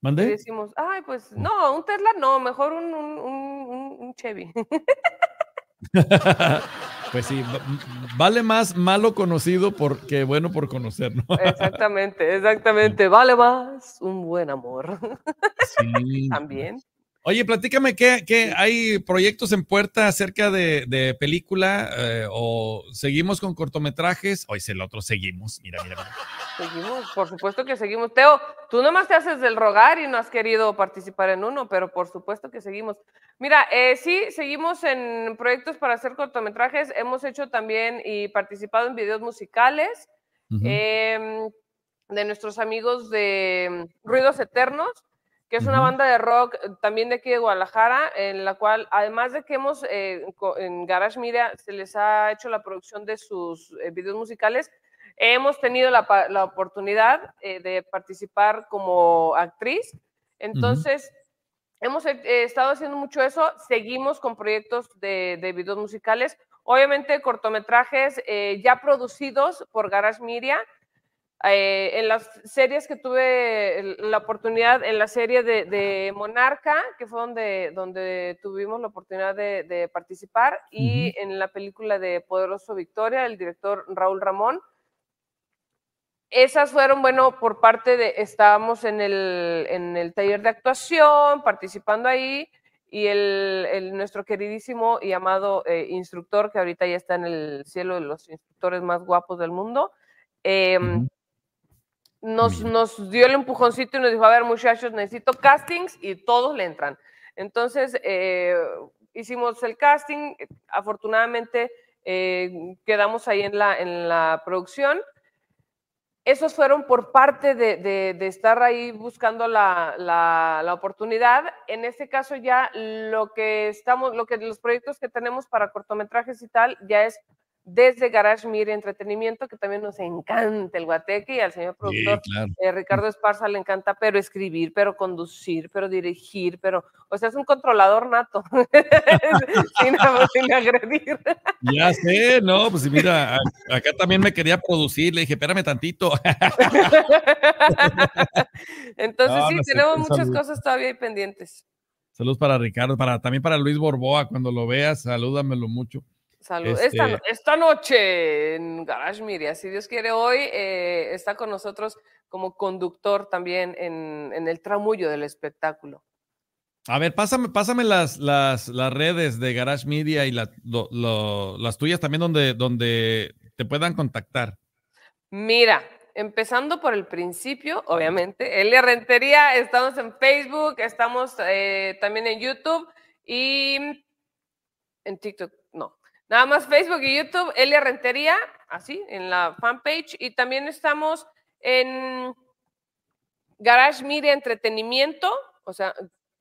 ¿Mandé? Y decimos, ay, pues mm. no, un Tesla no, mejor un, un, Chevy. pues sí, vale más malo conocido que bueno por conocer, ¿no? Exactamente, exactamente, vale más un buen amor. Sí. También. Oye, platícame qué hay proyectos en puerta acerca de, película eh, o seguimos con cortometrajes. Hoy es el otro, seguimos. Mira, mira, Seguimos, por supuesto que seguimos. Teo, tú nomás te haces del rogar y no has querido participar en uno, pero por supuesto que seguimos. Mira, eh, sí, seguimos en proyectos para hacer cortometrajes. Hemos hecho también y participado en videos musicales em, de nuestros amigos de Ruidos Eternos que es una banda de rock eh, también de aquí de Guadalajara, en la cual, además de que hemos, eh, en Garage Media se les ha hecho la producción de sus eh, videos musicales, hemos tenido la, oportunidad de participar como actriz. Entonces, hemos estado haciendo mucho eso, seguimos con proyectos de, de videos musicales, obviamente cortometrajes ya producidos por Garage Media eh, en las series que tuve la oportunidad, en la serie de, Monarca, que fue donde, donde tuvimos la oportunidad de, participar, y en la película de Poderoso Victoria, el director Raúl Ramón. Esas fueron, bueno, por parte de, estábamos en el, taller de actuación, participando ahí, y el, nuestro queridísimo y amado eh, instructor, que ahorita ya está en el cielo de los instructores más guapos del mundo, em, nos, dio el empujoncito y nos dijo, a ver muchachos, necesito castings y todos le entran. Entonces, eh, hicimos el casting, afortunadamente eh, quedamos ahí en la, en la producción. Esos fueron por parte de, estar ahí buscando la, oportunidad. En este caso ya lo que estamos, lo que los proyectos que tenemos para cortometrajes y tal, ya es desde Garage Mir Entretenimiento, que también nos encanta el guateque y al señor productor eh, Ricardo Esparza le encanta, pero escribir, pero conducir, pero dirigir, pero, o sea, es un controlador nato, sin, agredir. ya sé, no, pues mira, acá también me quería producir, le dije, espérame tantito. Entonces sí, tenemos muchas cosas todavía pendientes. Saludos para Ricardo, para, también para Luis Borboa, cuando lo veas, salúdamelo mucho. Salud. Esta, este esta, noche en Garage Media, si Dios quiere hoy, eh, está con nosotros como conductor también en, el tramullo del espectáculo. A ver, pásame, pásame las, las, redes de Garage Media y las tuyas también donde, donde te puedan contactar. Mira, empezando por el principio, obviamente, Elia Rentería, estamos en Facebook, estamos eh, también en YouTube y en TikTok. Nada más Facebook y YouTube, Elia Rentería, así, en la fanpage. Y también estamos en Garage Media Entretenimiento, o sea,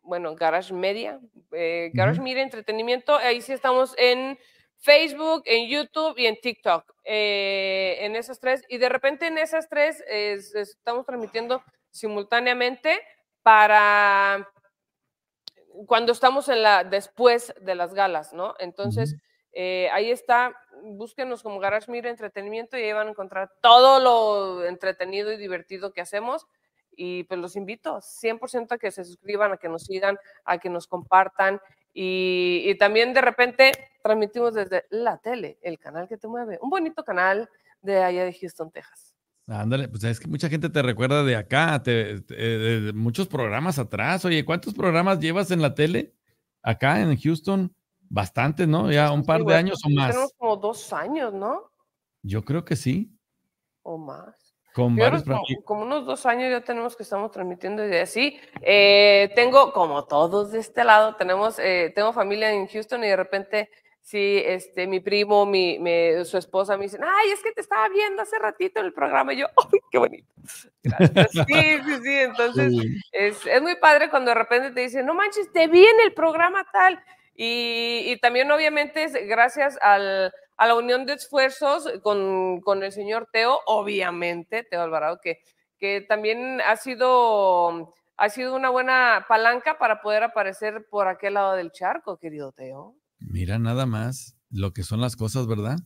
bueno, Garage Media, eh, Garage Media Entretenimiento. Ahí sí estamos en Facebook, en YouTube y en TikTok. Eh, en esas tres. Y de repente en esas tres estamos transmitiendo simultáneamente para cuando estamos en la después de las galas, ¿no? Entonces, eh, ahí está, búsquenos como Garage Mira Entretenimiento y ahí van a encontrar todo lo entretenido y divertido que hacemos. Y pues los invito 100% a que se suscriban, a que nos sigan, a que nos compartan. Y, también de repente transmitimos desde la tele, el canal que te mueve, un bonito canal de allá de Houston, Texas. Ándale, pues es que mucha gente te recuerda de acá, te, de muchos programas atrás. Oye, ¿cuántos programas llevas en la tele acá en Houston? Bastante, ¿no? Ya un par de años o pues, más. Tenemos como dos años, ¿no? Yo creo que sí. O más. como, unos dos años ya tenemos que estamos transmitiendo y así. Eh, tengo, como todos de este lado, tenemos, eh, tengo familia en Houston y de repente sí, este, mi primo, mi, su esposa me dicen, ay, es que te estaba viendo hace ratito en el programa, y yo, ay, qué bonito. sí, sí, sí, entonces Es, es, muy padre cuando de repente te dicen, no manches, te vi en el programa tal, y, también obviamente es gracias a la unión de esfuerzos con, el señor Teo, obviamente, Teo Alvarado, que, que también ha sido, ha sido una buena palanca para poder aparecer por aquel lado del charco, querido Teo. Mira, nada más lo que son las cosas, ¿verdad?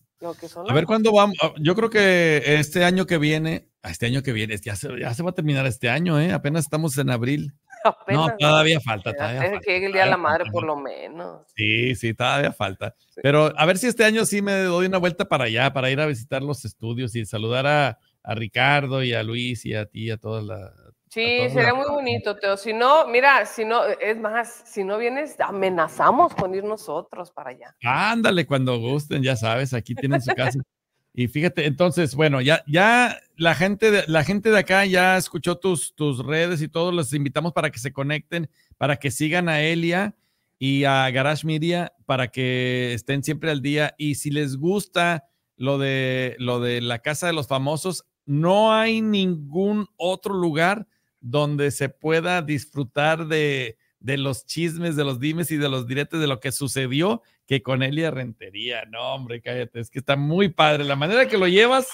a ver cuándo vamos. Yo creo que este año que viene, este año que viene, ya se, ya se va a terminar este año, ¿eh? apenas estamos en abril. no, todavía falta. Todavía que ir el Día de la Madre, por lo menos. Sí, sí, todavía falta. Pero a ver si este año sí me doy una vuelta para allá, para ir a visitar los estudios y saludar a, Ricardo y a Luis y a ti, a toda la. Sí, sería muy bonito, Teo. Si no, mira, si no, es más, si no vienes, amenazamos con ir nosotros para allá. Ándale, cuando gusten, ya sabes, aquí tienen su casa. Y fíjate, entonces, bueno, ya, ya la gente de, la gente de acá ya escuchó tus, tus redes y todos los invitamos para que se conecten, para que sigan a Elia y a Garage Media para que estén siempre al día. Y si les gusta lo de lo de la casa de los famosos, no hay ningún otro lugar donde se pueda disfrutar de, de los chismes, de los dimes y de los diretes de lo que sucedió que con Elia Rentería. No, hombre, cállate, es que está muy padre. La manera que lo llevas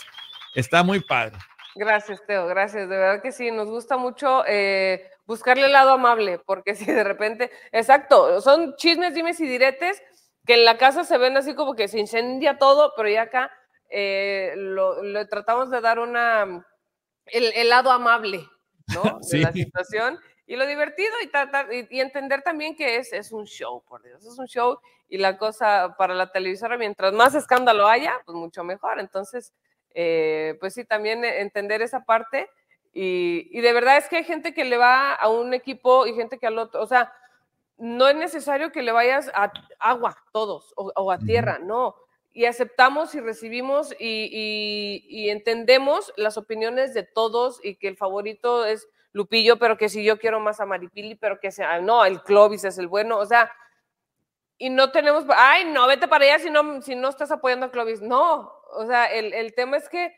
está muy padre. Gracias, Teo, gracias. De verdad que sí, nos gusta mucho eh, buscarle el lado amable, porque si de repente, exacto, son chismes, dimes y diretes que en la casa se ven así como que se incendia todo, pero ya acá eh, le lo, tratamos de dar una, el, lado amable, ¿no? De la situación y lo divertido y, entender también que es, es un show, por Dios, es un show y la cosa para la televisora, mientras más escándalo haya, pues mucho mejor. Entonces, eh, pues sí, también e, entender esa parte y, de verdad es que hay gente que le va a un equipo y gente que al otro, o sea, no es necesario que le vayas a agua todos o, a tierra, no. Y aceptamos y recibimos y entendemos las opiniones de todos y que el favorito es Lupillo, pero que si yo quiero más a Maripili, pero que sea, no, el Clovis es el bueno, o sea, y no tenemos, ay, no, vete para allá si no, si no estás apoyando a Clovis, no, o sea, el, tema es que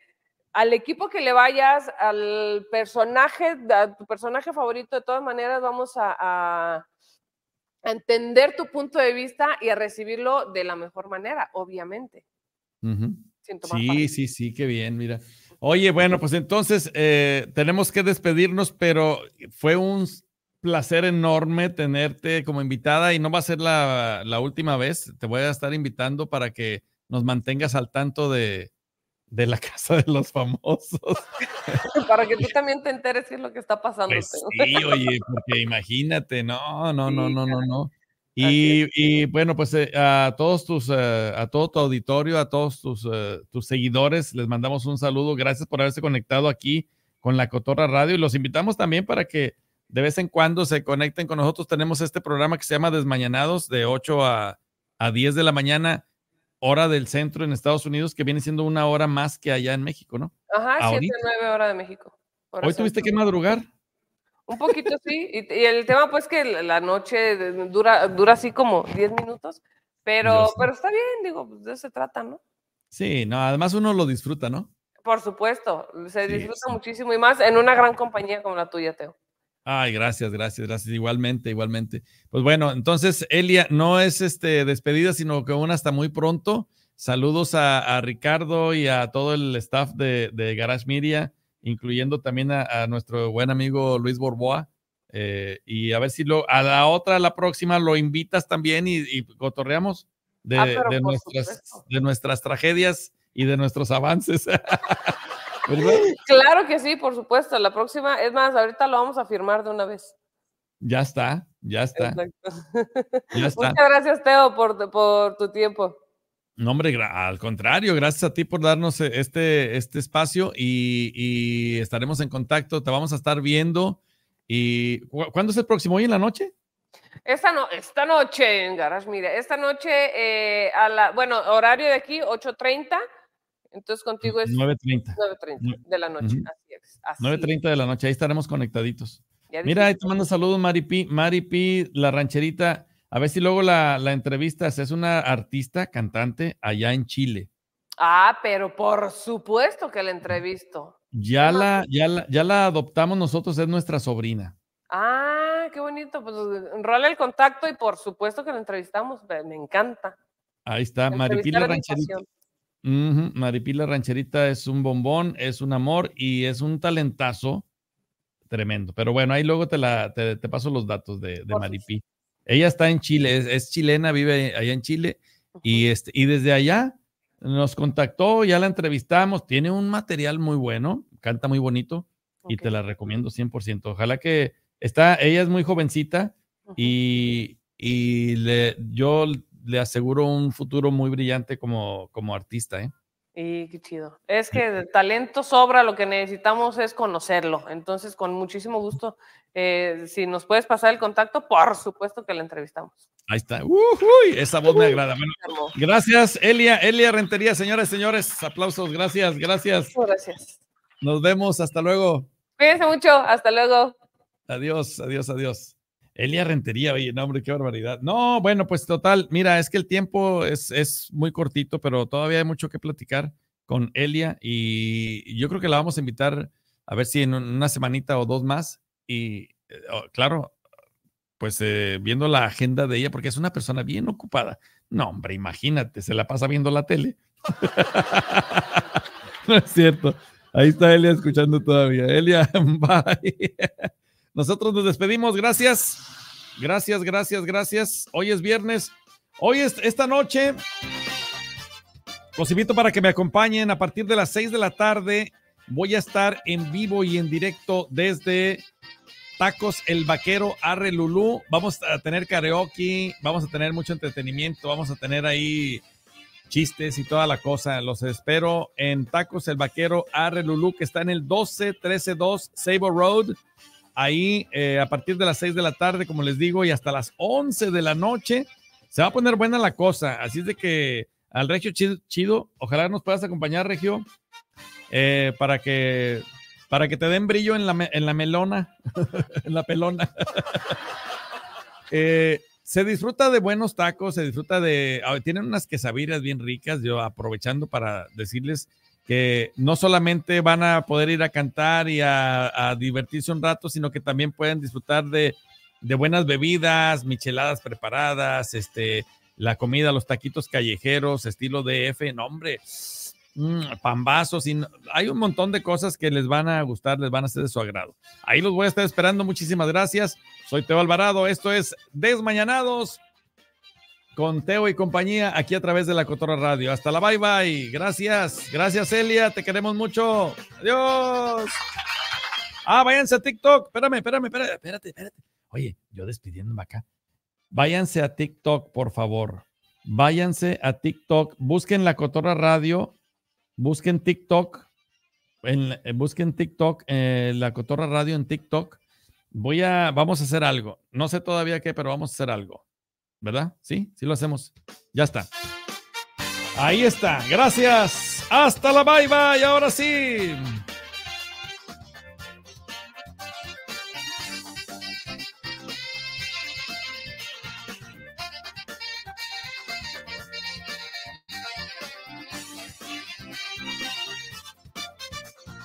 al equipo que le vayas, al personaje, a tu personaje favorito, de todas maneras vamos a, entender tu punto de vista y a recibirlo de la mejor manera, obviamente. Sí, sí, sí, qué bien, mira. Oye, bueno, pues entonces eh, tenemos que despedirnos, pero fue un placer enorme tenerte como invitada y no va a ser la, última vez. Te voy a estar invitando para que nos mantengas al tanto de, de la casa de los famosos. Para que tú también te enteres qué es lo que está pasando. Pues sí, oye, porque imagínate, no, no, no, no, no, no. Y, bueno, pues eh, a todos tus, eh, a todo tu auditorio, a todos tus, eh, tus seguidores, les mandamos un saludo. Gracias por haberse conectado aquí con la Cotorra Radio y los invitamos también para que de vez en cuando se conecten con nosotros. Tenemos este programa que se llama Desmañanados de 8 a, a 10 de la mañana, hora del centro en Estados Unidos, que viene siendo una hora más que allá en México, ¿no? Ajá, 7-9 hora de México. Hoy tuviste que madrugar. Un poquito sí, y, el tema pues que la noche dura, dura así como 10 minutos, pero, pero está bien, digo, pues, de eso se trata, ¿no? Sí, no, además uno lo disfruta, ¿no? Por supuesto, se disfruta muchísimo y más en una gran compañía como la tuya, Teo. Ay, gracias, gracias, gracias. Igualmente, igualmente. Pues bueno, entonces, Elia, no es este despedida, sino que aún hasta muy pronto. Saludos a, Ricardo y a todo el staff de, de Garage Media incluyendo también a, nuestro buen amigo Luis Borboa. Eh, y a ver si lo, a la otra, la próxima, lo invitas también y, y cotorreamos de, ah, nuestras, de nuestras tragedias y de nuestros avances. Claro que sí, por supuesto. La próxima, es más, ahorita lo vamos a firmar de una vez. Ya está, ya está. Muchas gracias, Teo, por tu tiempo. No, hombre, al contrario, gracias a ti por darnos eh, este, este espacio y, estaremos en contacto, te vamos a estar viendo. ¿Y cuándo es el próximo? ¿Hoy en la noche? Esta, no, esta noche, en esta noche, eh, a la, bueno, horario de aquí, 8.30, entonces contigo es 9.30. 9.30 de la noche, así es. 9.30 de la noche, ahí estaremos conectaditos. Mira, ahí te mando saludos, Mari P, Mari P, la rancherita. A ver si luego la, entrevistas. Es una artista, cantante, allá en Chile. Ah, pero por supuesto que la entrevisto. Ya la, ya la, ya la adoptamos nosotros, es nuestra sobrina. Ah, qué bonito. Pues enrola el contacto y por supuesto que la entrevistamos. Me encanta. Ahí está, Maripila Rancherita. Maripila Rancherita es un bombón, es un amor y es un talentazo tremendo. Pero bueno, ahí luego te, la, te, paso los datos de, de ella está en Chile, es, chilena, vive allá en Chile y, este, desde allá nos contactó, ya la entrevistamos, tiene un material muy bueno, canta muy bonito y te la recomiendo 100%. Ojalá que está, ella es muy jovencita y, yo le aseguro un futuro muy brillante como, como artista. Y ¿eh? qué chido. Es que talento sobra, lo que necesitamos es conocerlo. Entonces, con muchísimo gusto eh, si nos puedes pasar el contacto, por supuesto que la entrevistamos. Ahí está. esa voz me agrada. gracias, Elia. Elia Rentería, señores, señores. Aplausos. Gracias, gracias. Gracias. Nos vemos. Hasta luego. Cuídense mucho. Hasta luego. Adiós, adiós, adiós. Elia Rentería, oye, no, hombre, qué barbaridad. No, bueno, pues total, mira, es que el tiempo es, es muy cortito, pero todavía hay mucho que platicar con Elia y yo creo que la vamos a invitar a ver si en una semanita o dos más y eh, oh, claro, pues eh, viendo la agenda de ella, porque es una persona bien ocupada. No, hombre, imagínate, se la pasa viendo la tele. no es cierto. Ahí está Elia escuchando todavía. Elia, bye. Nosotros nos despedimos. Gracias. Gracias, gracias, gracias. Hoy es viernes. Hoy es esta noche. Los invito para que me acompañen a partir de las 6 de la tarde. Voy a estar en vivo y en directo desde Tacos El Vaquero, Arre Lulú. Vamos a tener karaoke, vamos a tener mucho entretenimiento, vamos a tener ahí chistes y toda la cosa. Los espero en Tacos El Vaquero, Arre Lulú, que está en el 12132 Sable Road. Ahí eh, a partir de las 6 de la tarde, como les digo, y hasta las 11 de la noche. Se va a poner buena la cosa. Así es de que al Regio chido, ojalá nos puedas acompañar, Regio, eh, para que para que te den brillo en la, melona, en la pelona. Eh, se disfruta de buenos tacos, se disfruta de... Ah, tienen unas quesaviras bien ricas, yo aprovechando para decirles que no solamente van a poder ir a cantar y a, divertirse un rato, sino que también pueden disfrutar de, buenas bebidas, micheladas preparadas, este, la comida, los taquitos callejeros, estilo DF, no hombre. Mm, pambazos, hay un montón de cosas que les van a gustar, les van a ser de su agrado. Ahí los voy a estar esperando. Muchísimas gracias. Soy Teo Alvarado. Esto es Desmañanados con Teo y compañía aquí a través de la Cotorra Radio. Hasta la bye bye. Gracias. Gracias, Elia. Te queremos mucho. Adiós. Ah, váyanse a TikTok. Espérame, espérame, Espérate, espérate. Oye, yo despidiéndome acá. Váyanse a TikTok, por favor. Váyanse a TikTok. Busquen la Cotorra Radio Busquen TikTok, en, eh, busquen TikTok, eh, la Cotorra Radio en TikTok. Voy a, vamos a hacer algo. No sé todavía qué, pero vamos a hacer algo. ¿Verdad? Sí, sí lo hacemos. Ya está. Ahí está. Gracias. Hasta la bye bye. Ahora sí.